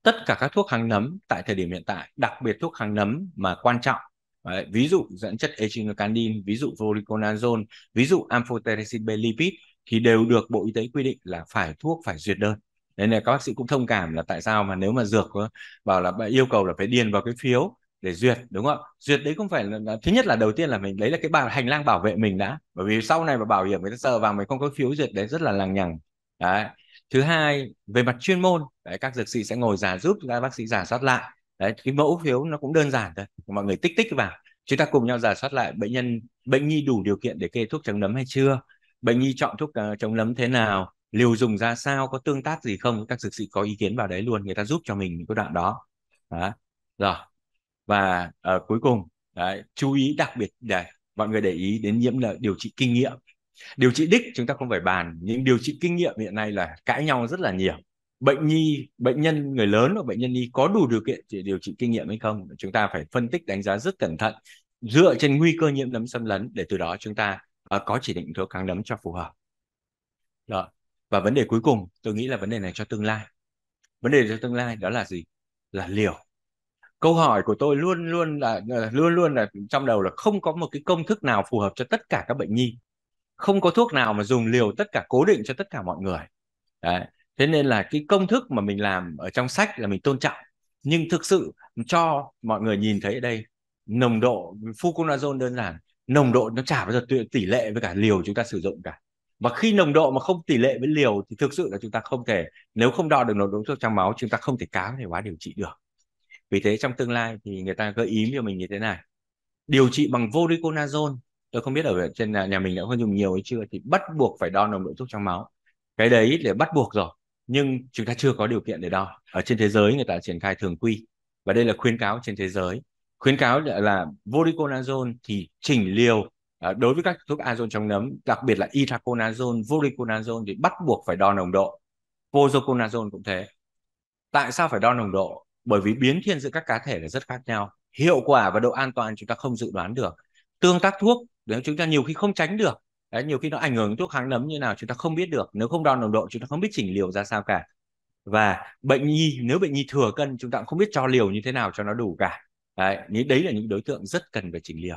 tất cả các thuốc kháng nấm tại thời điểm hiện tại, đặc biệt thuốc kháng nấm mà quan trọng Đấy, ví dụ dẫn chất echinocandin, ví dụ voriconazole, ví dụ amphotericin B lipid thì đều được Bộ Y tế quy định là phải thuốc phải duyệt đơn. Nên là các bác sĩ cũng thông cảm là tại sao mà nếu mà dược bảo là yêu cầu là phải điền vào cái phiếu để duyệt đúng không ạ duyệt đấy không phải là, là thứ nhất là đầu tiên là mình đấy là cái bảo hành lang bảo vệ mình đã bởi vì sau này mà bảo hiểm người ta sờ vào mình không có phiếu duyệt đấy rất là lằng nhằng đấy thứ hai về mặt chuyên môn đấy, các dược sĩ sẽ ngồi giả giúp các bác sĩ giả soát lại đấy cái mẫu phiếu nó cũng đơn giản thôi mọi người tích tích vào chúng ta cùng nhau giả soát lại bệnh nhân bệnh nhi đủ điều kiện để kê thuốc chống nấm hay chưa bệnh nhi chọn thuốc uh, chống nấm thế nào liều dùng ra sao có tương tác gì không các dược sĩ có ý kiến vào đấy luôn người ta giúp cho mình những cái đoạn đó đó rồi và uh, cuối cùng đấy, chú ý đặc biệt để mọi người để ý đến nhiễm là điều trị kinh nghiệm điều trị đích chúng ta không phải bàn những điều trị kinh nghiệm hiện nay là cãi nhau rất là nhiều bệnh nhi bệnh nhân người lớn và bệnh nhân nhi có đủ điều kiện để điều trị kinh nghiệm hay không chúng ta phải phân tích đánh giá rất cẩn thận dựa trên nguy cơ nhiễm nấm xâm lấn để từ đó chúng ta à, có chỉ định thuốc kháng nấm cho phù hợp đó. và vấn đề cuối cùng tôi nghĩ là vấn đề này cho tương lai vấn đề cho tương lai đó là gì là liều câu hỏi của tôi luôn luôn là ờ, luôn luôn là trong đầu là không có một cái công thức nào phù hợp cho tất cả các bệnh nhi không có thuốc nào mà dùng liều tất cả cố định cho tất cả mọi người Đấy thế nên là cái công thức mà mình làm ở trong sách là mình tôn trọng nhưng thực sự cho mọi người nhìn thấy ở đây nồng độ fluconazole đơn giản nồng độ nó chả bao giờ tỷ lệ với cả liều chúng ta sử dụng cả và khi nồng độ mà không tỷ lệ với liều thì thực sự là chúng ta không thể nếu không đo được nồng độ thuốc trong máu chúng ta không thể cám thể hóa điều trị được vì thế trong tương lai thì người ta gợi ý cho mình như thế này điều trị bằng voriconazole tôi không biết ở trên nhà mình đã có dùng nhiều hay chưa thì bắt buộc phải đo nồng độ thuốc trong máu cái đấy để bắt buộc rồi nhưng chúng ta chưa có điều kiện để đo ở trên thế giới người ta triển khai thường quy và đây là khuyến cáo trên thế giới khuyến cáo là voriconazole thì chỉnh liều ờ, đối với các thuốc azole trong nấm đặc biệt là itraconazole voriconazole thì bắt buộc phải đo nồng độ pozoconazole cũng thế tại sao phải đo nồng độ bởi vì biến thiên giữa các cá thể là rất khác nhau hiệu quả và độ an toàn chúng ta không dự đoán được tương tác thuốc nếu chúng ta nhiều khi không tránh được Đấy, nhiều khi nó ảnh hưởng thuốc kháng nấm như nào chúng ta không biết được nếu không đo nồng độ chúng ta không biết chỉnh liều ra sao cả và bệnh nhi nếu bệnh nhi thừa cân chúng ta cũng không biết cho liều như thế nào cho nó đủ cả đấy những đấy là những đối tượng rất cần phải chỉnh liều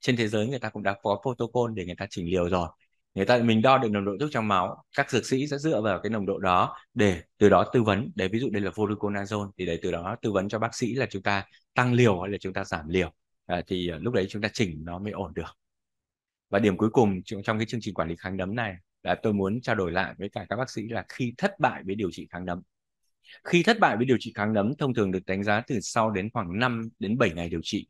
trên thế giới người ta cũng đã có protocol để người ta chỉnh liều rồi người ta mình đo được nồng độ thuốc trong máu các dược sĩ sẽ dựa vào cái nồng độ đó để từ đó tư vấn để ví dụ đây là voriconazole thì để từ đó tư vấn cho bác sĩ là chúng ta tăng liều hay là chúng ta giảm liều à, thì ờ, lúc đấy chúng ta chỉnh nó mới ổn được và điểm cuối cùng trong cái chương trình quản lý kháng nấm này là tôi muốn trao đổi lại với cả các bác sĩ là khi thất bại với điều trị kháng nấm khi thất bại với điều trị kháng nấm thông thường được đánh giá từ sau đến khoảng 5 đến 7 ngày điều trị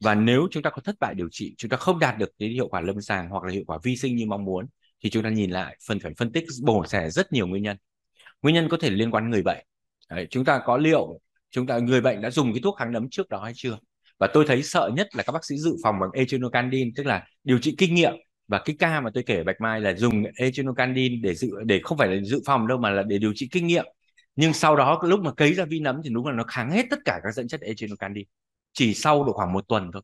và nếu chúng ta có thất bại điều trị chúng ta không đạt được cái hiệu quả lâm sàng hoặc là hiệu quả vi sinh như mong muốn thì chúng ta nhìn lại phần phải phân tích bổ sẻ rất nhiều nguyên nhân nguyên nhân có thể liên quan người bệnh Đấy, chúng ta có liệu chúng ta người bệnh đã dùng cái thuốc kháng nấm trước đó hay chưa và tôi thấy sợ nhất là các bác sĩ dự phòng bằng echinocandin tức là điều trị kinh nghiệm và cái ca mà tôi kể bạch mai là dùng echinocandin để dự để không phải là dự phòng đâu mà là để điều trị kinh nghiệm nhưng sau đó lúc mà cấy ra vi nấm thì đúng là nó kháng hết tất cả các dẫn chất echinocandin chỉ sau độ khoảng một tuần thôi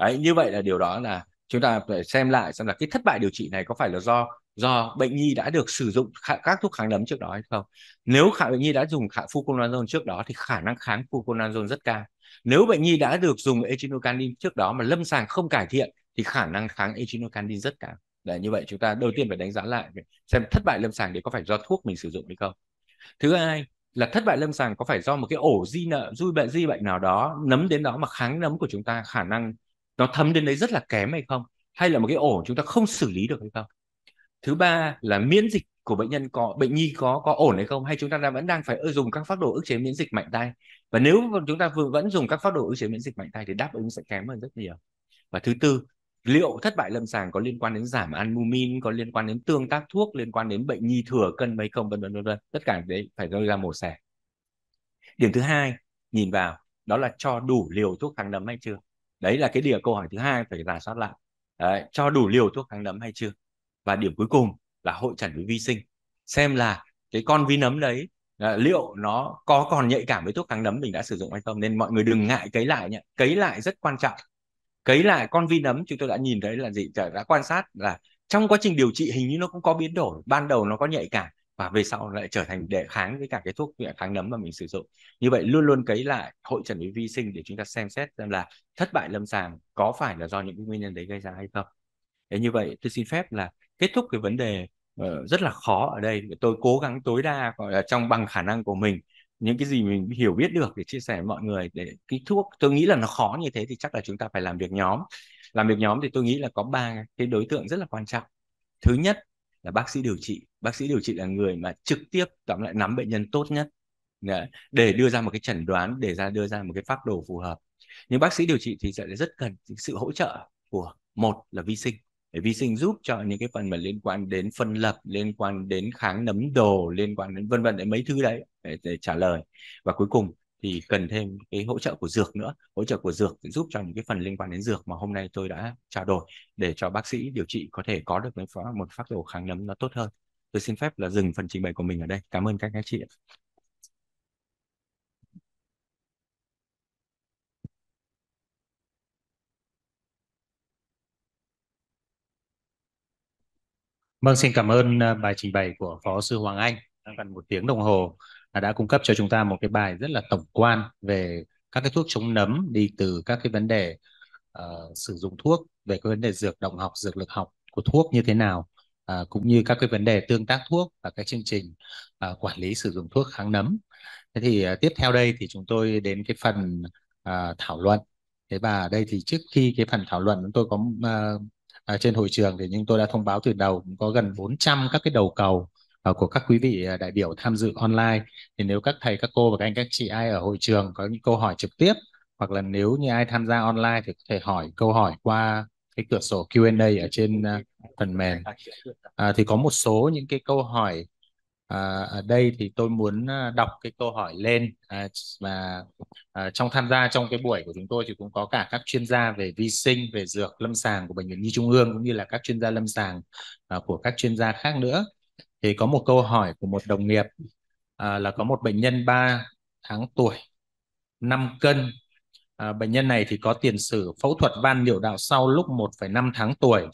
đấy như vậy là điều đó là chúng ta phải xem lại xem là cái thất bại điều trị này có phải là do do bệnh nhi đã được sử dụng các thuốc kháng nấm trước đó hay không nếu khả bệnh nhi đã dùng khả fuconazole trước đó thì khả năng kháng fuconazole rất cao nếu bệnh nhi đã được dùng echinocandin trước đó mà lâm sàng không cải thiện thì khả năng kháng echinocandin rất cao. Để như vậy chúng ta đầu tiên phải đánh giá lại xem thất bại lâm sàng để có phải do thuốc mình sử dụng hay không. Thứ hai là thất bại lâm sàng có phải do một cái ổ di nợ dui bệnh di bệnh nào đó nấm đến đó mà kháng nấm của chúng ta khả năng nó thấm đến đấy rất là kém hay không hay là một cái ổ chúng ta không xử lý được hay không thứ ba là miễn dịch của bệnh nhân có bệnh nhi có có ổn hay không hay chúng ta đã vẫn đang phải dùng các phác đồ ức chế miễn dịch mạnh tay và nếu chúng ta vẫn dùng các phác đồ ức chế miễn dịch mạnh tay thì đáp ứng sẽ kém hơn rất nhiều và thứ tư liệu thất bại lâm sàng có liên quan đến giảm albumin có liên quan đến tương tác thuốc liên quan đến bệnh nhi thừa cân mấy không vân vân vân vân tất cả đấy phải gây ra mổ xẻ điểm thứ hai nhìn vào đó là cho đủ liều thuốc kháng nấm hay chưa đấy là cái điều câu hỏi thứ hai phải giả soát lại đấy, cho đủ liều thuốc kháng nấm hay chưa và điểm cuối cùng là hội trần với vi sinh xem là cái con vi nấm đấy à, liệu nó có còn nhạy cảm với thuốc kháng nấm mình đã sử dụng hay không nên mọi người đừng ngại cấy lại nhé cấy lại rất quan trọng cấy lại con vi nấm chúng tôi đã nhìn thấy là gì đã quan sát là trong quá trình điều trị hình như nó cũng có biến đổi ban đầu nó có nhạy cảm và về sau lại trở thành đề kháng với cả cái thuốc kháng nấm mà mình sử dụng như vậy luôn luôn cấy lại hội trần với vi sinh để chúng ta xem xét xem là thất bại lâm sàng có phải là do những nguyên nhân đấy gây ra hay không thế như vậy tôi xin phép là kết thúc cái vấn đề Ờ, rất là khó ở đây tôi cố gắng tối đa gọi là trong bằng khả năng của mình những cái gì mình hiểu biết được để chia sẻ với mọi người để cái thuốc tôi nghĩ là nó khó như thế thì chắc là chúng ta phải làm việc nhóm làm việc nhóm thì tôi nghĩ là có ba cái đối tượng rất là quan trọng thứ nhất là bác sĩ điều trị bác sĩ điều trị là người mà trực tiếp tóm lại nắm bệnh nhân tốt nhất để đưa ra một cái chẩn đoán để ra đưa ra một cái pháp đồ phù hợp nhưng bác sĩ điều trị thì sẽ rất cần sự hỗ trợ của một là vi sinh để vi sinh giúp cho những cái phần mà liên quan đến phân lập liên quan đến kháng nấm đồ liên quan đến vân vân đến mấy thứ đấy để, để trả lời và cuối cùng thì cần thêm cái hỗ trợ của dược nữa hỗ trợ của dược giúp cho những cái phần liên quan đến dược mà hôm nay tôi đã trao đổi để cho bác sĩ điều trị có thể có được một phác đồ kháng nấm nó tốt hơn tôi xin phép là dừng phần trình bày của mình ở đây cảm ơn các anh chị ạ Vâng, xin cảm ơn à, bài trình bày của Phó sư Hoàng Anh gần một tiếng đồng hồ à, đã cung cấp cho chúng ta một cái bài rất là tổng quan về các cái thuốc chống nấm đi từ các cái vấn đề uh, sử dụng thuốc về cái vấn đề dược động học, dược lực học của thuốc như thế nào uh, cũng như các cái vấn đề tương tác thuốc và các chương trình uh, quản lý sử dụng thuốc kháng nấm. Thế thì uh, tiếp theo đây thì chúng tôi đến cái phần uh, thảo luận. Thế và đây thì trước khi cái phần thảo luận chúng tôi có uh, à, trên hội trường thì nhưng tôi đã thông báo từ đầu cũng có gần 400 các cái đầu cầu uh, của các quý vị à, đại biểu tham dự online thì nếu các thầy các cô và các anh các chị ai ở hội trường có những câu hỏi trực tiếp hoặc là nếu như ai tham gia online thì có thể hỏi câu hỏi qua cái cửa sổ Q&A ở trên uh, phần mềm à, thì có một số những cái câu hỏi À, ở đây thì tôi muốn à, đọc cái câu hỏi lên à, và à, trong tham gia trong cái buổi của chúng tôi thì cũng có cả các chuyên gia về vi sinh, về dược lâm sàng của bệnh viện Nhi Trung ương cũng như là các chuyên gia lâm sàng à, của các chuyên gia khác nữa. Thì có một câu hỏi của một đồng nghiệp à, là có một bệnh nhân 3 tháng tuổi, 5 cân. À, bệnh nhân này thì có tiền sử phẫu thuật van niệu đạo sau lúc 1,5 tháng tuổi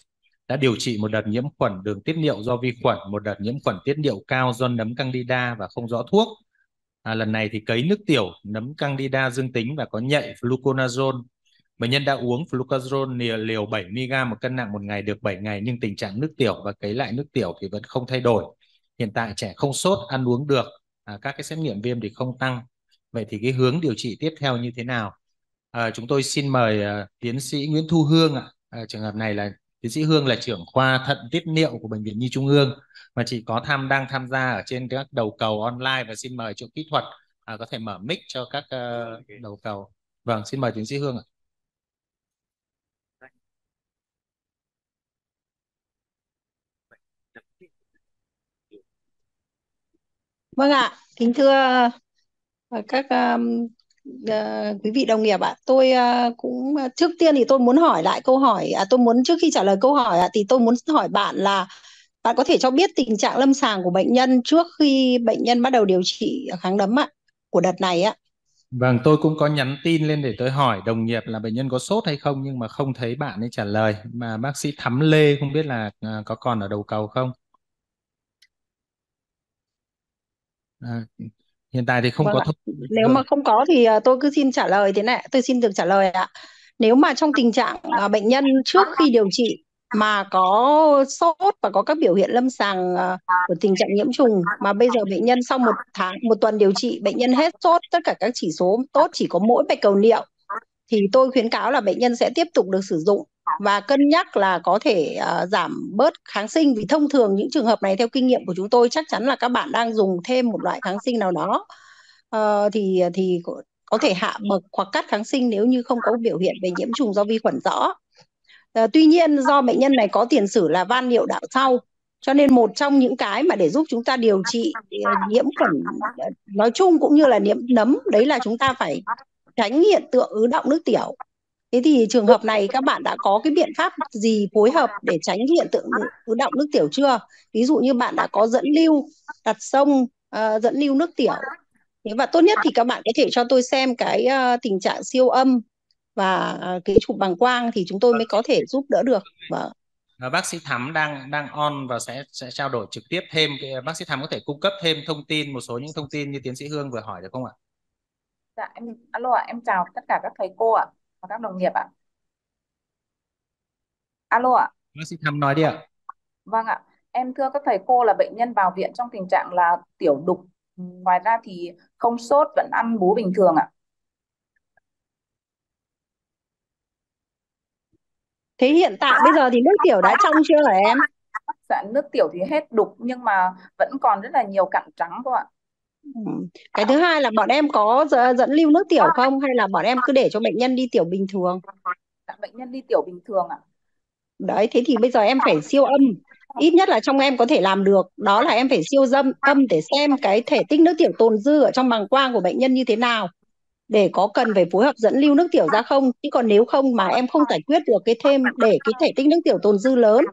đã điều trị một đợt nhiễm khuẩn đường tiết niệu do vi khuẩn, một đợt nhiễm khuẩn tiết niệu cao do nấm candida và không rõ thuốc. À, lần này thì cấy nước tiểu, nấm candida dương tính và có nhạy fluconazole. Bệnh nhân đã uống fluconazole liều, 7 mg một cân nặng một ngày được 7 ngày nhưng tình trạng nước tiểu và cấy lại nước tiểu thì vẫn không thay đổi. Hiện tại trẻ không sốt, ăn uống được, à, các cái xét nghiệm viêm thì không tăng. Vậy thì cái hướng điều trị tiếp theo như thế nào? À, chúng tôi xin mời à, tiến sĩ Nguyễn Thu Hương ạ. À, trường hợp này là Tiến sĩ Hương là trưởng khoa thận tiết niệu của Bệnh viện Nhi Trung ương mà chị có tham đang tham gia ở trên các đầu cầu online và xin mời trưởng kỹ thuật à, có thể mở mic cho các uh, đầu cầu. Vâng, xin mời tiến sĩ Hương ạ. Vâng ạ, kính thưa ờ, các Ờ, quý vị đồng nghiệp ạ. À. Tôi uh, cũng ờ, trước tiên thì tôi muốn hỏi lại câu hỏi à tôi muốn trước khi trả lời câu hỏi à, thì tôi muốn hỏi bạn là bạn có thể cho biết tình trạng lâm sàng của bệnh nhân trước khi bệnh nhân bắt đầu điều trị kháng đấm ạ à, của đợt này ạ. À. Vâng, tôi cũng có nhắn tin lên để tôi hỏi đồng nghiệp là bệnh nhân có sốt hay không nhưng mà không thấy bạn ấy trả lời. Mà bác sĩ Thắm Lê không biết là có còn ở đầu cầu không? À, hiện tại thì không Vâng có thông tin Nếu mà không có thì à, tôi cứ xin trả lời thế này, tôi xin được trả lời ạ. Nếu mà trong tình trạng à, bệnh nhân trước khi điều trị mà có sốt và có các biểu hiện lâm sàng à, của tình trạng nhiễm trùng mà bây giờ bệnh nhân sau một tháng, một tuần điều trị bệnh nhân hết sốt tất cả các chỉ số tốt chỉ có mỗi bạch cầu niệu thì tôi khuyến cáo là bệnh nhân sẽ tiếp tục được sử dụng và cân nhắc là có thể uh, giảm bớt kháng sinh vì thông thường những trường hợp này theo kinh nghiệm của chúng tôi chắc chắn là các bạn đang dùng thêm một loại kháng sinh nào đó uh, thì thì có thể hạ bậc hoặc cắt kháng sinh nếu như không có biểu hiện về nhiễm trùng do vi khuẩn rõ. Uh, tuy nhiên do bệnh nhân này có tiền sử là van niệu đạo sau cho nên một trong những cái mà để giúp chúng ta điều trị nhiễm khuẩn nói chung cũng như là nhiễm nấm đấy là chúng ta phải tránh hiện tượng ứ động nước tiểu thế thì trường hợp này các bạn đã có cái biện pháp gì phối hợp để tránh hiện tượng ứ động nước tiểu chưa ví dụ như bạn đã có dẫn lưu đặt sông uh, dẫn lưu nước tiểu thế và tốt nhất thì các bạn có thể cho tôi xem cái uh, tình trạng siêu âm và ờ, cái chụp bằng quang thì chúng tôi mới có thể giúp đỡ được vâng. và bác sĩ thắm đang đang on và sẽ sẽ trao đổi trực tiếp thêm bác sĩ thắm có thể cung cấp thêm thông tin một số những thông tin như tiến sĩ hương vừa hỏi được không ạ Dạ em alo ạ, em chào tất cả các thầy cô ạ và các đồng nghiệp ạ. Alo ạ. Bác sĩ Thắm nói đi ạ. Vâng ạ. Em thưa các thầy cô là bệnh nhân vào viện trong tình trạng là tiểu đục, ngoài ra thì không sốt vẫn ăn bú bình thường ạ. Thế hiện tại bây giờ thì nước tiểu đã trong chưa hả em? Dạ, nước tiểu thì hết đục nhưng mà vẫn còn rất là nhiều cặn trắng cô ạ. Ừ. cái thứ hai là bọn em có dẫn lưu nước tiểu không hay là bọn em cứ để cho bệnh nhân đi tiểu bình thường dạ, bệnh nhân đi tiểu bình thường ạ à? đấy thế thì bây giờ em phải siêu âm ít nhất là trong em có thể làm được đó là em phải siêu dâm âm để xem cái thể tích nước tiểu tồn dư ở trong bằng quang của bệnh nhân như thế nào để có cần phải phối hợp dẫn lưu nước tiểu ra không chứ còn nếu không mà em không giải quyết được cái thêm để cái thể tích nước tiểu tồn dư lớn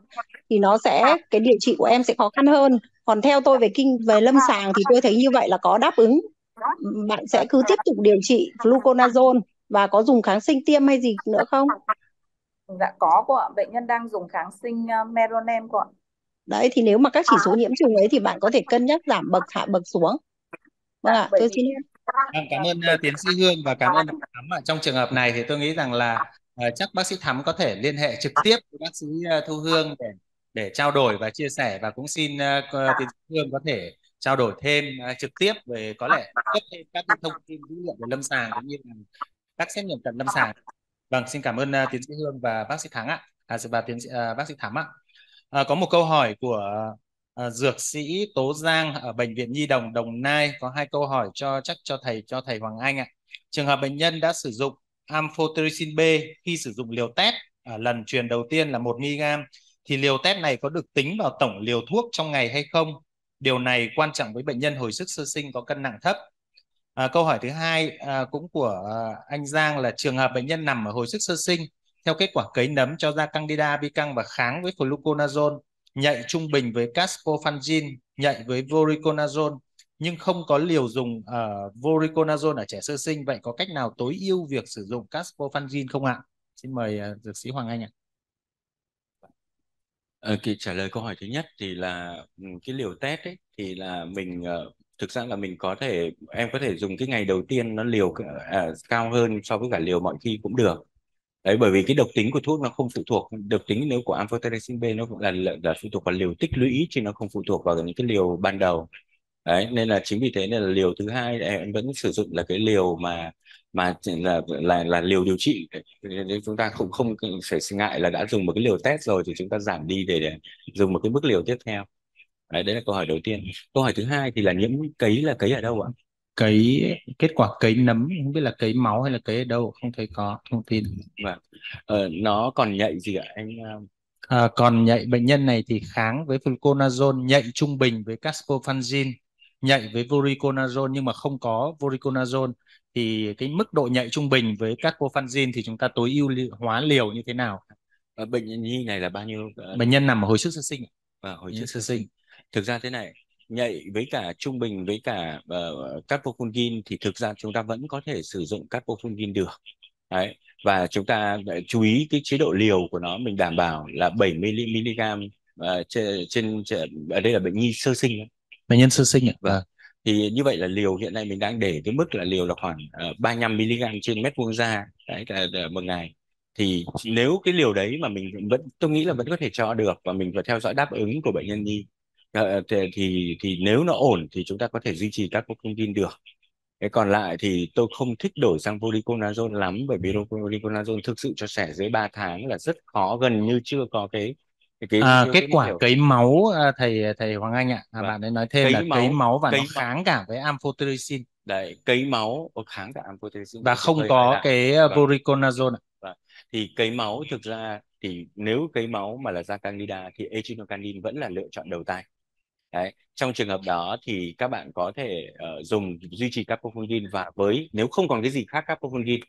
thì nó sẽ cái điều trị của em sẽ khó khăn hơn còn theo tôi về kinh về lâm sàng thì tôi thấy như vậy là có đáp ứng bạn sẽ cứ tiếp tục điều trị fluconazole và có dùng kháng sinh tiêm hay gì nữa không dạ có cô ạ bệnh nhân đang dùng kháng sinh ờ, meronem cô ạ đấy thì nếu mà các chỉ số nhiễm trùng ấy thì bạn có thể cân nhắc giảm bậc hạ bậc xuống vâng ạ dạ, tôi xin vâng, cảm ơn ờ, tiến sĩ Hương và cảm ơn Thắm ạ. Trong trường hợp này thì tôi nghĩ rằng là ờ, chắc bác sĩ Thắm có thể liên hệ trực tiếp với bác sĩ Thu Hương để để trao đổi và chia sẻ và cũng xin ờ, dạ. tiến sĩ Hương có thể trao đổi thêm ờ, trực tiếp về có lẽ cấp dạ. thêm các thông tin dữ liệu về lâm sàng cũng như là các xét nghiệm cận lâm dạ. sàng. Vâng, xin cảm ơn ờ, tiến sĩ Hương và bác sĩ Thắng ạ. À, và tiến sĩ uh, bác sĩ Thắng ạ. À, có một câu hỏi của uh, dược sĩ Tố Giang ở bệnh viện Nhi đồng Đồng Nai có hai câu hỏi cho chắc cho thầy cho thầy Hoàng Anh ạ. Trường hợp bệnh nhân đã sử dụng amphotericin B khi sử dụng liều test ở lần truyền đầu tiên là 1 mg thì liều test này có được tính vào tổng liều thuốc trong ngày hay không? Điều này quan trọng với bệnh nhân hồi sức sơ sinh có cân nặng thấp. À, câu hỏi thứ hai à, cũng của à, anh Giang là trường hợp bệnh nhân nằm ở hồi sức sơ sinh theo kết quả cấy nấm cho ra candida căng và kháng với fluconazole, nhạy trung bình với caspofungin, nhạy với voriconazole nhưng không có liều dùng uh, voriconazole ở trẻ sơ sinh vậy có cách nào tối ưu việc sử dụng caspofungin không ạ? Xin mời uh, dược sĩ Hoàng Anh ạ. À, ờ, thì trả lời câu hỏi thứ nhất thì là ừ, cái liều test ấy thì là mình ờ, thực ra là mình có thể em có thể dùng cái ngày đầu tiên nó liều à, cao hơn so với cả liều mọi khi cũng được đấy bởi vì cái độc tính của thuốc nó không phụ thuộc độc tính nếu của amphotericin B nó cũng là là phụ thuộc vào liều tích lũy chứ nó không phụ thuộc vào những cái liều ban đầu đấy nên là chính vì thế nên là liều thứ hai em vẫn sử dụng là cái liều mà mà là là là liều điều trị nếu chúng ta không không phải e-, ngại là đã dùng một cái liều test rồi thì chúng ta giảm đi để, để dùng một cái mức liều tiếp theo đấy, đấy là câu hỏi đầu tiên câu hỏi thứ hai thì là nhiễm cấy là cấy ở đâu ạ cấy kết quả cấy nấm không biết là cấy máu hay là cấy ở đâu không thấy có thông tin vâng ờ, nó còn nhạy gì ạ anh ờ, à, còn nhạy bệnh nhân này thì kháng với fluconazole nhạy trung bình với caspofanzin nhạy với voriconazole nhưng mà không có voriconazole thì cái mức độ nhạy trung bình với các cofanzin thì chúng ta tối ưu li- hóa liều như thế nào? Ở ờ, bệnh nhân nhi này là bao nhiêu? Ờ? Bệnh nhân nằm ở hồi sức sơ sinh. À, hồi sức sơ sinh. Thực ra thế này, nhạy với cả trung bình với cả uh, ờ, carbofungi thì thực ra chúng ta vẫn có thể sử dụng các carbofungi được. Đấy. Và chúng ta chú ý cái chế độ liều của nó mình đảm bảo là 70 mg uh, trên, trên, trên ở đây là bệnh nhi sơ sinh bệnh nhân sơ sinh ạ vâng thì như vậy là liều hiện nay mình đang để cái mức là liều là khoảng uh, 35 mg trên mét vuông da đấy là, là một ngày thì nếu cái liều đấy mà mình vẫn tôi nghĩ là vẫn có thể cho được và mình phải theo dõi đáp ứng của bệnh nhân nhi ờ, thì, thì thì nếu nó ổn thì chúng ta có thể duy trì các thông tin được cái còn lại thì tôi không thích đổi sang voriconazole lắm bởi vì voriconazole thực sự cho trẻ dưới 3 tháng là rất khó gần như chưa có cái cái, cái, à, cái, kết quả kiểu... cấy máu à, thầy thầy Hoàng Anh ạ à, vâng. bạn ấy nói thêm cấy là cấy máu và cấy nó kháng cả với amphotericin đấy cấy máu ờ, kháng cả amphotericin và không có cái ờ, vâng. voriconazole vâng. thì cấy máu thực ra thì nếu cấy máu mà là da candida thì echinocandin vẫn là lựa chọn đầu tay Đấy. Trong trường hợp đó thì các bạn có thể uh, dùng duy trì capofungin và với nếu không còn cái gì khác capofungin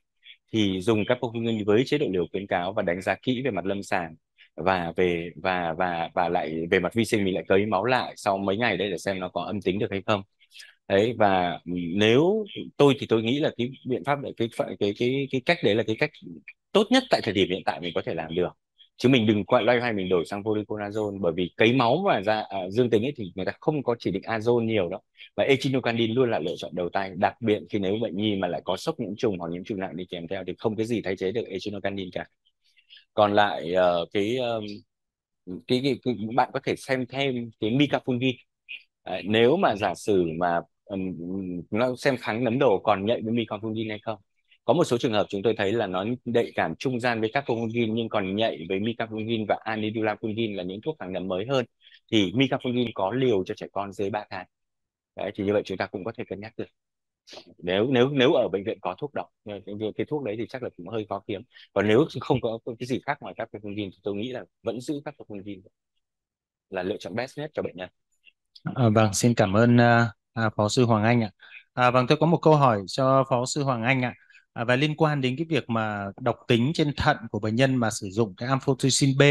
thì dùng capofungin với chế độ liều khuyến cáo và đánh giá kỹ về mặt lâm sàng và về và và và lại về mặt vi sinh mình lại cấy máu lại sau mấy ngày đấy để xem nó có âm tính được hay không đấy và nếu tôi thì tôi nghĩ là cái biện pháp cái cái cái cái cách đấy là cái cách tốt nhất tại thời điểm hiện tại mình có thể làm được chứ mình đừng quậy loay hoay mình đổi sang voriconazole bởi vì cấy máu và ra à, dương tính ấy thì người ta không có chỉ định azole nhiều đâu và echinocandin luôn là lựa chọn đầu tay đặc biệt khi nếu bệnh nhi mà lại có sốc nhiễm trùng hoặc nhiễm trùng nặng đi kèm theo thì không cái gì thay thế được echinocandin cả còn lại uh, cái, uh, cái, cái, cái bạn có thể xem thêm cái Mika à, nếu mà giả sử mà um, nó xem kháng nấm đồ còn nhạy với Mika hay không có một số trường hợp chúng tôi thấy là nó đậy cảm trung gian với các fungin nhưng còn nhạy với micafungin và anidulafungin là những thuốc kháng nấm mới hơn thì micafungin có liều cho trẻ con dưới 3 tháng đấy thì như vậy chúng ta cũng có thể cân nhắc được nếu nếu nếu ở bệnh viện có thuốc độc ờ, cái thuốc đấy thì chắc là cũng hơi khó kiếm còn nếu không có cái gì khác ngoài các cái phương viên thì tôi nghĩ là vẫn giữ các cái phương viên là lựa chọn best nhất cho bệnh nhân à, vâng xin cảm ơn à, à, phó sư Hoàng Anh ạ à, vâng tôi có một câu hỏi cho phó sư Hoàng Anh ạ à, và liên quan đến cái việc mà độc tính trên thận của bệnh nhân mà sử dụng cái amphotericin B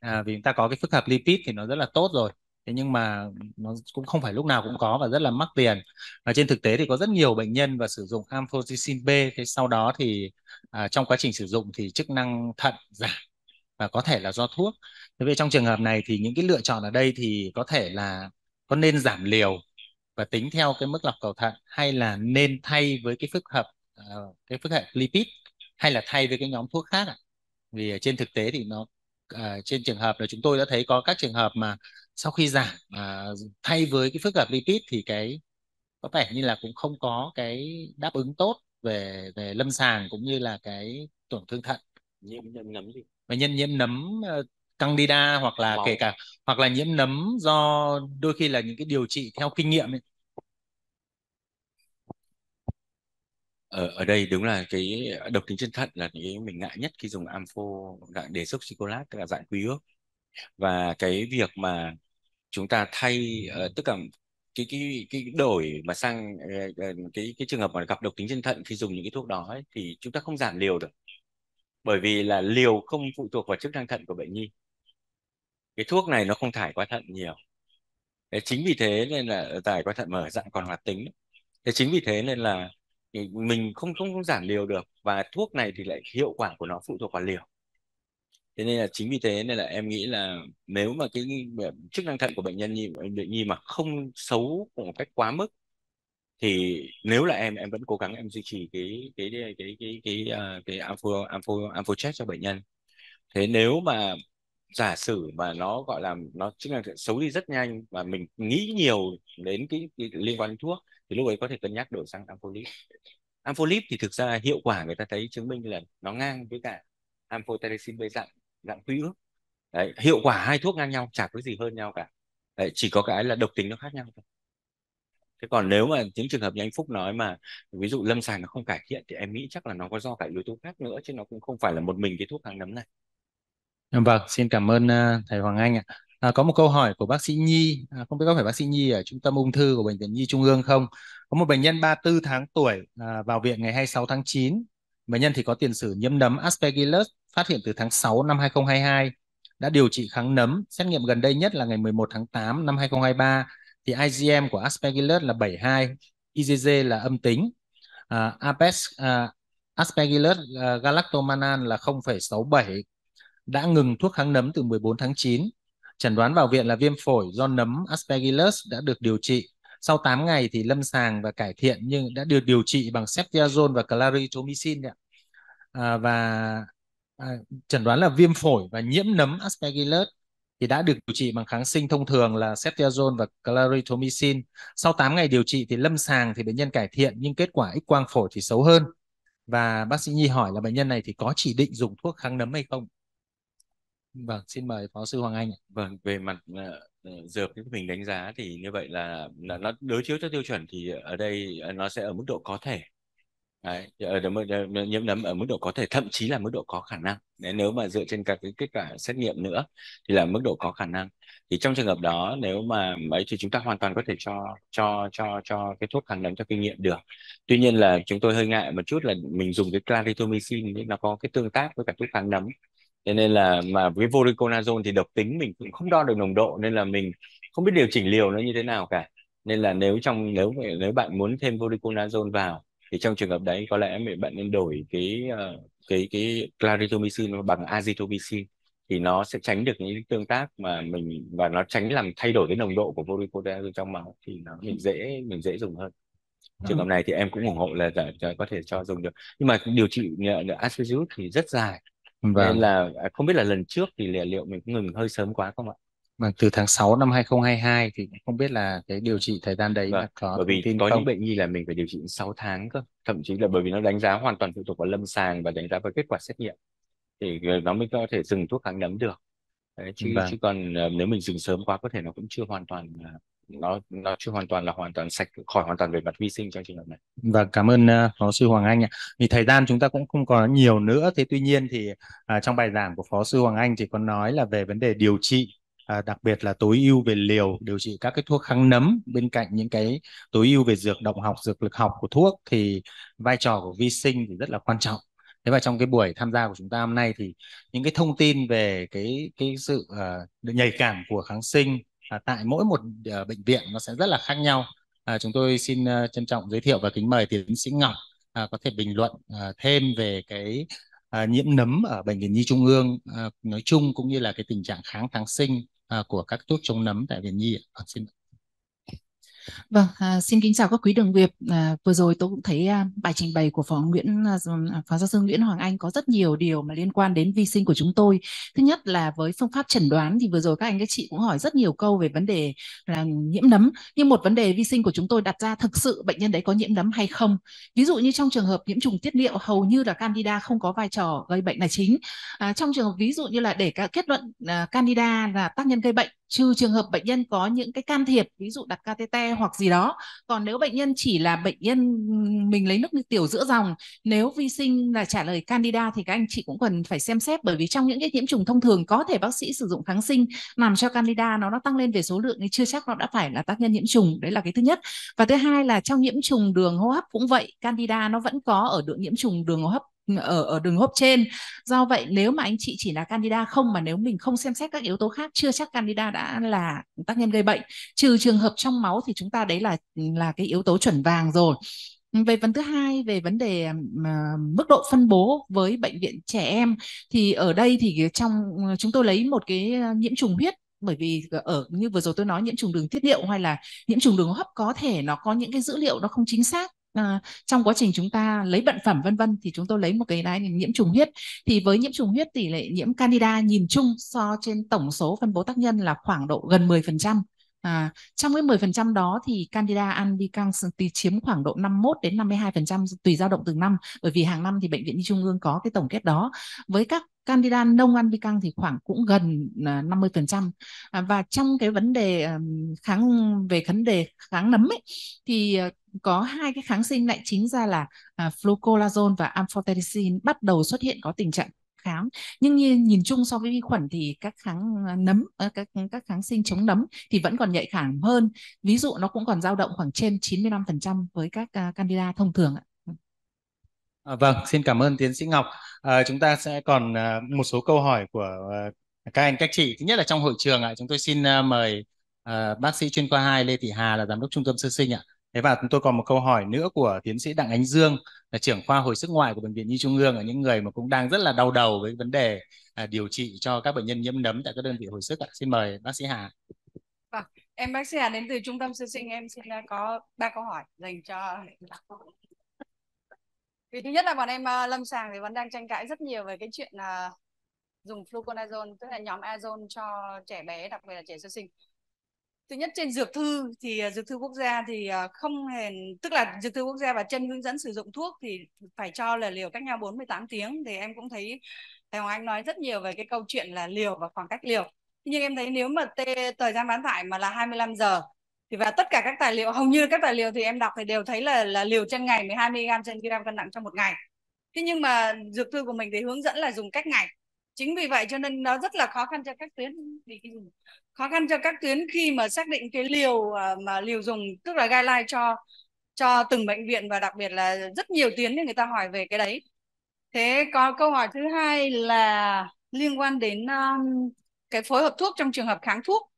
à, vì chúng ta có cái phức hợp lipid thì nó rất là tốt rồi thế nhưng mà nó cũng không phải lúc nào cũng có và rất là mắc tiền và trên thực tế thì có rất nhiều bệnh nhân và sử dụng amphotericin B thế sau đó thì à, trong quá trình sử dụng thì chức năng thận giảm và có thể là do thuốc thế vậy trong trường hợp này thì những cái lựa chọn ở đây thì có thể là có nên giảm liều và tính theo cái mức lọc cầu thận hay là nên thay với cái phức hợp ờ, cái phức hợp lipid hay là thay với cái nhóm thuốc khác ạ à? vì trên thực tế thì nó à, trên trường hợp là chúng tôi đã thấy có các trường hợp mà sau khi giảm à, thay với cái phức hợp lipid thì cái có vẻ như là cũng không có cái đáp ứng tốt về về lâm sàng cũng như là cái tổn thương thận nhiễm nhâm nấm gì và nhân nhiễm nấm uh, candida hoặc là Máu. kể cả hoặc là nhiễm nấm do đôi khi là những cái điều trị theo kinh nghiệm ấy, ở ờ, ở đây đúng là cái ờ, độc tính trên thận là cái mình ngại nhất khi dùng ampho dạng đề xúc sicolat tức là dạng quy ước và cái việc mà chúng ta thay uh, tức là cái cái cái đổi mà sang uh, cái cái trường hợp mà gặp độc tính trên thận khi dùng những cái thuốc đó ấy, thì chúng ta không giảm liều được bởi vì là liều không phụ thuộc vào chức năng thận của bệnh nhi cái thuốc này nó không thải qua thận nhiều Thế chính vì thế nên là thải qua thận mở dạng còn hoạt tính thế chính vì thế nên là mình không không không giảm liều được và thuốc này thì lại hiệu quả của nó phụ thuộc vào liều thế nên là chính vì thế nên là em nghĩ là nếu mà cái chức năng thận của bệnh nhân nhi bệnh nhi mà không xấu một cách quá mức thì nếu là em em vẫn cố gắng em duy trì cái cái cái cái cái cái, uh, cái ampho ampho ampho check cho bệnh nhân thế nếu mà giả sử mà nó gọi là nó chức năng thận xấu đi rất nhanh và mình nghĩ nhiều đến cái, cái liên quan đến thuốc thì lúc ấy có thể cân nhắc đổi sang ampholip ampholip thì thực ra hiệu quả người ta thấy chứng minh là nó ngang với cả amphotericin B dạng dạng quy ước đấy, hiệu quả hai thuốc ngang nhau chả có gì hơn nhau cả đấy, chỉ có cái là độc tính nó khác nhau thôi thế còn nếu mà những trường hợp như anh Phúc nói mà ví dụ lâm sàng nó không cải thiện thì em nghĩ chắc là nó có do cả yếu tố khác nữa chứ nó cũng không phải là một mình cái thuốc kháng nấm này vâng xin cảm ơn à, thầy Hoàng Anh ạ À, có một câu hỏi của bác sĩ Nhi, à, không biết có phải bác sĩ Nhi ở trung tâm ung thư của bệnh viện Nhi Trung ương không? Có một bệnh nhân 34 tháng tuổi à, vào viện ngày 26 tháng 9. Bệnh nhân thì có tiền sử nhiễm nấm Aspergillus phát hiện từ tháng 6 năm 2022, đã điều trị kháng nấm, xét nghiệm gần đây nhất là ngày 11 tháng 8 năm 2023 thì IgM của Aspergillus là 72, IgG là âm tính. À, Apex à, Aspergillus à, galactomannan là 0,67 đã ngừng thuốc kháng nấm từ 14 tháng 9 Chẩn đoán vào viện là viêm phổi do nấm Aspergillus đã được điều trị. Sau 8 ngày thì lâm sàng và cải thiện nhưng đã được điều trị bằng ceftriaxone và clarithromycin À, và à, chẩn đoán là viêm phổi và nhiễm nấm Aspergillus thì đã được điều trị bằng kháng sinh thông thường là ceftriaxone và clarithromycin Sau 8 ngày điều trị thì lâm sàng thì bệnh nhân cải thiện nhưng kết quả x quang phổi thì xấu hơn. Và bác sĩ Nhi hỏi là bệnh nhân này thì có chỉ định dùng thuốc kháng nấm hay không? Vâng, xin mời phó sư Hoàng Anh. Vâng, về mặt uh, dược thì mình đánh giá thì như vậy là là nó đối chiếu theo tiêu chuẩn thì ở đây ờ, nó sẽ ở mức độ có thể. Đấy, ở mức nhiễm nấm ở mức độ có thể thậm chí là mức độ có khả năng Đấy, nếu mà dựa trên các cái kết quả xét nghiệm nữa thì là mức độ có khả năng thì trong trường hợp đó nếu mà ấy thì chúng ta hoàn toàn có thể cho cho cho cho cái thuốc kháng nấm cho kinh nghiệm được tuy nhiên là chúng tôi hơi ngại một chút là mình dùng cái claritomycin nó có cái tương tác với cả thuốc kháng nấm thế nên là mà với voriconazole thì độc tính mình cũng không đo được nồng độ nên là mình không biết điều chỉnh liều nó như thế nào cả nên là nếu trong nếu nếu bạn muốn thêm voriconazole vào thì trong trường hợp đấy có lẽ bạn nên đổi cái ờ, cái cái clarithromycin bằng azithromycin thì nó sẽ tránh được những tương tác mà mình và nó tránh làm thay đổi cái nồng độ của voriconazole trong máu thì nó mình dễ mình dễ dùng hơn trường hợp vâng. này thì em cũng ủng hộ là, là, là có thể cho dùng được nhưng mà điều trị aspirin thì rất dài nên Vâng. là à, không biết là lần trước thì liệu, liệu mình ngừng hơi sớm quá không ạ? Vâng, từ tháng 6 năm 2022 thì không biết là cái điều trị thời gian đấy Vâng, là có bởi thông vì tin có không? những bệnh nhi là mình phải điều trị đến 6 tháng cơ, thậm chí là bởi vì nó đánh giá hoàn toàn phụ thuộc vào lâm sàng và đánh giá vào kết quả xét nghiệm thì ờ, nó mới có thể dừng thuốc kháng nấm được. Đấy, chứ Vâng, chứ còn ờ, nếu mình dừng sớm quá có thể nó cũng chưa hoàn toàn à, nó nó chưa hoàn toàn là hoàn toàn sạch khỏi hoàn toàn về mặt vi sinh trong trường hợp này. Và vâng, cảm ơn uh, phó sư Hoàng Anh ạ. Vì thời gian chúng ta cũng không còn nhiều nữa thế tuy nhiên thì uh, trong bài giảng của phó sư Hoàng Anh thì có nói là về vấn đề điều trị À, đặc biệt là tối ưu về liều điều trị các cái thuốc kháng nấm bên cạnh những cái tối ưu về dược động học dược lực học của thuốc thì vai trò của vi sinh thì rất là quan trọng thế và trong cái buổi tham gia của chúng ta hôm nay thì những cái thông tin về cái cái sự uh, nhạy cảm của kháng sinh à, tại mỗi một à, bệnh viện nó sẽ rất là khác nhau. À, chúng tôi xin à, trân trọng giới thiệu và kính mời tiến sĩ Ngọc à, có thể bình luận à, thêm về cái à, nhiễm nấm ở bệnh viện Nhi Trung ương à, nói chung cũng như là cái tình trạng kháng kháng sinh à, của các thuốc chống nấm tại viện Nhi. À, xin Vâng, à, xin kính chào các quý đồng nghiệp. À, vừa rồi tôi cũng thấy à, bài trình bày của phó Nguyễn à, à, phó giáo sư Nguyễn Hoàng Anh có rất nhiều điều mà liên quan đến vi sinh của chúng tôi. Thứ nhất là với phương pháp chẩn đoán thì vừa rồi các anh các chị cũng hỏi rất nhiều câu về vấn đề là nhiễm nấm. Nhưng một vấn đề vi sinh của chúng tôi đặt ra thực sự bệnh nhân đấy có nhiễm nấm hay không. Ví dụ như trong trường hợp nhiễm trùng tiết niệu hầu như là candida không có vai trò gây bệnh là chính. À, trong trường hợp ví dụ như là để kết luận à, candida là tác nhân gây bệnh trừ trường hợp bệnh nhân có những cái can thiệp ví dụ đặt catheter hoặc gì đó còn nếu bệnh nhân chỉ là bệnh nhân mình lấy nước tiểu giữa dòng nếu vi sinh là trả lời candida thì các anh chị cũng cần phải xem xét bởi vì trong những cái nhiễm trùng thông thường có thể bác sĩ sử dụng kháng sinh làm cho candida nó nó tăng lên về số lượng nhưng chưa chắc nó đã phải là tác nhân nhiễm trùng đấy là cái thứ nhất và thứ hai là trong nhiễm trùng đường hô hấp cũng vậy candida nó vẫn có ở độ nhiễm trùng đường hô hấp ở ở đường hô hấp trên do vậy nếu mà anh chị chỉ là candida không mà nếu mình không xem xét các yếu tố khác chưa chắc candida đã là tác nhân gây bệnh trừ trường hợp trong máu thì chúng ta đấy là là cái yếu tố chuẩn vàng rồi về vấn thứ hai về vấn đề à, mức độ phân bố với bệnh viện trẻ em thì ở đây thì trong chúng tôi lấy một cái à, nhiễm trùng huyết bởi vì ở như vừa rồi tôi nói nhiễm trùng đường tiết niệu hay là nhiễm trùng đường hô hấp có thể nó có những cái dữ liệu nó không chính xác à, trong quá trình chúng ta lấy bệnh phẩm vân vân thì chúng tôi lấy một cái đái nhiễm trùng huyết thì với nhiễm trùng huyết tỷ lệ nhiễm candida nhìn chung so trên tổng số phân bố tác nhân là khoảng độ gần 10%. À, trong cái 10% đó thì Candida albicans thì chiếm khoảng độ 51 đến 52% tùy dao động từng năm bởi vì hàng năm thì bệnh viện nhi trung ương có cái tổng kết đó. Với các Candida nông albicans thì khoảng cũng gần 50%. À, à, và trong cái vấn đề kháng về vấn đề kháng nấm ấy thì ờ, có hai cái kháng sinh lại chính ra là à, fluconazole và amphotericin bắt đầu xuất hiện có tình trạng kháng nhưng như nhìn chung so với vi khuẩn thì các kháng à, nấm à, các các kháng sinh chống nấm thì vẫn còn nhạy cảm hơn ví dụ nó cũng còn dao động khoảng trên 95% với các uh, candida thông thường ạ à, vâng xin cảm ơn tiến sĩ ngọc à, chúng ta sẽ còn à, một số câu hỏi của à, các anh các chị thứ nhất là trong hội trường ạ à, chúng tôi xin à, mời à, bác sĩ chuyên khoa 2 Lê Thị Hà là giám đốc trung tâm sơ sinh ạ Thế và chúng tôi còn một câu hỏi nữa của tiến sĩ Đặng Ánh Dương là trưởng khoa hồi sức ngoại của bệnh viện Nhi Trung ương ở những người mà cũng đang rất là đau đầu với vấn đề à, điều trị cho các bệnh nhân nhiễm nấm tại các đơn vị hồi sức ạ. Xin mời bác sĩ Hà. Vâng, em bác sĩ Hà đến từ trung tâm sơ sinh em xin à, có ba câu hỏi dành cho vì thứ nhất là bọn em uh, lâm sàng thì vẫn đang tranh cãi rất nhiều về cái chuyện là uh, dùng fluconazole tức là nhóm azole cho trẻ bé đặc biệt là trẻ sơ sinh thứ nhất trên dược thư thì à, dược thư quốc gia thì à, không hề tức là dược thư quốc gia và chân hướng dẫn sử dụng thuốc thì phải cho là liều cách nhau 48 tiếng thì em cũng thấy thầy à, Hoàng Anh nói rất nhiều về cái câu chuyện là liều và khoảng cách liều nhưng em thấy nếu mà tê, thời gian bán tải mà là 25 giờ thì và tất cả các tài liệu hầu như các tài liệu thì em đọc thì đều thấy là là liều trên ngày 12 mg trên kg cân nặng trong một ngày thế nhưng mà dược thư của mình thì hướng dẫn là dùng cách ngày chính vì vậy cho nên nó rất là khó khăn cho các tuyến vì cái dùng khó khăn cho các tuyến khi mà xác định cái liều à, mà liều dùng tức là guideline cho cho từng bệnh viện và đặc biệt là rất nhiều tuyến thì người ta hỏi về cái đấy thế có câu hỏi thứ hai là liên quan đến um, cái phối hợp thuốc trong trường hợp kháng thuốc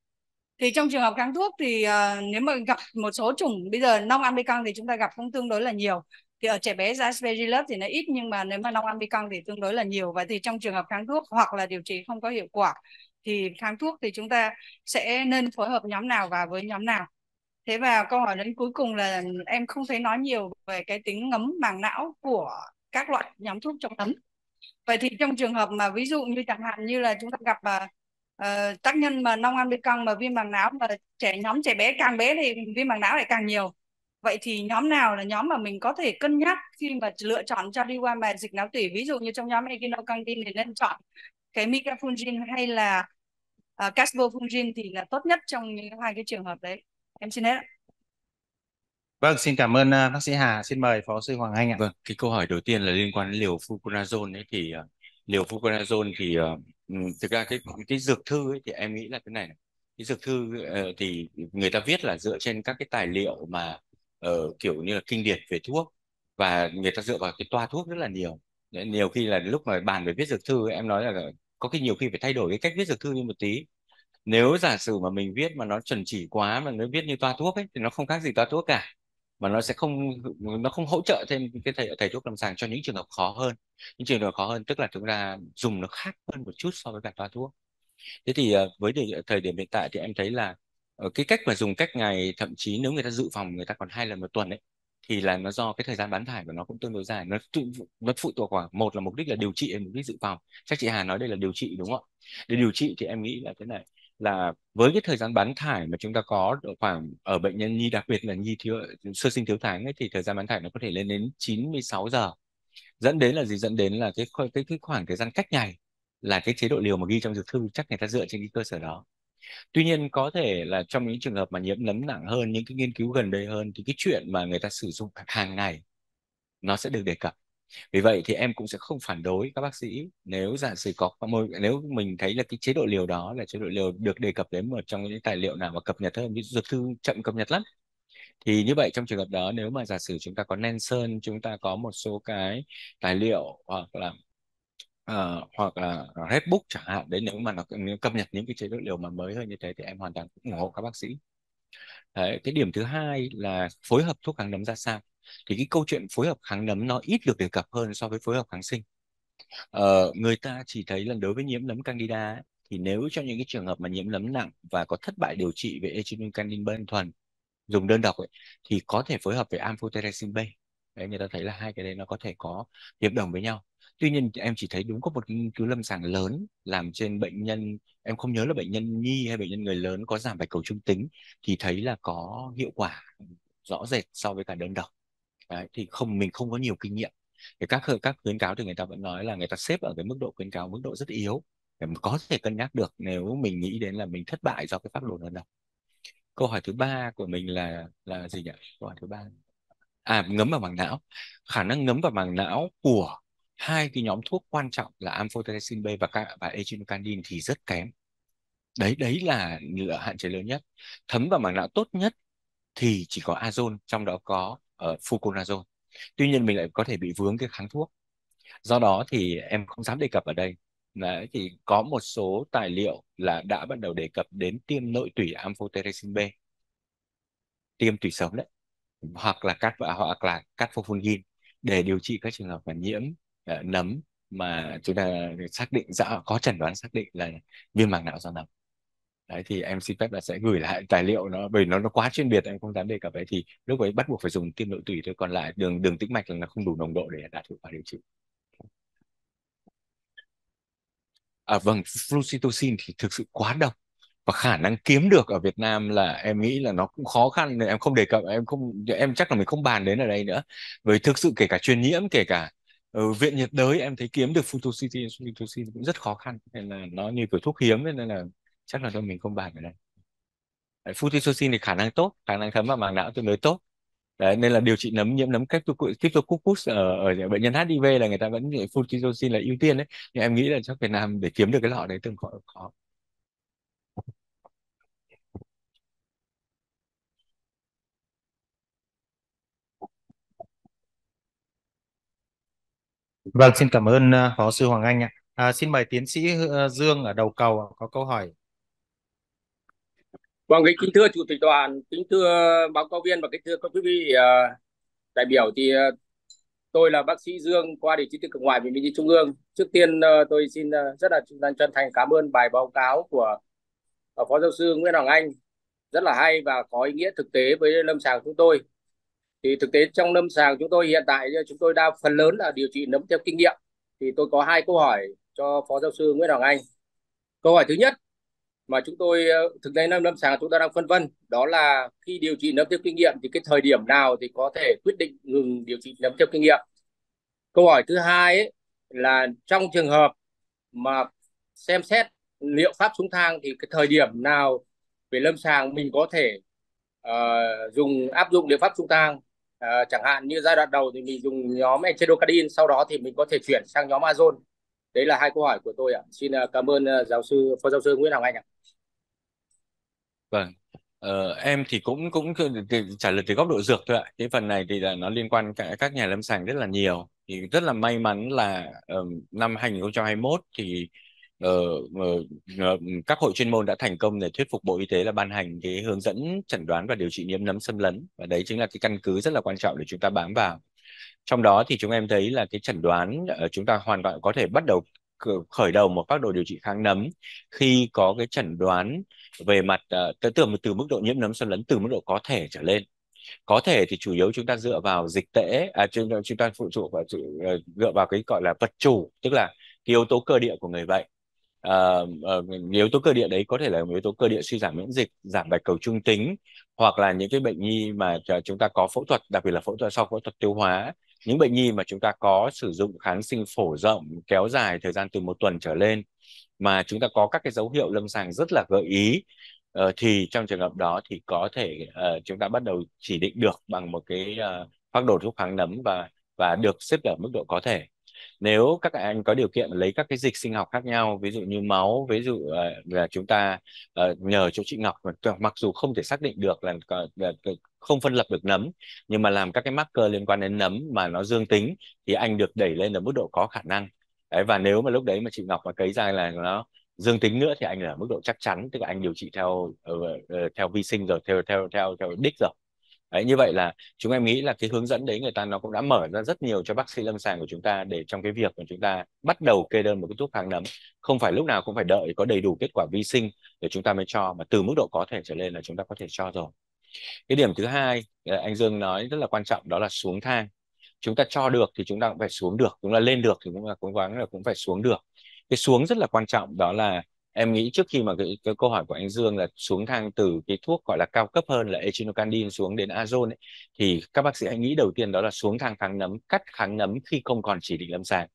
thì trong trường hợp kháng thuốc thì uh, nếu mà gặp một số chủng bây giờ non ambican thì chúng ta gặp cũng tương đối là nhiều thì ở trẻ bé aspergillus thì nó ít nhưng mà nếu mà non ambican thì tương đối là nhiều và thì trong trường hợp kháng thuốc hoặc là điều trị không có hiệu quả thì kháng thuốc thì chúng ta sẽ nên phối hợp nhóm nào và với nhóm nào thế và câu hỏi đến cuối cùng là em không thấy nói nhiều về cái tính ngấm màng não của các loại nhóm thuốc chống nấm vậy thì trong trường hợp mà ví dụ như chẳng hạn như là chúng ta gặp uh, tác nhân mà non ăn bê cong mà viêm màng não mà trẻ nhóm trẻ bé càng bé thì viêm màng não lại càng nhiều vậy thì nhóm nào là nhóm mà mình có thể cân nhắc khi mà lựa chọn cho đi qua màng dịch não tủy ví dụ như trong nhóm echinococcin thì nên chọn cái micafungin hay là uh, à, caspofungin thì là tốt nhất trong những hai cái trường hợp đấy em xin hết Vâng, xin cảm ơn uh, bác sĩ Hà. Xin mời Phó sư Hoàng Anh ạ. Vâng, cái câu hỏi đầu tiên là liên quan đến liều fluconazole ấy thì uh, liều fluconazole thì uh, thực ra cái cái dược thư ấy thì em nghĩ là thế này, Cái dược thư uh, thì người ta viết là dựa trên các cái tài liệu mà uh, kiểu như là kinh điển về thuốc và người ta dựa vào cái toa thuốc rất là nhiều. nhiều khi là lúc mà bàn về viết dược thư em nói là có khi nhiều khi phải thay đổi cái cách viết dược thư đi một tí nếu giả sử mà mình viết mà nó chuẩn chỉ quá mà nó viết như toa thuốc ấy thì nó không khác gì toa thuốc cả mà nó sẽ không nó không hỗ trợ thêm cái thầy thầy thuốc lâm sàng cho những trường hợp khó hơn những trường hợp khó hơn tức là chúng ta dùng nó khác hơn một chút so với cả toa thuốc thế thì ờ, với thời điểm hiện tại thì em thấy là ờ, cái cách mà dùng cách ngày thậm chí nếu người ta dự phòng người ta còn hai lần một tuần ấy thì là nó do cái thời gian bán thải của nó cũng tương đối dài nó nó phụ thuộc vào một là mục đích là điều trị mục đích dự phòng chắc chị Hà nói đây là điều trị đúng không ạ để điều trị thì em nghĩ là thế này là với cái thời gian bán thải mà chúng ta có khoảng ở bệnh nhân nhi đặc biệt là nhi thiếu sơ sinh thiếu tháng ấy, thì thời gian bán thải nó có thể lên đến 96 giờ dẫn đến là gì dẫn đến là cái cái, cái khoảng thời gian cách ngày là cái chế độ liều mà ghi trong dược thư chắc người ta dựa trên cái cơ sở đó Tuy nhiên có thể là trong những trường hợp mà nhiễm nấm nặng hơn, những cái nghiên cứu gần đây hơn thì cái chuyện mà người ta sử dụng hàng ngày nó sẽ được đề cập. Vì vậy thì em cũng sẽ không phản đối các bác sĩ nếu giả sử có nếu mình thấy là cái chế độ liều đó là chế độ liều được đề cập đến một trong những tài liệu nào mà cập nhật hơn, ví dược thư chậm cập nhật lắm thì như vậy trong trường hợp đó nếu mà giả sử chúng ta có Nansen chúng ta có một số cái tài liệu hoặc là uh, hoặc là ờ, Redbook chẳng hạn đấy nếu mà nó nếu cập nhật những cái chế độ liều mà mới hơn như thế thì em hoàn toàn ủng hộ các bác sĩ đấy, cái điểm thứ hai là phối hợp thuốc kháng nấm ra sao thì cái câu chuyện phối hợp kháng nấm nó ít được đề cập hơn so với phối hợp kháng sinh uh, người ta chỉ thấy là đối với nhiễm nấm candida thì nếu cho những cái trường hợp mà nhiễm nấm nặng và có thất bại điều trị về echinocandin đơn thuần dùng đơn độc ấy, thì có thể phối hợp với amphotericin B đấy người ta thấy là hai cái đấy nó có thể có hiệp đồng với nhau tuy nhiên em chỉ thấy đúng có một nghiên cứu lâm sàng lớn làm trên bệnh nhân em không nhớ là bệnh nhân nhi hay bệnh nhân người lớn có giảm bạch cầu trung tính thì thấy là có hiệu quả rõ rệt so với cả đơn độc Đấy, thì không mình không có nhiều kinh nghiệm thì các các khuyến cáo thì người ta vẫn nói là người ta xếp ở cái mức độ khuyến cáo mức độ rất yếu để có thể cân nhắc được nếu mình nghĩ đến là mình thất bại do cái pháp đồ đơn độc câu hỏi thứ ba của mình là là gì nhỉ câu hỏi thứ ba à ngấm vào màng não khả năng ngấm vào màng não của hai cái nhóm thuốc quan trọng là amphotericin B và các và echinocandin thì rất kém đấy đấy là là hạn chế lớn nhất thấm vào màng não tốt nhất thì chỉ có azone trong đó có uh, ờ, fluconazole tuy nhiên mình lại có thể bị vướng cái kháng thuốc do đó thì em không dám đề cập ở đây Đấy, thì có một số tài liệu là đã bắt đầu đề cập đến tiêm nội tủy amphotericin B tiêm tủy sống đấy hoặc là cát hoặc là cát phofungin để điều trị các trường hợp mà nhiễm Ờ, nấm mà chúng ta xác định rõ có chẩn đoán xác định là viêm màng não do nấm đấy thì em xin phép là sẽ gửi lại tài liệu nó bởi nó nó quá chuyên biệt em không dám đề cập ấy thì lúc ấy bắt buộc phải dùng tiêm nội tủy thôi còn lại đường đường tĩnh mạch là nó không đủ nồng độ để đạt hiệu quả điều trị à vâng flucytosine thì thực sự quá độc và khả năng kiếm được ở Việt Nam là em nghĩ là nó cũng khó khăn nên em không đề cập em không em chắc là mình không bàn đến ở đây nữa bởi thực sự kể cả truyền nhiễm kể cả ở ờ, viện nhiệt đới em thấy kiếm được phytoxytin phytoxytin cũng rất khó khăn nên là nó như kiểu thuốc hiếm nên là chắc là đâu mình không bàn ở đây phytoxytin thì khả năng tốt khả năng thấm vào màng não tương đối tốt Đấy, nên là điều trị nấm nhiễm nấm Cryptococcus ở, ờ, ở bệnh nhân HIV là người ta vẫn phytoxytin là ưu tiên đấy nhưng em nghĩ là chắc Việt Nam để kiếm được cái lọ đấy tương khó khó Vâng, xin cảm ơn uh, Phó sư Hoàng Anh ạ. À, xin mời tiến sĩ ờ, Dương ở đầu cầu có câu hỏi. Vâng, kính thưa Chủ tịch đoàn, kính thưa báo cáo viên và kính thưa các quý vị ờ, đại biểu thì tôi là bác sĩ Dương qua địa chỉ từ ngoài ngoại bệnh viện Trung ương. Trước tiên tôi xin rất là chân thành cảm ơn bài báo cáo của Phó giáo sư Nguyễn Hoàng Anh rất là hay và có ý nghĩa thực tế với lâm sàng chúng tôi thì thực tế trong lâm sàng chúng tôi hiện tại chúng tôi đa phần lớn là điều trị nấm theo kinh nghiệm thì tôi có hai câu hỏi cho phó giáo sư Nguyễn Hoàng Anh câu hỏi thứ nhất mà chúng tôi ờ, thực tế năm lâm sàng chúng ta đang phân vân đó là khi điều trị nấm theo kinh nghiệm thì cái thời điểm nào thì có thể quyết định ngừng điều trị nấm theo kinh nghiệm câu hỏi thứ hai ấy, là trong trường hợp mà xem xét liệu pháp xuống thang thì cái thời điểm nào về lâm sàng mình có thể uh, dùng áp dụng liệu pháp xuống thang à, chẳng hạn như giai đoạn đầu thì mình dùng nhóm enchedocardin sau đó thì mình có thể chuyển sang nhóm azone đấy là hai câu hỏi của tôi ạ xin ờ, cảm ơn ờ, giáo sư phó giáo sư nguyễn hoàng anh ạ vâng Ờ, em thì cũng cũng trả lời từ góc độ dược thôi ạ. Cái phần này thì là nó liên quan cả các nhà lâm sàng rất là nhiều. Thì rất là may mắn là um, năm 2021 thì Ờ, ờ, ờ, các hội chuyên môn đã thành công để thuyết phục Bộ Y tế là ban hành cái hướng dẫn chẩn đoán và điều trị nhiễm nấm xâm lấn và đấy chính là cái căn cứ rất là quan trọng để chúng ta bám vào trong đó thì chúng em thấy là cái chẩn đoán chúng ta hoàn toàn có thể bắt đầu khởi đầu một phác đồ điều trị kháng nấm khi có cái chẩn đoán về mặt uh, từ, từ mức độ nhiễm nấm xâm lấn từ mức độ có thể trở lên có thể thì chủ yếu chúng ta dựa vào dịch tễ à, chúng, chúng ta phụ thuộc vào dựa vào cái gọi là vật chủ tức là cái yếu tố cơ địa của người bệnh uh, ờ, yếu ờ, tố cơ địa đấy có thể là yếu tố cơ địa suy giảm miễn dịch giảm bạch cầu trung tính hoặc là những cái bệnh nhi mà chúng ta có phẫu thuật đặc biệt là phẫu thuật sau phẫu thuật tiêu hóa những bệnh nhi mà chúng ta có sử dụng kháng sinh phổ rộng kéo dài thời gian từ một tuần trở lên mà chúng ta có các cái dấu hiệu lâm sàng rất là gợi ý uh, thì trong trường hợp đó thì có thể uh, chúng ta bắt đầu chỉ định được bằng một cái uh, phác đồ thuốc kháng nấm và và được xếp ở mức độ có thể nếu các anh có điều kiện lấy các cái dịch sinh học khác nhau ví dụ như máu ví dụ ờ, là chúng ta ờ, nhờ chỗ chị Ngọc mặc dù không thể xác định được là ờ, không phân lập được nấm nhưng mà làm các cái marker liên quan đến nấm mà nó dương tính thì anh được đẩy lên ở mức độ có khả năng đấy, và nếu mà lúc đấy mà chị Ngọc mà cấy ra là nó dương tính nữa thì anh là ở mức độ chắc chắn tức là anh điều trị theo theo vi sinh rồi theo theo theo theo đích rồi Đấy, như vậy là chúng em nghĩ là cái hướng dẫn đấy người ta nó cũng đã mở ra rất nhiều cho bác sĩ lâm sàng của chúng ta để trong cái việc mà chúng ta bắt đầu kê đơn một cái thuốc kháng nấm không phải lúc nào cũng phải đợi có đầy đủ kết quả vi sinh để chúng ta mới cho mà từ mức độ có thể trở lên là chúng ta có thể cho rồi cái điểm thứ hai ờ, anh Dương nói rất là quan trọng đó là xuống thang chúng ta cho được thì chúng ta cũng phải xuống được chúng ta lên được thì chúng ta cố gắng là cũng phải xuống được cái xuống rất là quan trọng đó là em nghĩ trước khi mà cái, cái câu hỏi của anh Dương là xuống thang từ cái thuốc gọi là cao cấp hơn là echinocandin xuống đến azone ấy, thì các bác sĩ hãy nghĩ đầu tiên đó là xuống thang kháng nấm cắt kháng nấm khi không còn chỉ định lâm sàng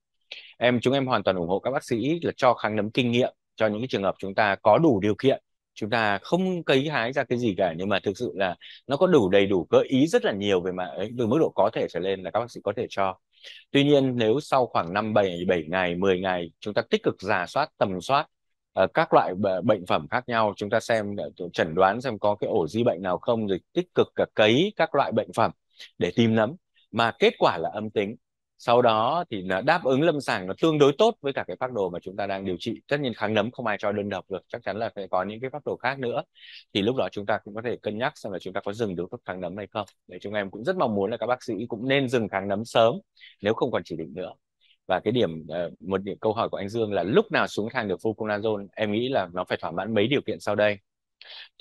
em chúng em hoàn toàn ủng hộ các bác sĩ là cho kháng nấm kinh nghiệm cho những cái trường hợp chúng ta có đủ điều kiện chúng ta không cấy hái ra cái gì cả nhưng mà thực sự là nó có đủ đầy đủ gợi ý rất là nhiều về mà ấy, từ mức độ có thể trở lên là các bác sĩ có thể cho tuy nhiên nếu sau khoảng năm bảy bảy ngày 10 ngày chúng ta tích cực giả soát tầm soát Ờ, các loại bệnh phẩm khác nhau chúng ta xem để ờ, chẩn đoán xem có cái ổ di bệnh nào không rồi tích cực cả cấy các loại bệnh phẩm để tìm nấm mà kết quả là âm tính sau đó thì đáp ứng lâm sàng nó tương đối tốt với cả cái phác đồ mà chúng ta đang điều trị tất nhiên kháng nấm không ai cho đơn độc được chắc chắn là phải có những cái phác đồ khác nữa thì lúc đó chúng ta cũng có thể cân nhắc xem là chúng ta có dừng được thuốc kháng nấm hay không để chúng em cũng rất mong muốn là các bác sĩ cũng nên dừng kháng nấm sớm nếu không còn chỉ định nữa và cái điểm ờ, một điểm câu hỏi của anh Dương là lúc nào xuống thang được fluconazole em nghĩ là nó phải thỏa mãn mấy điều kiện sau đây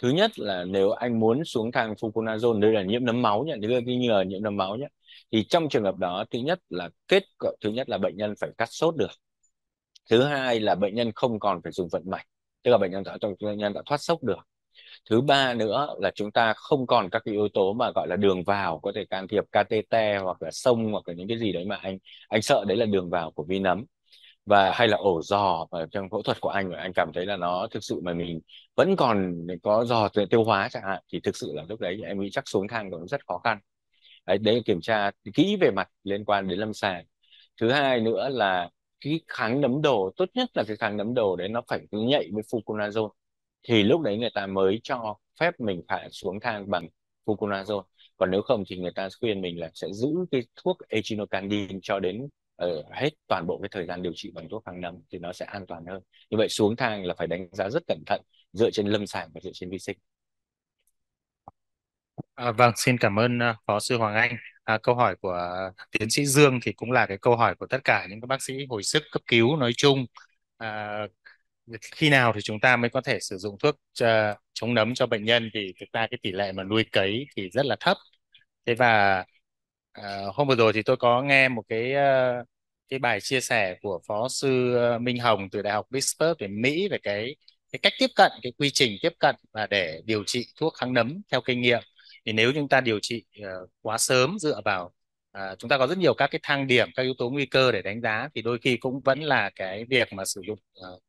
thứ nhất là nếu anh muốn xuống thang fluconazole đây là nhiễm nấm máu nhé đây như là nhiễm nấm máu nhé thì trong trường hợp đó thứ nhất là kết quả thứ nhất là bệnh nhân phải cắt sốt được thứ hai là bệnh nhân không còn phải dùng vận mạch tức là bệnh nhân đã bệnh nhân đã thoát sốc được thứ ba nữa là chúng ta không còn các cái yếu tố mà gọi là đường vào có thể can thiệp catheter hoặc là sông hoặc là những cái gì đấy mà anh anh sợ đấy là đường vào của vi nấm và hay là ổ giò ở trong phẫu thuật của anh anh cảm thấy là nó thực sự mà mình vẫn còn có giò tiêu hóa chẳng hạn thì thực sự là lúc đấy em nghĩ chắc xuống thang còn rất khó khăn đấy, đấy là kiểm tra kỹ về mặt liên quan đến lâm sàng thứ hai nữa là cái kháng nấm đồ tốt nhất là cái kháng nấm đồ đấy nó phải nhạy với fluconazole thì lúc đấy người ta mới cho phép mình phải xuống thang bằng fluconazole còn nếu không thì người ta khuyên mình là sẽ giữ cái thuốc echinocandin cho đến ở ờ, hết toàn bộ cái thời gian điều trị bằng thuốc kháng nấm thì nó sẽ an toàn hơn như vậy xuống thang là phải đánh giá rất cẩn thận dựa trên lâm sàng và dựa trên vi sinh À, vâng, xin cảm ơn uh, Phó sư Hoàng Anh. À, câu hỏi của uh, tiến sĩ Dương thì cũng là cái câu hỏi của tất cả những các bác sĩ hồi sức cấp cứu nói chung. À, khi nào thì chúng ta mới có thể sử dụng thuốc cho, ờ, chống nấm cho bệnh nhân thì thực ra cái tỷ lệ mà nuôi cấy thì rất là thấp thế và uh, hôm vừa rồi thì tôi có nghe một cái uh, cái bài chia sẻ của phó sư Minh Hồng từ đại học Pittsburgh về Mỹ về cái cái cách tiếp cận cái quy trình tiếp cận và để điều trị thuốc kháng nấm theo kinh nghiệm thì nếu chúng ta điều trị uh, quá sớm dựa vào uh, chúng ta có rất nhiều các cái thang điểm các yếu tố nguy cơ để đánh giá thì đôi khi cũng vẫn là cái việc mà sử dụng uh,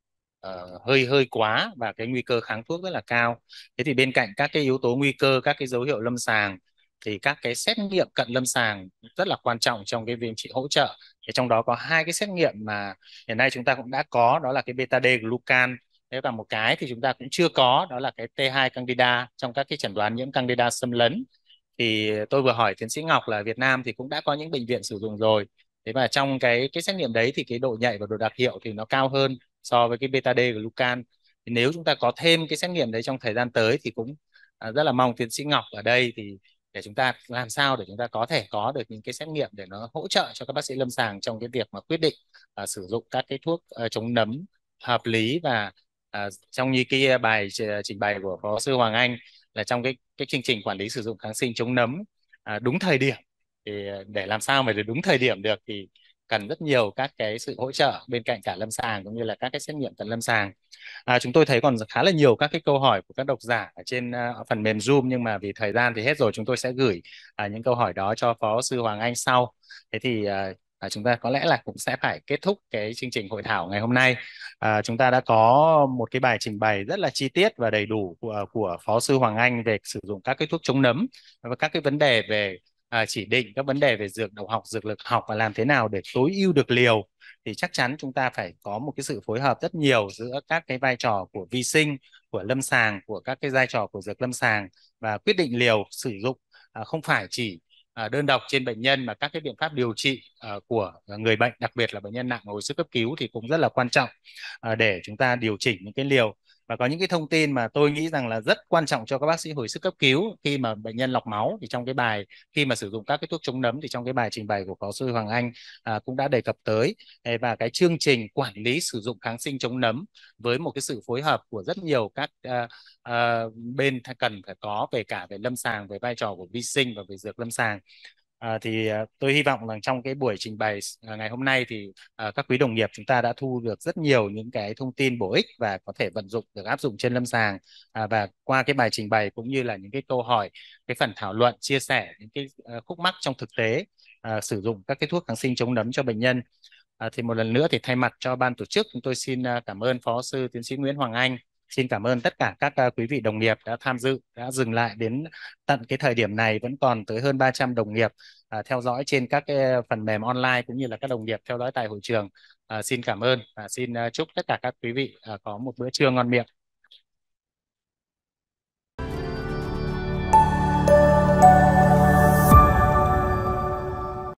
Ờ, hơi hơi quá và cái nguy cơ kháng thuốc rất là cao thế thì bên cạnh các cái yếu tố nguy cơ các cái dấu hiệu lâm sàng thì các cái xét nghiệm cận lâm sàng rất là quan trọng trong cái việc trị hỗ trợ thì trong đó có hai cái xét nghiệm mà hiện nay chúng ta cũng đã có đó là cái beta D glucan thế và một cái thì chúng ta cũng chưa có đó là cái T2 candida trong các cái chẩn đoán nhiễm candida xâm lấn thì tôi vừa hỏi tiến sĩ Ngọc là Việt Nam thì cũng đã có những bệnh viện sử dụng rồi thế và trong cái cái xét nghiệm đấy thì cái độ nhạy và độ đặc hiệu thì nó cao hơn so với cái beta D của Lucan thì nếu chúng ta có thêm cái xét nghiệm đấy trong thời gian tới thì cũng à, rất là mong tiến sĩ Ngọc ở đây thì để chúng ta làm sao để chúng ta có thể có được những cái xét nghiệm để nó hỗ trợ cho các bác sĩ lâm sàng trong cái việc mà quyết định uh, sử dụng các cái thuốc uh, chống nấm hợp lý và uh, trong như cái bài trình bày của phó sư Hoàng Anh là trong cái cái chương trình quản lý sử dụng kháng sinh chống nấm uh, đúng thời điểm thì để làm sao mà được đúng thời điểm được thì cần rất nhiều các cái sự hỗ trợ bên cạnh cả lâm sàng cũng như là các cái xét nghiệm cận lâm sàng. À, chúng tôi thấy còn khá là nhiều các cái câu hỏi của các độc giả ở trên uh, phần mềm Zoom nhưng mà vì thời gian thì hết rồi chúng tôi sẽ gửi uh, những câu hỏi đó cho phó sư Hoàng Anh sau. Thế thì uh, chúng ta có lẽ là cũng sẽ phải kết thúc cái chương trình hội thảo ngày hôm nay à, chúng ta đã có một cái bài trình bày rất là chi tiết và đầy đủ của, của phó sư Hoàng Anh về sử dụng các cái thuốc chống nấm và các cái vấn đề về à, chỉ định các vấn đề về dược độc học dược lực học và làm thế nào để tối ưu được liều thì chắc chắn chúng ta phải có một cái sự phối hợp rất nhiều giữa các cái vai trò của vi sinh của lâm sàng của các cái vai trò của dược lâm sàng và quyết định liều sử dụng à, không phải chỉ à, đơn độc trên bệnh nhân mà các cái biện pháp điều trị à, của người bệnh đặc biệt là bệnh nhân nặng hồi sức cấp cứu thì cũng rất là quan trọng à, để chúng ta điều chỉnh những cái liều và có những cái thông tin mà tôi nghĩ rằng là rất quan trọng cho các bác sĩ hồi sức cấp cứu khi mà bệnh nhân lọc máu thì trong cái bài khi mà sử dụng các cái thuốc chống nấm thì trong cái bài trình bày của phó sư Hoàng Anh à, cũng đã đề cập tới và cái chương trình quản lý sử dụng kháng sinh chống nấm với một cái sự phối hợp của rất nhiều các à, à, bên cần phải có về cả về lâm sàng về vai trò của vi sinh và về dược lâm sàng À, thì à, tôi hy vọng rằng trong cái buổi trình bày à, ngày hôm nay thì à, các quý đồng nghiệp chúng ta đã thu được rất nhiều những cái thông tin bổ ích và có thể vận dụng được áp dụng trên lâm sàng à, và qua cái bài trình bày cũng như là những cái câu hỏi, cái phần thảo luận, chia sẻ những cái à, khúc mắc trong thực tế à, sử dụng các cái thuốc kháng sinh chống nấm cho bệnh nhân. À, thì một lần nữa thì thay mặt cho ban tổ chức chúng tôi xin cảm ơn Phó sư Tiến sĩ Nguyễn Hoàng Anh Xin cảm ơn tất cả các ờ, quý vị đồng nghiệp đã tham dự, đã dừng lại đến tận cái thời điểm này vẫn còn tới hơn 300 đồng nghiệp à, theo dõi trên các cái ờ, phần mềm online cũng như là các đồng nghiệp theo dõi tại hội trường. À, xin cảm ơn và xin ờ, chúc tất cả các quý vị có một bữa trưa ngon miệng.